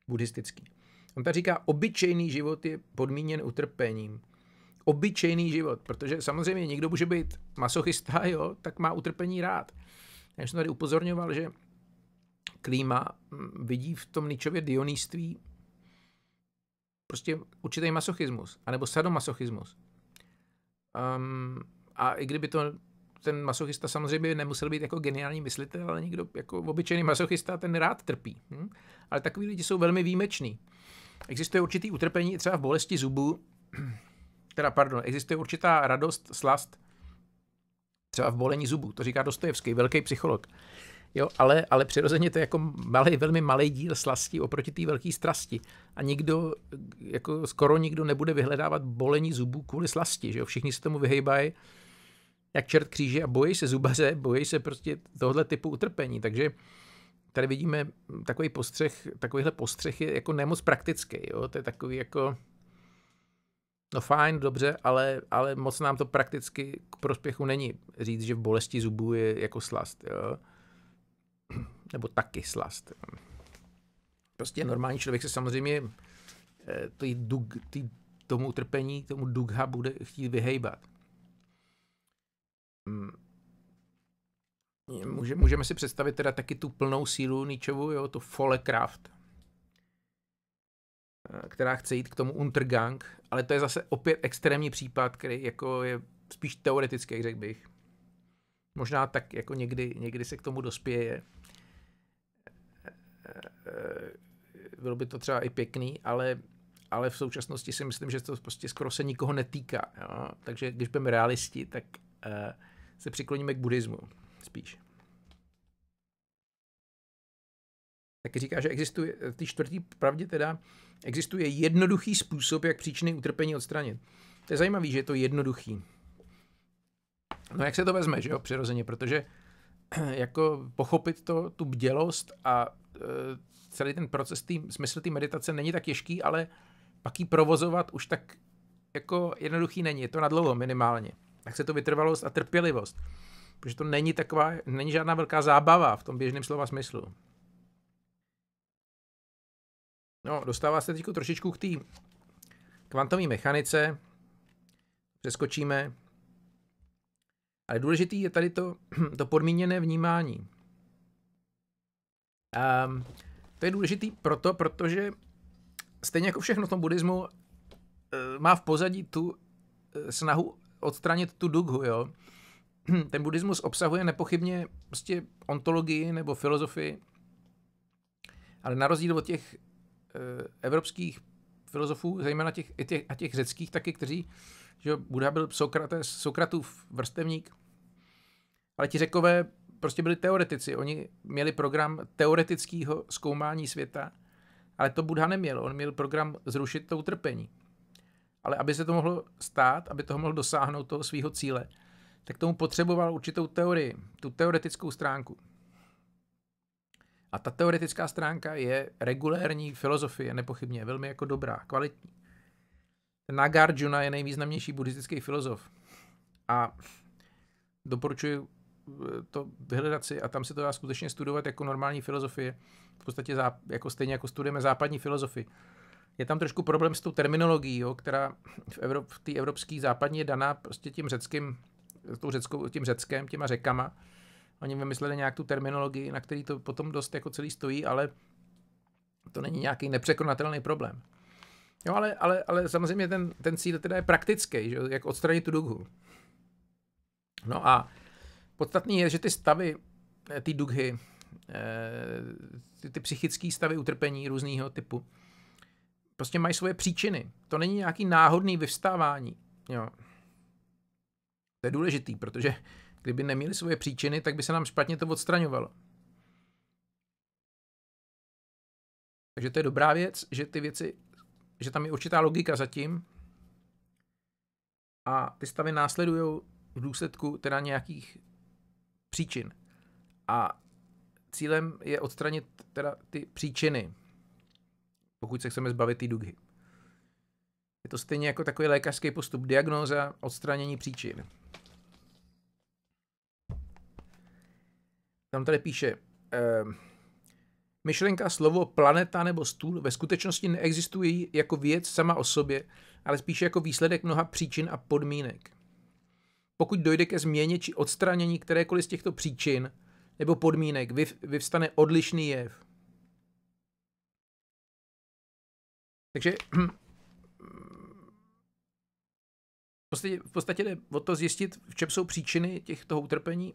buddhistický. On tady říká, obyčejný život je podmíněn utrpením. Obyčejný život, protože samozřejmě někdo může být masochista, jo, tak má utrpení rád. Já jsem tady upozorňoval, že Klíma mm, vidí v tom ničově dionýství prostě určitý masochismus, anebo sadomasochismus. Um, a i kdyby to ten masochista samozřejmě nemusel být jako geniální myslitel, ale někdo jako obyčejný masochista, ten rád trpí. Hm? Ale takový lidi jsou velmi výjimeční existuje určitý utrpení třeba v bolesti zubů, teda pardon, existuje určitá radost, slast, třeba v bolení zubů, to říká Dostojevský, velký psycholog. Jo, ale, ale přirozeně to je jako malý, velmi malý díl slasti oproti té velké strasti. A nikdo, jako skoro nikdo nebude vyhledávat bolení zubů kvůli slasti, že jo? Všichni se tomu vyhejbají jak čert kříže a bojí se zubaře, bojí se prostě tohle typu utrpení. Takže tady vidíme takový postřeh, takovýhle postřech je jako nemoc praktický, jo? to je takový jako, no fajn, dobře, ale, ale moc nám to prakticky k prospěchu není říct, že v bolesti zubů je jako slast, jo? nebo taky slast. Prostě normální člověk se samozřejmě eh, tý dug, tý, tomu utrpení, tomu dugha bude chtít vyhejbat. Hmm. Může, můžeme si představit teda taky tu plnou sílu Nietzschevu, jo, to Follecraft, eh, která chce jít k tomu Untergang, ale to je zase opět extrémní případ, který jako je spíš teoretický, řekl bych. Možná tak jako někdy, někdy se k tomu dospěje. Eh, eh, bylo by to třeba i pěkný, ale, ale v současnosti si myslím, že to prostě skoro se nikoho netýká. Jo? Takže když budeme realisti, tak se přikloníme k buddhismu. Taky říká, že existuje, ty čtvrtý pravdě teda, existuje jednoduchý způsob, jak příčiny utrpení odstranit. To je zajímavé, že je to jednoduchý. No jak se to vezme, že jo, přirozeně, protože jako pochopit to, tu bdělost a e, celý ten proces, tý, smysl té meditace není tak těžký, ale pak ji provozovat už tak jako jednoduchý není, je to na dlouho minimálně. Tak se to vytrvalost a trpělivost protože to není taková, není žádná velká zábava v tom běžném slova smyslu. No, dostává se teď trošičku k té kvantové mechanice, přeskočíme, ale důležitý je tady to, to podmíněné vnímání. Um, to je důležitý proto, protože stejně jako všechno v tom buddhismu eh, má v pozadí tu eh, snahu odstranit tu dughu, jo. ten buddhismus obsahuje nepochybně prostě ontologii nebo filozofii, ale na rozdíl od těch eh, evropských filozofů, zejména těch, i těch, a těch řeckých taky, kteří, že Buddha byl Sokrates, Sokratův vrstevník, ale ti řekové prostě byli teoretici, oni měli program teoretického zkoumání světa, ale to Buddha neměl, on měl program zrušit to utrpení. Ale aby se to mohlo stát, aby toho mohl dosáhnout toho svého cíle, tak tomu potřeboval určitou teorii, tu teoretickou stránku. A ta teoretická stránka je regulérní filozofie, nepochybně, velmi jako dobrá, kvalitní. Nagarjuna je nejvýznamnější buddhistický filozof. A doporučuji eh, to vyhledat si a tam se to dá skutečně studovat jako normální filozofie. V podstatě zá, jako stejně jako studujeme západní filozofii. Je tam trošku problém s tou terminologií, jo, která v, Evrop, v té evropské západní je daná prostě tím řeckým tou řeckou, tím řeckém, těma řekama. Oni vymysleli nějak tu terminologii, na který to potom dost jako celý stojí, ale to není nějaký nepřekonatelný problém. Jo, ale, ale, ale samozřejmě ten, ten cíl teda je praktický, že? jak odstranit tu dughu. No a podstatný je, že ty stavy, eh, ty dughy, eh, ty, ty psychické stavy utrpení různého typu, prostě mají svoje příčiny. To není nějaký náhodný vyvstávání. Jo. To je důležitý, protože kdyby neměli svoje příčiny, tak by se nám špatně to odstraňovalo. Takže to je dobrá věc, že ty věci, že tam je určitá logika zatím a ty stavy následují v důsledku teda nějakých příčin. A cílem je odstranit teda ty příčiny, pokud se chceme zbavit ty dugy. Je to stejně jako takový lékařský postup, diagnóza, odstranění příčin. tam tady píše, ehm, myšlenka, slovo planeta nebo stůl ve skutečnosti neexistují jako věc sama o sobě, ale spíše jako výsledek mnoha příčin a podmínek. Pokud dojde ke změně či odstranění kterékoliv z těchto příčin nebo podmínek, vyv, vyvstane odlišný jev. Takže hm, v podstatě, v podstatě jde o to zjistit, v čem jsou příčiny těchto utrpení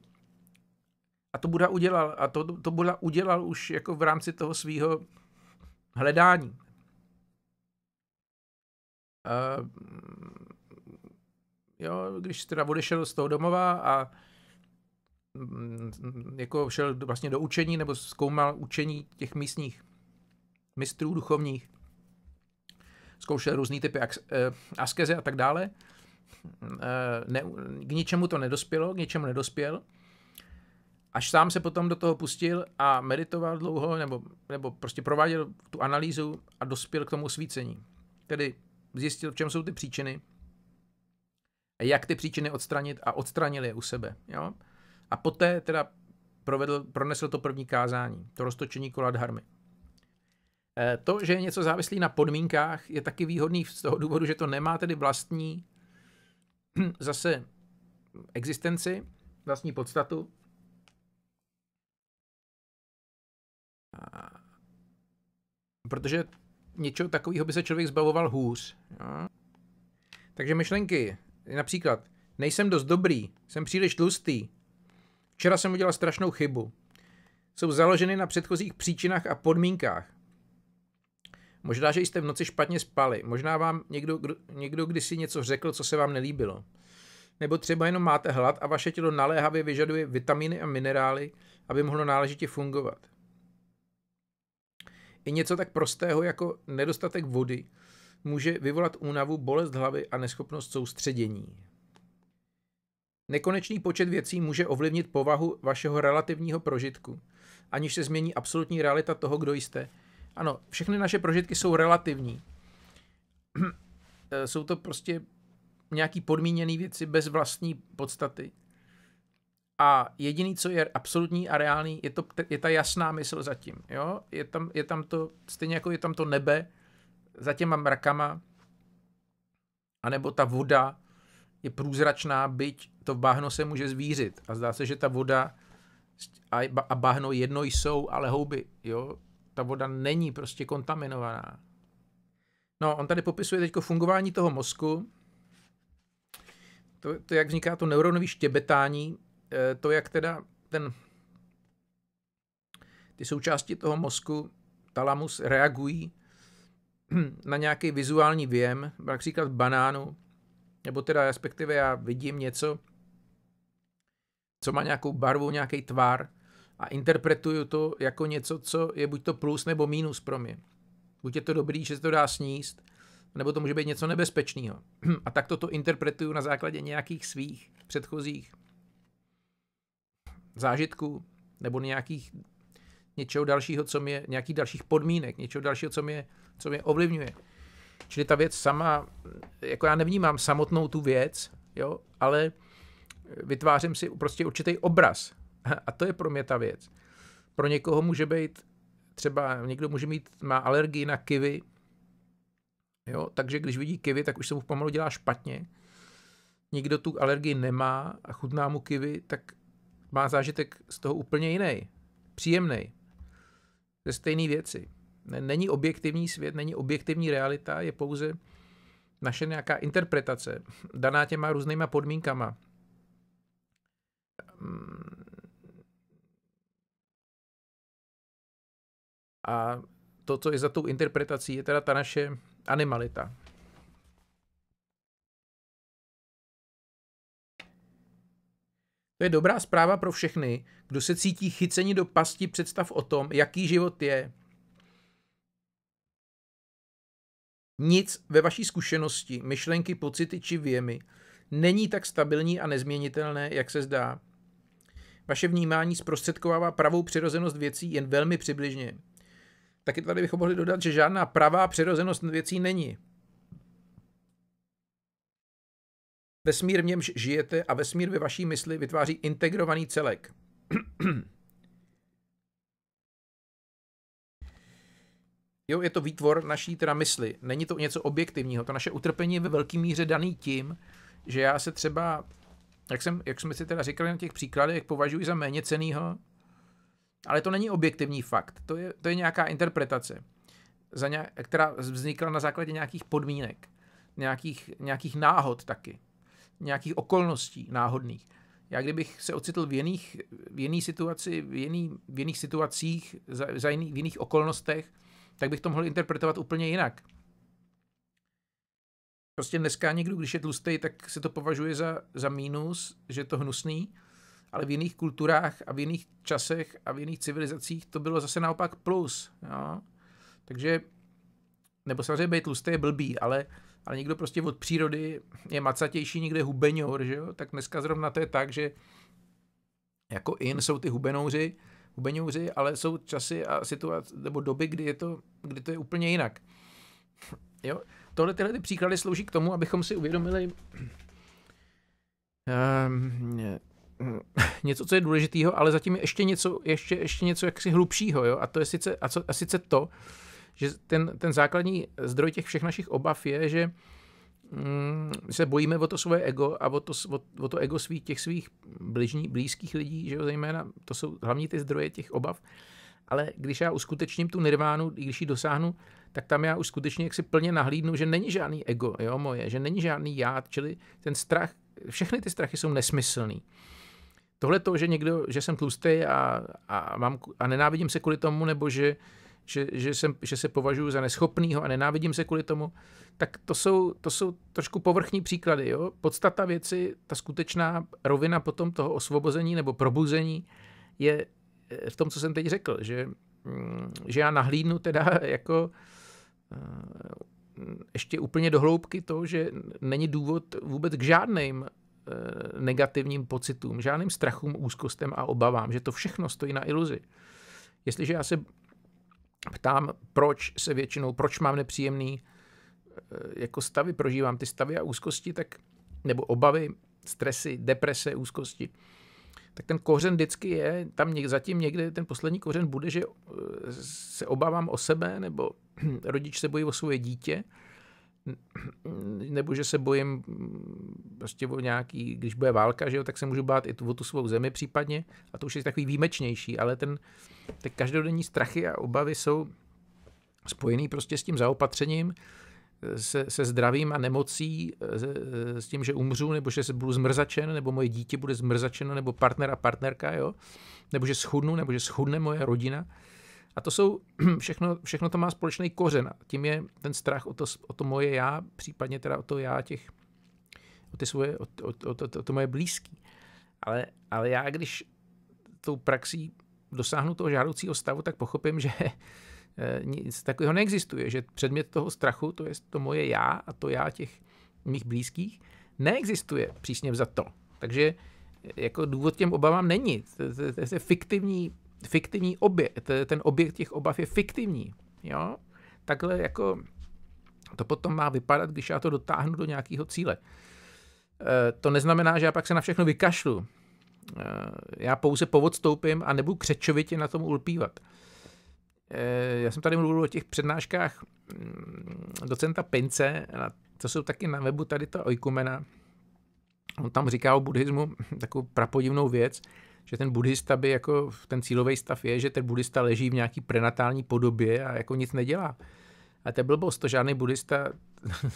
a to Buda udělal. A to, to Buda udělal už jako v rámci toho svého hledání. Uh, jo, když teda odešel z toho domova a mm, jako šel vlastně do učení nebo zkoumal učení těch místních mistrů duchovních, zkoušel různé typy eh, askeze a tak dále. Eh, ne, k ničemu to nedospělo, k ničemu nedospěl až sám se potom do toho pustil a meditoval dlouho, nebo, nebo prostě prováděl tu analýzu a dospěl k tomu svícení. Tedy zjistil, v čem jsou ty příčiny, jak ty příčiny odstranit a odstranil je u sebe. Jo? A poté teda provedl, pronesl to první kázání, to roztočení kola dharmy. E, to, že je něco závislý na podmínkách, je taky výhodný z toho důvodu, že to nemá tedy vlastní zase existenci, vlastní podstatu, protože něčeho takového by se člověk zbavoval hůř. Jo. Takže myšlenky, například, nejsem dost dobrý, jsem příliš tlustý, včera jsem udělal strašnou chybu, jsou založeny na předchozích příčinách a podmínkách. Možná, že jste v noci špatně spali, možná vám někdo, kdo, někdo kdysi něco řekl, co se vám nelíbilo. Nebo třeba jenom máte hlad a vaše tělo naléhavě vyžaduje vitamíny a minerály, aby mohlo náležitě fungovat. I něco tak prostého jako nedostatek vody může vyvolat únavu, bolest hlavy a neschopnost soustředění. Nekonečný počet věcí může ovlivnit povahu vašeho relativního prožitku, aniž se změní absolutní realita toho, kdo jste. Ano, všechny naše prožitky jsou relativní. Eh, jsou to prostě nějaký podmíněné věci bez vlastní podstaty. A jediný, co je absolutní a reálný, je, to, je ta jasná mysl zatím. Jo? Je, tam, je tam to, stejně jako je tam to nebe za těma mrakama, anebo ta voda je průzračná, byť to bahno se může zvířit. A zdá se, že ta voda a bahno jedno jsou, ale houby. Jo? Ta voda není prostě kontaminovaná. No, on tady popisuje teď fungování toho mozku, to, to, jak vzniká to neuronové štěbetání, Eh, to, jak teda ten, ty součásti toho mozku, talamus, reagují na nějaký vizuální věm, například banánu, nebo teda respektive já vidím něco, co má nějakou barvu, nějaký tvar a interpretuju to jako něco, co je buď to plus nebo minus pro mě. Buď je to dobrý, že se to dá sníst, nebo to může být něco nebezpečného. A tak toto interpretuju na základě nějakých svých předchozích zážitku nebo nějakých něčeho dalšího, co mě, nějakých dalších podmínek, něčeho dalšího, co mě, co mě ovlivňuje. Čili ta věc sama, jako já nevnímám samotnou tu věc, jo, ale vytvářím si prostě určitý obraz. A to je pro mě ta věc. Pro někoho může být třeba, někdo může mít, má alergii na kivy, jo, takže když vidí kivy, tak už se mu pomalu dělá špatně. Někdo tu alergii nemá a chutná mu kivy, tak má zážitek z toho úplně jiný, příjemný, ze stejné věci. Není objektivní svět, není objektivní realita, je pouze naše nějaká interpretace, daná těma různýma podmínkama. A to, co je za tou interpretací, je teda ta naše animalita, To je dobrá zpráva pro všechny, kdo se cítí chyceni do pasti představ o tom, jaký život je. Nic ve vaší zkušenosti, myšlenky, pocity či věmy není tak stabilní a nezměnitelné, jak se zdá. Vaše vnímání zprostředkovává pravou přirozenost věcí jen velmi přibližně. Taky tady bychom mohli dodat, že žádná pravá přirozenost věcí není. Vesmír v němž žijete a vesmír ve vaší mysli vytváří integrovaný celek. Jo, je to výtvor naší teda mysli. Není to něco objektivního. To naše utrpení je ve velké míře daný tím, že já se třeba, jak, jsem, jak jsme si teda říkali na těch příkladech, považuji za méně cenýho, ale to není objektivní fakt. To je, to je nějaká interpretace, za nějak, která vznikla na základě nějakých podmínek, nějakých, nějakých náhod taky nějakých okolností náhodných. Já kdybych se ocitl v jiných, v jiný situaci, v, jiný, v jiných situacích, za, za jiný, v jiných okolnostech, tak bych to mohl interpretovat úplně jinak. Prostě dneska někdo, když je tlustý, tak se to považuje za, za mínus, že je to hnusný, ale v jiných kulturách a v jiných časech a v jiných civilizacích to bylo zase naopak plus. Jo? Takže, nebo samozřejmě být tlustý je blbý, ale uh, ale někdo prostě od přírody je macatější, někde je hubeňour, že jo? Tak dneska zrovna to je tak, že jako in jsou ty hubenouři, hubenouři, ale jsou časy a situace, nebo doby, kdy, je to, kdy to je úplně jinak. Jo? Tohle tyhle ty příklady slouží k tomu, abychom si uvědomili um, něco, co je důležitého, ale zatím je ještě něco, ještě, ještě něco jaksi hlubšího, jo? A to je sice, a, co, a sice to, že ten, ten základní zdroj těch všech našich obav je, že mm, se bojíme o to svoje ego a o to, o, o to ego svých, těch svých bližní, blízkých lidí, že jo, zejména to jsou hlavní ty zdroje těch obav. Ale když já uskutečním tu nirvánu, i když ji dosáhnu, tak tam já už skutečně jaksi plně nahlídnu, že není žádný ego jo, moje, že není žádný já, čili ten strach, všechny ty strachy jsou nesmyslný. Tohle to, že někdo, že jsem tlustý a, a, mám, a nenávidím se kvůli tomu, nebo že uh, že, že, jsem, že se považuji za neschopného a nenávidím se kvůli tomu, tak to jsou, to jsou trošku povrchní příklady. Jo? Podstata věci, ta skutečná rovina potom toho osvobození nebo probuzení je eh, v tom, co jsem teď řekl, že, mm, že já nahlídnu teda jako eh, ještě úplně do hloubky to, že není důvod vůbec k žádným eh, negativním pocitům, žádným strachům, úzkostem a obavám, že to všechno stojí na iluzi. Jestliže já se ptám, proč se většinou, proč mám nepříjemný eh, jako stavy, prožívám ty stavy a úzkosti, tak, nebo obavy, stresy, deprese, úzkosti, tak ten kořen vždycky je, tam něk, zatím někde ten poslední kořen bude, že eh, se obávám o sebe, nebo rodič se bojí o svoje dítě, nebo že se bojím prostě o nějaký, když bude válka, že jo, tak se můžu bát i tu, o tu svou zemi případně a to už je takový výjimečnější, ale ten, ty každodenní strachy a obavy jsou spojený prostě s tím zaopatřením, se, se zdravím a nemocí, se, s tím, že umřu, nebo že se budu zmrzačen, nebo moje dítě bude zmrzačeno, nebo partner a partnerka, jo? nebo že schudnu, nebo že schudne moje rodina. A to jsou, všechno, všechno to má společný kořen. Tím je ten strach o to, o to moje já, případně teda o to já těch, o ty svoje, o, o, o, to, o to moje blízký. Ale, ale já, když tou praxí dosáhnu toho žádoucího stavu, tak pochopím, že eh, nic takového neexistuje, že předmět toho strachu, to je to moje já a to já těch mých blízkých, neexistuje přísně za to. Takže eh, jako důvod těm obavám není. To, to, to je fiktivní fiktivní objekt, ten objekt těch obav je fiktivní, jo? Takhle jako to potom má vypadat, když já to dotáhnu do nějakého cíle. E, to neznamená, že já pak se na všechno vykašlu. E, já pouze povodstoupím a nebudu křečovitě na tom ulpívat. E, já jsem tady mluvil o těch přednáškách mm, docenta Pince, to jsou taky na webu tady ta Oikumena. On tam říká o buddhismu takovou prapodivnou věc, že ten buddhista by jako ten cílový stav je, že ten buddhista leží v nějaký prenatální podobě a jako nic nedělá. A to je blbost, to žádný buddhista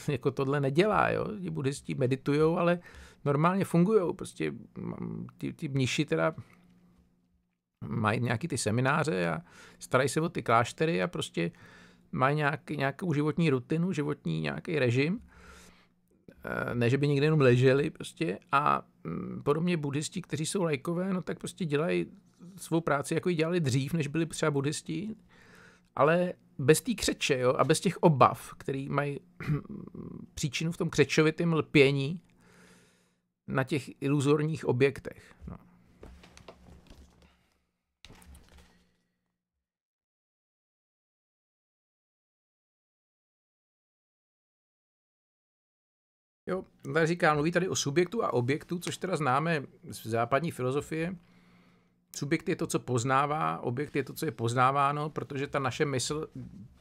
jako tohle nedělá, jo. Ti buddhisti meditují, ale normálně fungují. Prostě mm, ty, ty mniši teda mají nějaký ty semináře a starají se o ty kláštery a prostě mají nějaký, nějakou životní rutinu, životní nějaký režim – Eh, ne, že by někde jenom leželi prostě a mm, podobně buddhisti, kteří jsou lajkové, no tak prostě dělají svou práci, jako ji dělali dřív, než byli třeba buddhisti, ale bez té křeče jo, a bez těch obav, který mají příčinu v tom křečovitém lpění na těch iluzorních objektech. No. Jo, tady říká, mluví tady o subjektu a objektu, což teda známe z západní filozofie. Subjekt je to, co poznává, objekt je to, co je poznáváno, protože ta naše mysl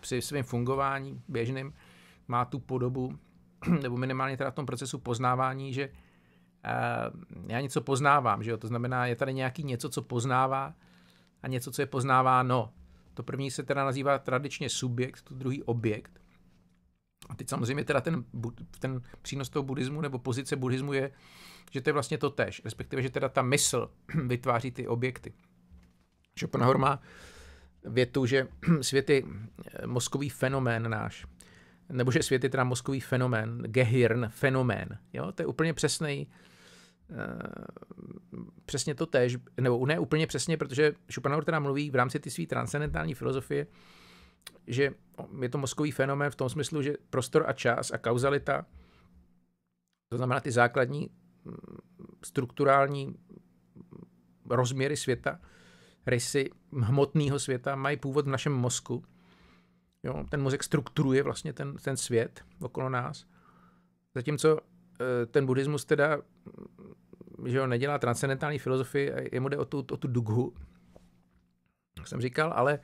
při svém fungování běžným má tu podobu, nebo minimálně teda v tom procesu poznávání, že uh, já něco poznávám, že jo? to znamená, je tady nějaký něco, co poznává a něco, co je poznáváno. To první se teda nazývá tradičně subjekt, to druhý objekt. A teď samozřejmě teda ten, ten přínos toho buddhismu nebo pozice buddhismu je, že to je vlastně to tež, respektive, že teda ta mysl vytváří ty objekty. Schopenhauer má větu, že svět je eh, mozkový fenomén náš, nebo že svět je teda mozkový fenomén, gehirn, fenomén. Jo? To je úplně přesný, eh, přesně to tež, nebo ne úplně přesně, protože Schopenhauer teda mluví v rámci ty své transcendentální filozofie že je to mozkový fenomén v tom smyslu, že prostor a čas a kauzalita, to znamená ty základní mm, strukturální rozměry světa, rysy hmotného světa mají původ v našem mozku. Jo, ten mozek strukturuje vlastně ten, ten svět okolo nás. Zatímco e, ten buddhismus teda mm, že jo, nedělá transcendentální filozofii, jemu jde o tu, o tu dughu, jak jsem říkal, ale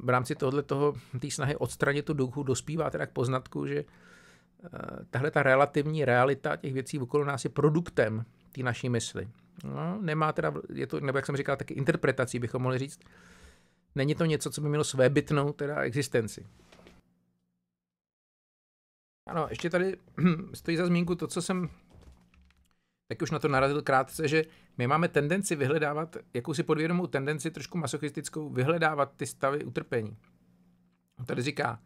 v rámci tohle toho, té snahy odstranit tu duchu dospívá teda k poznatku, že eh, tahle ta relativní realita těch věcí okolo nás je produktem té naší mysli. No, nemá teda, je to, nebo jak jsem říkal, taky interpretací bychom mohli říct. Není to něco, co by mělo své bytnou teda existenci. Ano, ještě tady stojí za zmínku to, co jsem tak už na to narazil krátce, že my máme tendenci vyhledávat, jakousi podvědomou tendenci trošku masochistickou, vyhledávat ty stavy utrpení. On tady říká,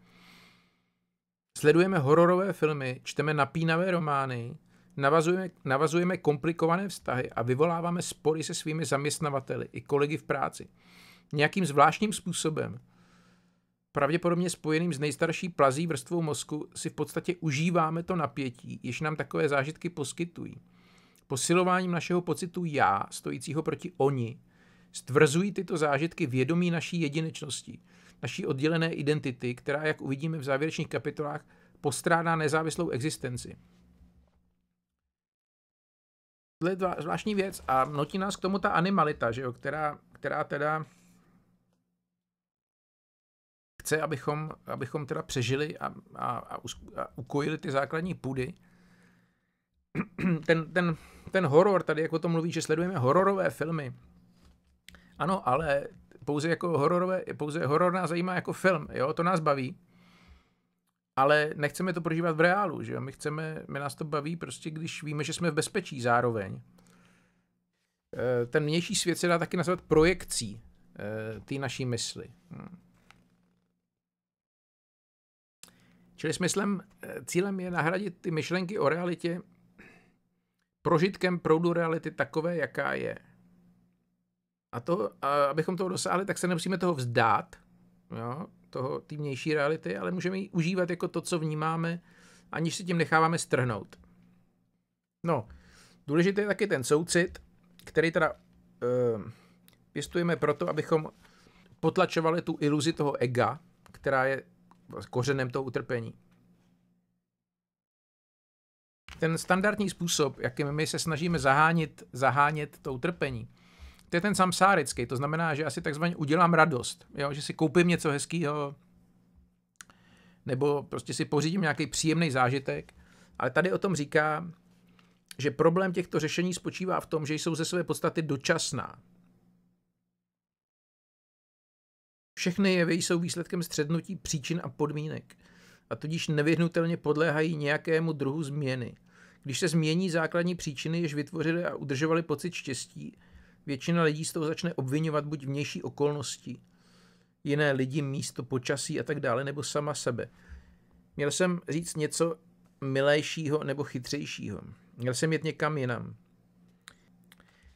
sledujeme hororové filmy, čteme napínavé romány, navazujeme, navazujeme komplikované vztahy a vyvoláváme spory se svými zaměstnavateli i kolegy v práci. Nějakým zvláštním způsobem, pravděpodobně spojeným s nejstarší plazí vrstvou mozku, si v podstatě užíváme to napětí, jež nám takové zážitky poskytují. Posilováním našeho pocitu já, stojícího proti oni, stvrzují tyto zážitky vědomí naší jedinečnosti, naší oddělené identity, která, jak uvidíme v závěrečných kapitolách, postrádá nezávislou existenci. Tohle je zvláštní věc a notí nás k tomu ta animalita, že jo, která, která teda chce, abychom, abychom teda přežili a, a, a, a ukojili ty základní půdy, ten, ten, ten horor, tady jako to mluví, že sledujeme hororové filmy. Ano, ale pouze jako hororové, pouze horor nás zajímá jako film, jo, to nás baví. Ale nechceme to prožívat v reálu, že jo? My chceme, my nás to baví prostě, když víme, že jsme v bezpečí zároveň. Eh, ten vnější svět se dá taky nazvat projekcí eh, ty naší mysli. Hmm. Čili smyslem, eh, cílem je nahradit ty myšlenky o realitě prožitkem proudu reality takové, jaká je. A to, abychom toho dosáhli, tak se nemusíme toho vzdát, jo, toho týmnější reality, ale můžeme ji užívat jako to, co vnímáme, aniž si tím necháváme strhnout. No, důležitý je taky ten soucit, který teda e, pěstujeme proto, abychom potlačovali tu iluzi toho ega, která je kořenem toho utrpení ten standardní způsob, jakým my se snažíme zahánit, zahánět to utrpení, to je ten samsárický, to znamená, že asi takzvaně udělám radost, jo? že si koupím něco hezkého, nebo prostě si pořídím nějaký příjemný zážitek. Ale tady o tom říká, že problém těchto řešení spočívá v tom, že jsou ze své podstaty dočasná. Všechny jevy jsou výsledkem střednutí příčin a podmínek a tudíž nevyhnutelně podléhají nějakému druhu změny. Když se změní základní příčiny, jež vytvořily a udržovaly pocit štěstí, většina lidí z toho začne obvinovat buď vnější okolnosti, jiné lidi, místo, počasí a tak dále, nebo sama sebe. Měl jsem říct něco milejšího nebo chytřejšího. Měl jsem jít někam jinam.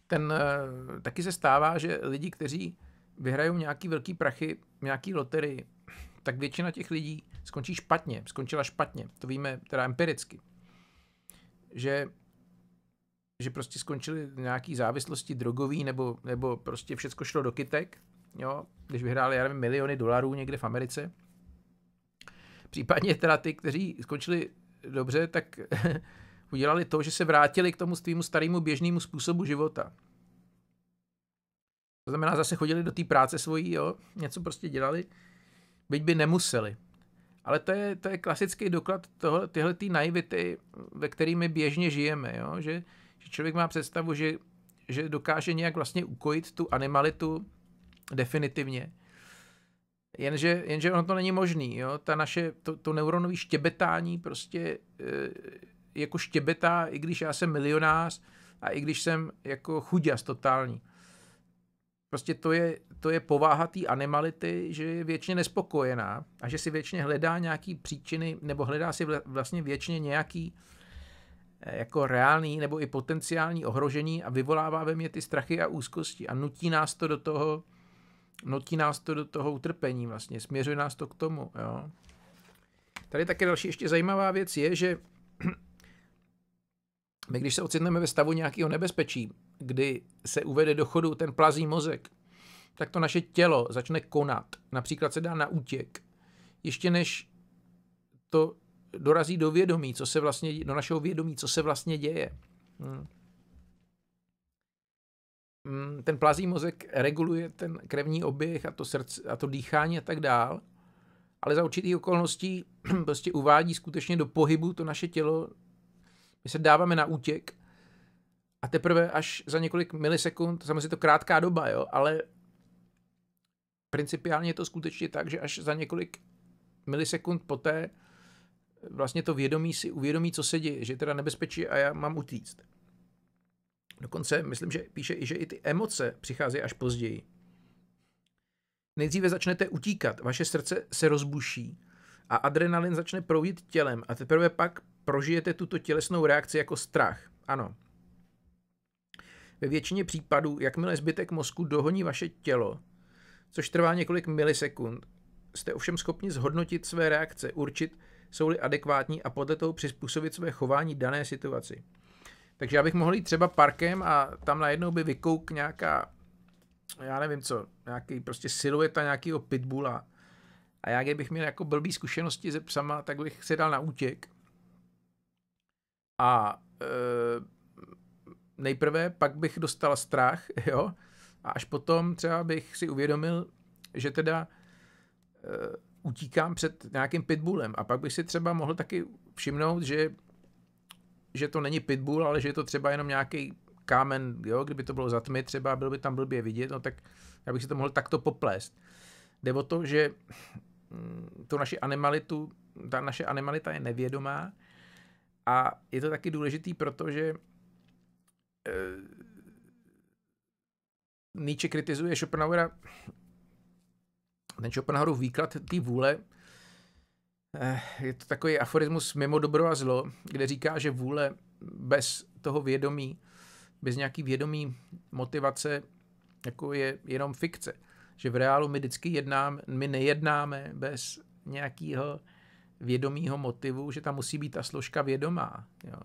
Ten eh, taky se stává, že lidi, kteří vyhrajou nějaký velký prachy, nějaký loterii, tak většina těch lidí skončí špatně, skončila špatně. To víme teda empiricky že že prostě skončili nějaký závislosti drogový nebo, nebo prostě všecko šlo do kytek, jo, když vyhráli, já nevím, miliony dolarů někde v Americe. Případně teda ty, kteří skončili dobře, tak udělali to, že se vrátili k tomu svýmu starému běžnému způsobu života. To znamená, zase chodili do té práce svojí, jo, něco prostě dělali, byť by nemuseli. Ale to je, to je klasický doklad toho, tyhle tý naivity, ve kterými běžně žijeme, jo? Že, že člověk má představu, že, že dokáže nějak vlastně ukojit tu animalitu definitivně. Jenže, jenže ono to není možný, jo? Ta naše, to, to neuronové štěbetání prostě eh, jako štěbetá, i když já jsem milionář a i když jsem jako chuděs totální. Prostě to je, to je pováha té animality, že je věčně nespokojená a že si věčně hledá nějaký příčiny, nebo hledá si vlastně věčně nějaký eh, jako reálný nebo i potenciální ohrožení a vyvolává ve mě ty strachy a úzkosti a nutí nás to do toho, nutí nás to do toho utrpení vlastně, směřuje nás to k tomu, jo. Tady také další ještě zajímavá věc je, že my, když se ocitneme ve stavu nějakého nebezpečí, kdy se uvede do chodu ten plazí mozek, tak to naše tělo začne konat. Například se dá na útěk. Ještě než to dorazí do vědomí, co se vlastně, do našeho vědomí, co se vlastně děje. Hmm. hmm ten plazí mozek reguluje ten krevní oběh a to srdce a to dýchání a tak dál, ale za určitých okolností prostě uvádí skutečně do pohybu to naše tělo my se dáváme na útěk a teprve až za několik milisekund, samozřejmě to krátká doba, jo, ale principiálně je to skutečně tak, že až za několik milisekund poté vlastně to vědomí si uvědomí, co se děje, že je teda nebezpečí a já mám utíct. Dokonce myslím, že píše i, že i ty emoce přicházejí až později. Nejdříve začnete utíkat, vaše srdce se rozbuší a adrenalin začne proudit tělem a teprve pak prožijete tuto tělesnou reakci jako strach. Ano. Ve většině případů, jakmile zbytek mozku dohoní vaše tělo, což trvá několik milisekund, jste ovšem schopni zhodnotit své reakce, určit, jsou-li adekvátní a podle toho přizpůsobit své chování dané situaci. Takže já bych mohl jít třeba parkem a tam najednou by vykouk nějaká, já nevím co, nějaký prostě silueta nějakého pitbula. A já, kdybych měl jako blbý zkušenosti se psama, tak bych se dal na útěk. A e, nejprve pak bych dostal strach, jo, a až potom třeba bych si uvědomil, že teda e, utíkám před nějakým pitbullem a pak bych si třeba mohl taky všimnout, že, že to není pitbull, ale že je to třeba jenom nějaký kámen, jo, kdyby to bylo za tmy třeba, byl by tam blbě vidět, no tak já bych si to mohl takto poplést. Jde o to, že hm, to naši animalitu, ta naše animalita je nevědomá a je to taky důležitý, protože eh, Nietzsche kritizuje Schopenhauera, ten Schopenhauerův výklad té vůle, eh, je to takový aforismus mimo dobro a zlo, kde říká, že vůle bez toho vědomí, bez nějaký vědomí motivace, jako je jenom fikce. Že v reálu my vždycky jednáme, my nejednáme bez nějakého vědomího motivu, že tam musí být ta složka vědomá. Jo.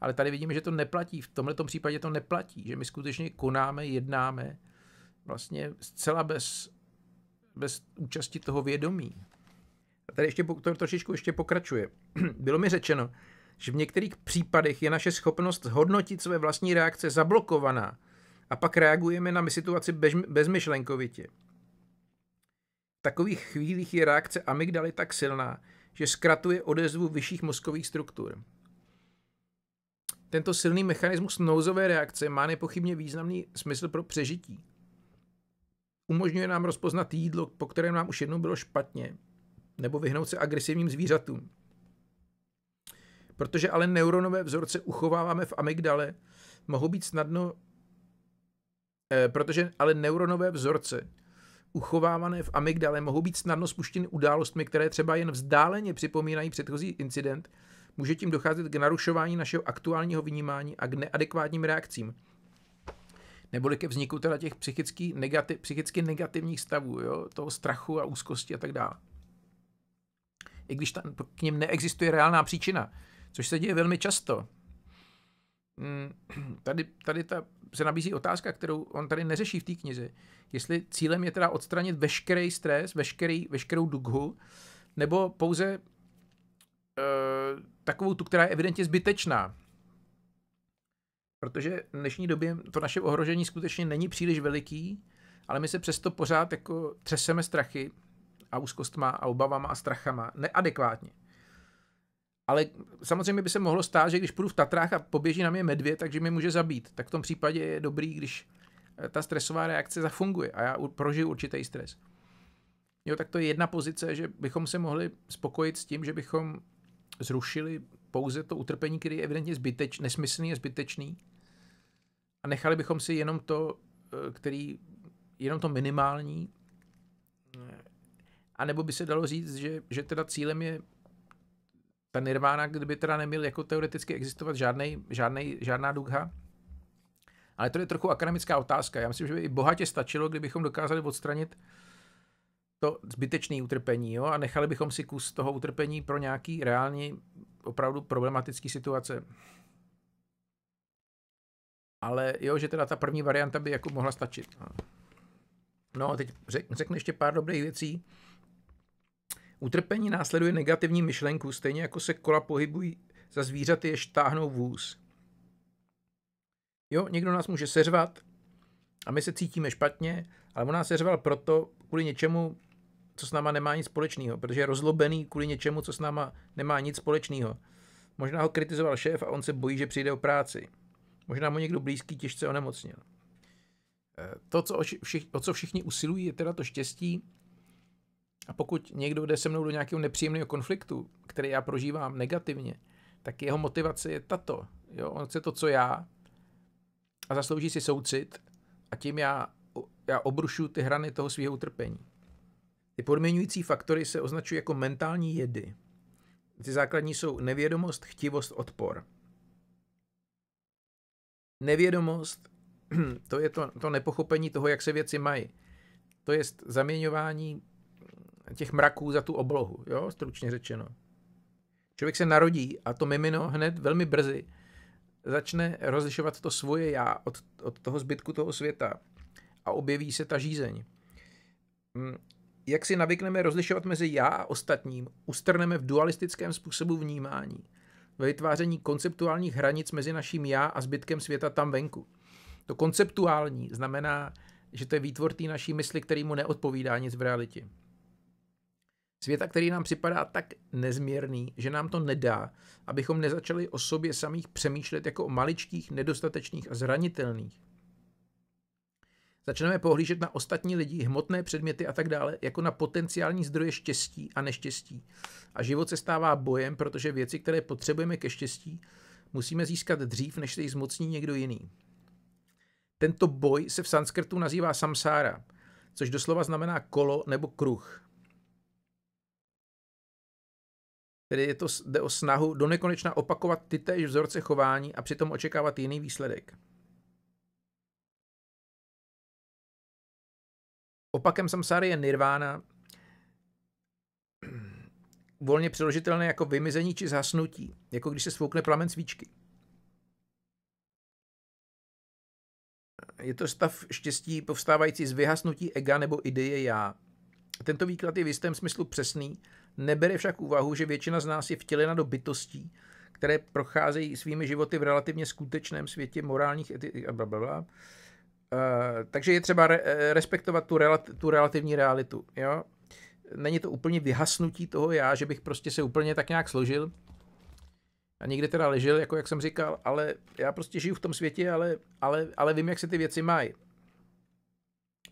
Ale tady vidíme, že to neplatí. V tomto případě to neplatí, že my skutečně konáme, jednáme vlastně zcela bez, bez účasti toho vědomí. A tady ještě to trošičku ještě pokračuje. Bylo mi řečeno, že v některých případech je naše schopnost hodnotit své vlastní reakce zablokovaná a pak reagujeme na situaci bež, bezmyšlenkovitě. V takových chvílích je reakce amygdaly tak silná, že zkratuje odezvu vyšších mozkových struktur. Tento silný mechanismus nouzové reakce má nepochybně významný smysl pro přežití. Umožňuje nám rozpoznat jídlo, po kterém nám už jednou bylo špatně, nebo vyhnout se agresivním zvířatům. Protože ale neuronové vzorce uchováváme v amygdale, mohou být snadno, eh, protože ale neuronové vzorce uchovávané v amygdale mohou být snadno spuštěny událostmi, které třeba jen vzdáleně připomínají předchozí incident, může tím docházet k narušování našeho aktuálního vnímání a k neadekvátním reakcím. Neboli ke vzniku teda těch psychicky, negativ, psychicky negativních stavů, jo? toho strachu a úzkosti a tak dále. I když tam k něm neexistuje reálná příčina, což se děje velmi často. Hmm, tady, tady ta se nabízí otázka, kterou on tady neřeší v té knize. Jestli cílem je teda odstranit veškerý stres, veškerý, veškerou dughu, nebo pouze e, takovou tu, která je evidentně zbytečná. Protože v dnešní době to naše ohrožení skutečně není příliš veliký, ale my se přesto pořád jako třeseme strachy a úzkostma a obavama a strachama neadekvátně. Ale samozřejmě by se mohlo stát, že když půjdu v Tatrách a poběží na mě medvěd, takže mě může zabít. Tak v tom případě je dobrý, když eh, ta stresová reakce zafunguje a já prožiju určitý stres. Jo, tak to je jedna pozice, že bychom se mohli spokojit s tím, že bychom zrušili pouze to utrpení, které je evidentně zbyteč, nesmyslný a zbytečný. A nechali bychom si jenom to, eh, který, jenom to minimální. Eh, a nebo by se dalo říct, že, že teda cílem je ta nirvána, kdyby teda neměl jako teoreticky existovat žádnej, žádnej, žádná dugha, ale to je trochu akademická otázka. Já myslím, že by i bohatě stačilo, kdybychom dokázali odstranit to zbytečné utrpení jo? a nechali bychom si kus toho utrpení pro nějaký reálně opravdu problematický situace. Ale jo, že teda ta první varianta by jako mohla stačit. No a teď řeknu ještě pár dobrých věcí Utrpení následuje negativní myšlenku, stejně jako se kola pohybují za zvířaty, jež táhnou vůz. Jo, někdo nás může seřvat a my se cítíme špatně, ale on nás seřval proto, kvůli něčemu, co s náma nemá nic společného, protože je rozlobený kvůli něčemu, co s náma nemá nic společného. Možná ho kritizoval šéf a on se bojí, že přijde o práci. Možná mu někdo blízký těžce onemocnil. Eh, to, co o, všich, o co všichni usilují, je teda to štěstí, a pokud někdo jde se mnou do nějakého nepříjemného konfliktu, který já prožívám negativně, tak jeho motivace je tato. Jo? On chce to, co já, a zaslouží si soucit a tím já, já obrušu ty hrany toho svého utrpení. Ty podměňující faktory se označují jako mentální jedy. Ty základní jsou nevědomost, chtivost, odpor. Nevědomost, to je to, to nepochopení toho, jak se věci mají. To je zaměňování těch mraků za tu oblohu, jo, stručně řečeno. Člověk se narodí a to mimino hned velmi brzy začne rozlišovat to svoje já od, od toho zbytku toho světa a objeví se ta žízeň. Mm, jak si navykneme rozlišovat mezi já a ostatním, ustrneme v dualistickém způsobu vnímání, ve vytváření konceptuálních hranic mezi naším já a zbytkem světa tam venku. To konceptuální znamená, že to je výtvor té naší mysli, který mu neodpovídá nic v realitě. Světa, který nám připadá tak nezměrný, že nám to nedá, abychom nezačali o sobě samých přemýšlet jako o maličkých, nedostatečných a zranitelných. Začneme pohlížet na ostatní lidi, hmotné předměty a tak dále, jako na potenciální zdroje štěstí a neštěstí. A život se stává bojem, protože věci, které potřebujeme ke štěstí, musíme získat dřív, než se jich zmocní někdo jiný. Tento boj se v sanskrtu nazývá samsára, což doslova znamená kolo nebo kruh. Tedy je to, jde o snahu do nekonečna opakovat ty též vzorce chování a přitom očekávat jiný výsledek. Opakem samsáry je nirvána, volně přiložitelné jako vymizení či zhasnutí, jako když se svoukne plamen svíčky. Je to stav štěstí povstávající z vyhasnutí ega nebo ideje já. Tento výklad je v jistém smyslu přesný, Nebere však úvahu, že většina z nás je vtělena do bytostí, které procházejí svými životy v relativně skutečném světě morálních etik a blablabla. Eh, takže je třeba respektovat tu, relati- tu relativní realitu. Jo? Není to úplně vyhasnutí toho já, že bych prostě se úplně tak nějak složil a někde teda ležel, jako jak jsem říkal, ale já prostě žiju v tom světě, ale, ale, ale vím, jak se ty věci mají.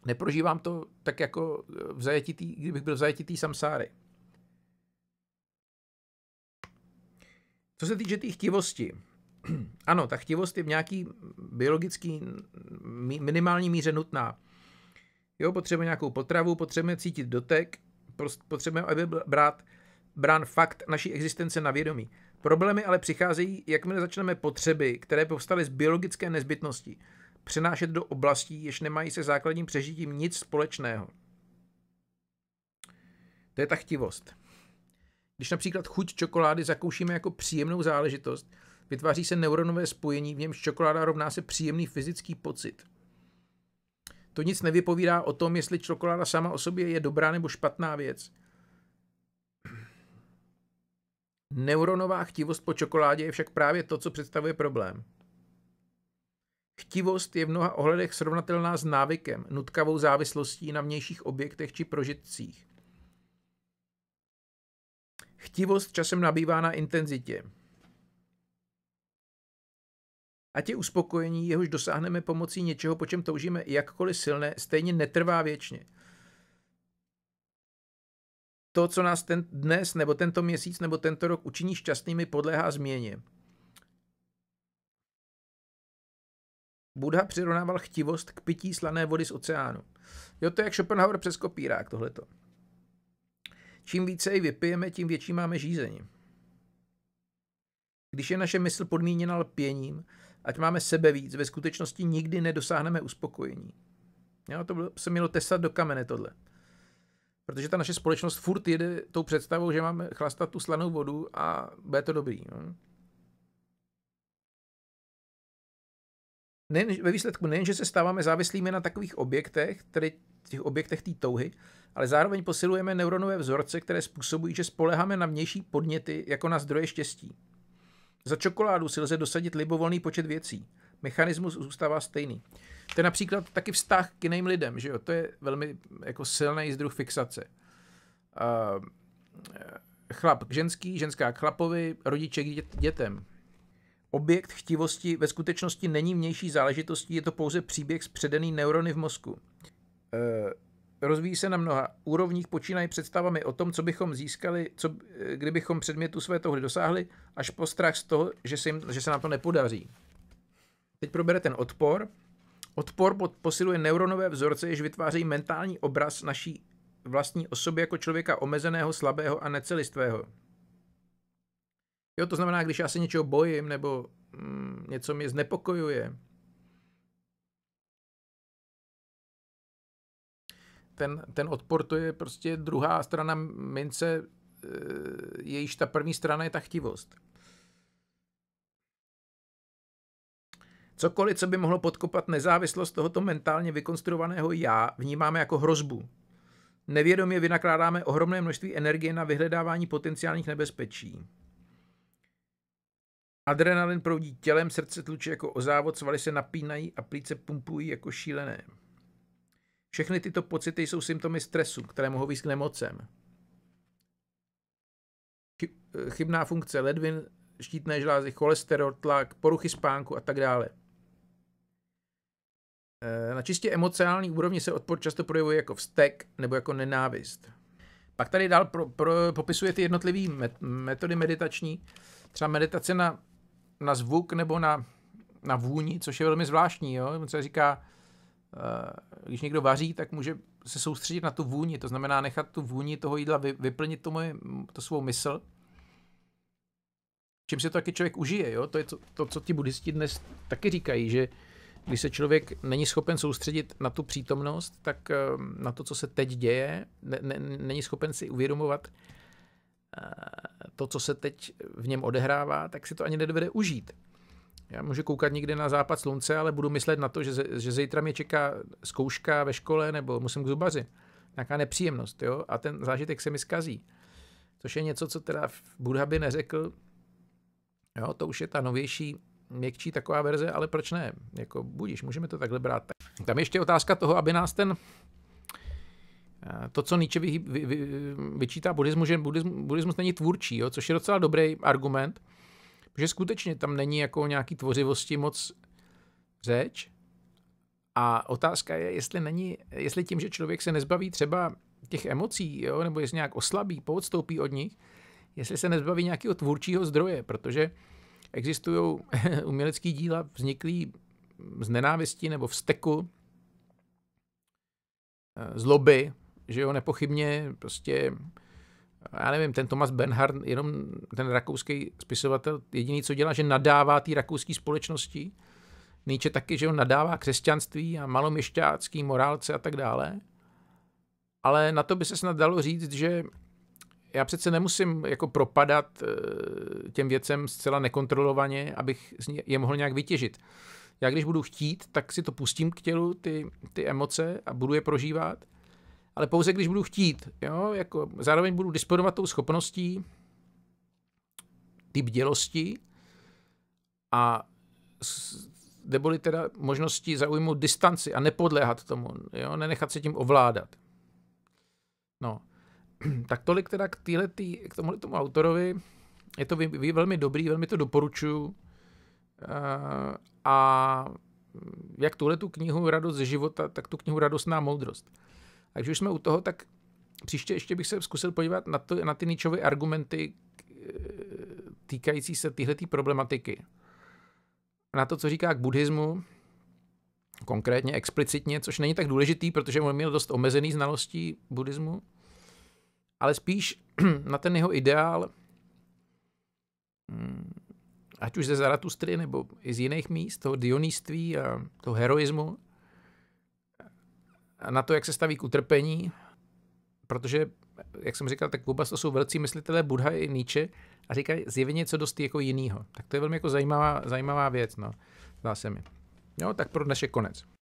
Neprožívám to tak jako v zajetí tý, kdybych byl v zajetí samsáry. Co se týče té tý chtivosti, ano, ta chtivost je v nějaký biologický minimální míře nutná. Jo, potřebujeme nějakou potravu, potřebujeme cítit dotek, potřebujeme, aby byl brát, brán fakt naší existence na vědomí. Problémy ale přicházejí, jakmile začneme potřeby, které povstaly z biologické nezbytnosti, přenášet do oblastí, jež nemají se základním přežitím nic společného. To je ta chtivost. Když například chuť čokolády zakoušíme jako příjemnou záležitost, vytváří se neuronové spojení, v němž čokoláda rovná se příjemný fyzický pocit. To nic nevypovídá o tom, jestli čokoláda sama o sobě je dobrá nebo špatná věc. Neuronová chtivost po čokoládě je však právě to, co představuje problém. Chtivost je v mnoha ohledech srovnatelná s návykem, nutkavou závislostí na vnějších objektech či prožitcích. Chtivost časem nabývá na intenzitě. A ti uspokojení, jehož dosáhneme pomocí něčeho, po čem toužíme, jakkoliv silné, stejně netrvá věčně. To, co nás ten dnes, nebo tento měsíc, nebo tento rok učiní šťastnými, podléhá změně. Buddha přirovnával chtivost k pití slané vody z oceánu. Jo, to je jak Schopenhauer přes kopírák tohleto. Čím více ji vypijeme, tím větší máme žízení. Když je naše mysl podmíněna lpěním, ať máme sebe víc, ve skutečnosti nikdy nedosáhneme uspokojení. Jo, to bylo, se mělo tesat do kamene tohle. Protože ta naše společnost furt jede tou představou, že máme chlastat tu slanou vodu a bude to dobrý. Jo. No. nejen, ve výsledku nejen, že se stáváme závislými na takových objektech, tedy těch objektech té touhy, ale zároveň posilujeme neuronové vzorce, které způsobují, že spoleháme na vnější podněty jako na zdroje štěstí. Za čokoládu si lze dosadit libovolný počet věcí. Mechanismus zůstává stejný. To je například taky vztah k jiným lidem, že jo? To je velmi jako silný zdruh fixace. Uh, chlap k ženský, ženská k chlapovi, rodiče k dětem. Objekt chtivosti ve skutečnosti není vnější záležitostí, je to pouze příběh zpředený neurony v mozku. E, rozvíjí se na mnoha úrovních, počínají představami o tom, co bychom získali, co, e, kdybychom předmětu své touhy dosáhli, až po strach z toho, že se, jim, že se nám to nepodaří. Teď probere ten odpor. Odpor posiluje neuronové vzorce, jež vytvářejí mentální obraz naší vlastní osoby jako člověka omezeného, slabého a necelistvého. Jo, to znamená, když já se něčeho bojím nebo mm, něco mě znepokojuje, ten, ten odpor to je prostě druhá strana mince, e, jejíž ta první strana je ta chtivost. Cokoliv, co by mohlo podkopat nezávislost tohoto mentálně vykonstruovaného já, vnímáme jako hrozbu. Nevědomě vynakládáme ohromné množství energie na vyhledávání potenciálních nebezpečí. Adrenalin proudí tělem, srdce tluče jako o závod, svaly se napínají a plíce pumpují jako šílené. Všechny tyto pocity jsou symptomy stresu, které mohou výst k nemocem. Chybná funkce ledvin, štítné žlázy, cholesterol, tlak, poruchy spánku a tak dále. E, na čistě emocionální úrovni se odpor často projevuje jako vztek nebo jako nenávist. Pak tady dál pro, pro, popisuje ty jednotlivé metody meditační, třeba meditace na na zvuk nebo na, na vůni, což je velmi zvláštní. Jo? On se říká, eh, když někdo vaří, tak může se soustředit na tu vůni, to znamená nechat tu vůni toho jídla vyplnit tomu moje, to svou mysl. Čím se to taky člověk užije, jo? to je to, to, co ti buddhisti dnes taky říkají, že když se člověk není schopen soustředit na tu přítomnost, tak eh, na to, co se teď děje, ne, ne, není schopen si uvědomovat, Eh, to, co se teď v něm odehrává, tak si to ani nedovede užít. Já můžu koukat někde na západ slunce, ale budu myslet na to, že, že zítra mě čeká zkouška ve škole nebo musím k zubaři. Nějaká nepříjemnost, jo? A ten zážitek se mi zkazí. Což je něco, co teda Budha by neřekl. Jo, to už je ta novější, měkčí taková verze, ale proč ne? Jako budíš, můžeme to takhle brát. Tam ještě otázka toho, aby nás ten Eh, to, co Nietzsche vy, vy, vy, vyčítá buddhismu, že buddhism, buddhismus není tvůrčí, jo, což je docela dobrý argument, že skutečně tam není jako nějaký tvořivosti moc řeč. A otázka je, jestli, není, jestli tím, že člověk se nezbaví třeba těch emocí, jo, nebo jestli nějak oslabí, poodstoupí od nich, jestli se nezbaví nějakého tvůrčího zdroje, protože existují umělecké díla vzniklý z nenávisti nebo vzteku, eh, zloby, že jo, nepochybně prostě já nevím, ten Thomas Bernhard, jenom ten rakouský spisovatel, jediný, co dělá, že nadává té rakouské společnosti. Nietzsche taky, že on nadává křesťanství a malomišťácký morálce a tak dále. Ale na to by se snad dalo říct, že já přece nemusím jako propadat eh, těm věcem zcela nekontrolovaně, abych je mohl nějak vytěžit. Já když budu chtít, tak si to pustím k tělu, ty, ty emoce a budu je prožívat ale pouze když budu chtít. Jo? Jako, zároveň budu disponovat tou schopností, ty bdělosti a neboli teda možnosti zaujmout distanci a nepodléhat tomu, jo? nenechat se tím ovládat. No, tak tolik teda k, týhletý, k tomuhle tomu autorovi. Je to vy, vy velmi dobrý, velmi to doporučuju. Eh, a jak tuhle tu knihu Radost ze života, tak tu knihu Radostná moudrost. A když už jsme u toho, tak příště ještě bych se zkusil podívat na, to, na ty ničové argumenty eh, týkající se tyhle problematiky. Na to, co říká k buddhismu, konkrétně, explicitně, což není tak důležitý, protože on měl dost omezený znalostí buddhismu, ale spíš na ten jeho ideál, hm, ať už ze Zaratustry nebo i z jiných míst, toho dionýství a toho heroismu, na to, jak se staví k utrpení, protože, jak jsem říkal, tak Kubas to jsou velcí myslitelé Buddha i Nietzsche a říkají zjevně něco dost jako jinýho. Tak to je velmi jako zajímavá, zajímavá věc, no, zdá se mi. Jo, tak pro dnešek konec.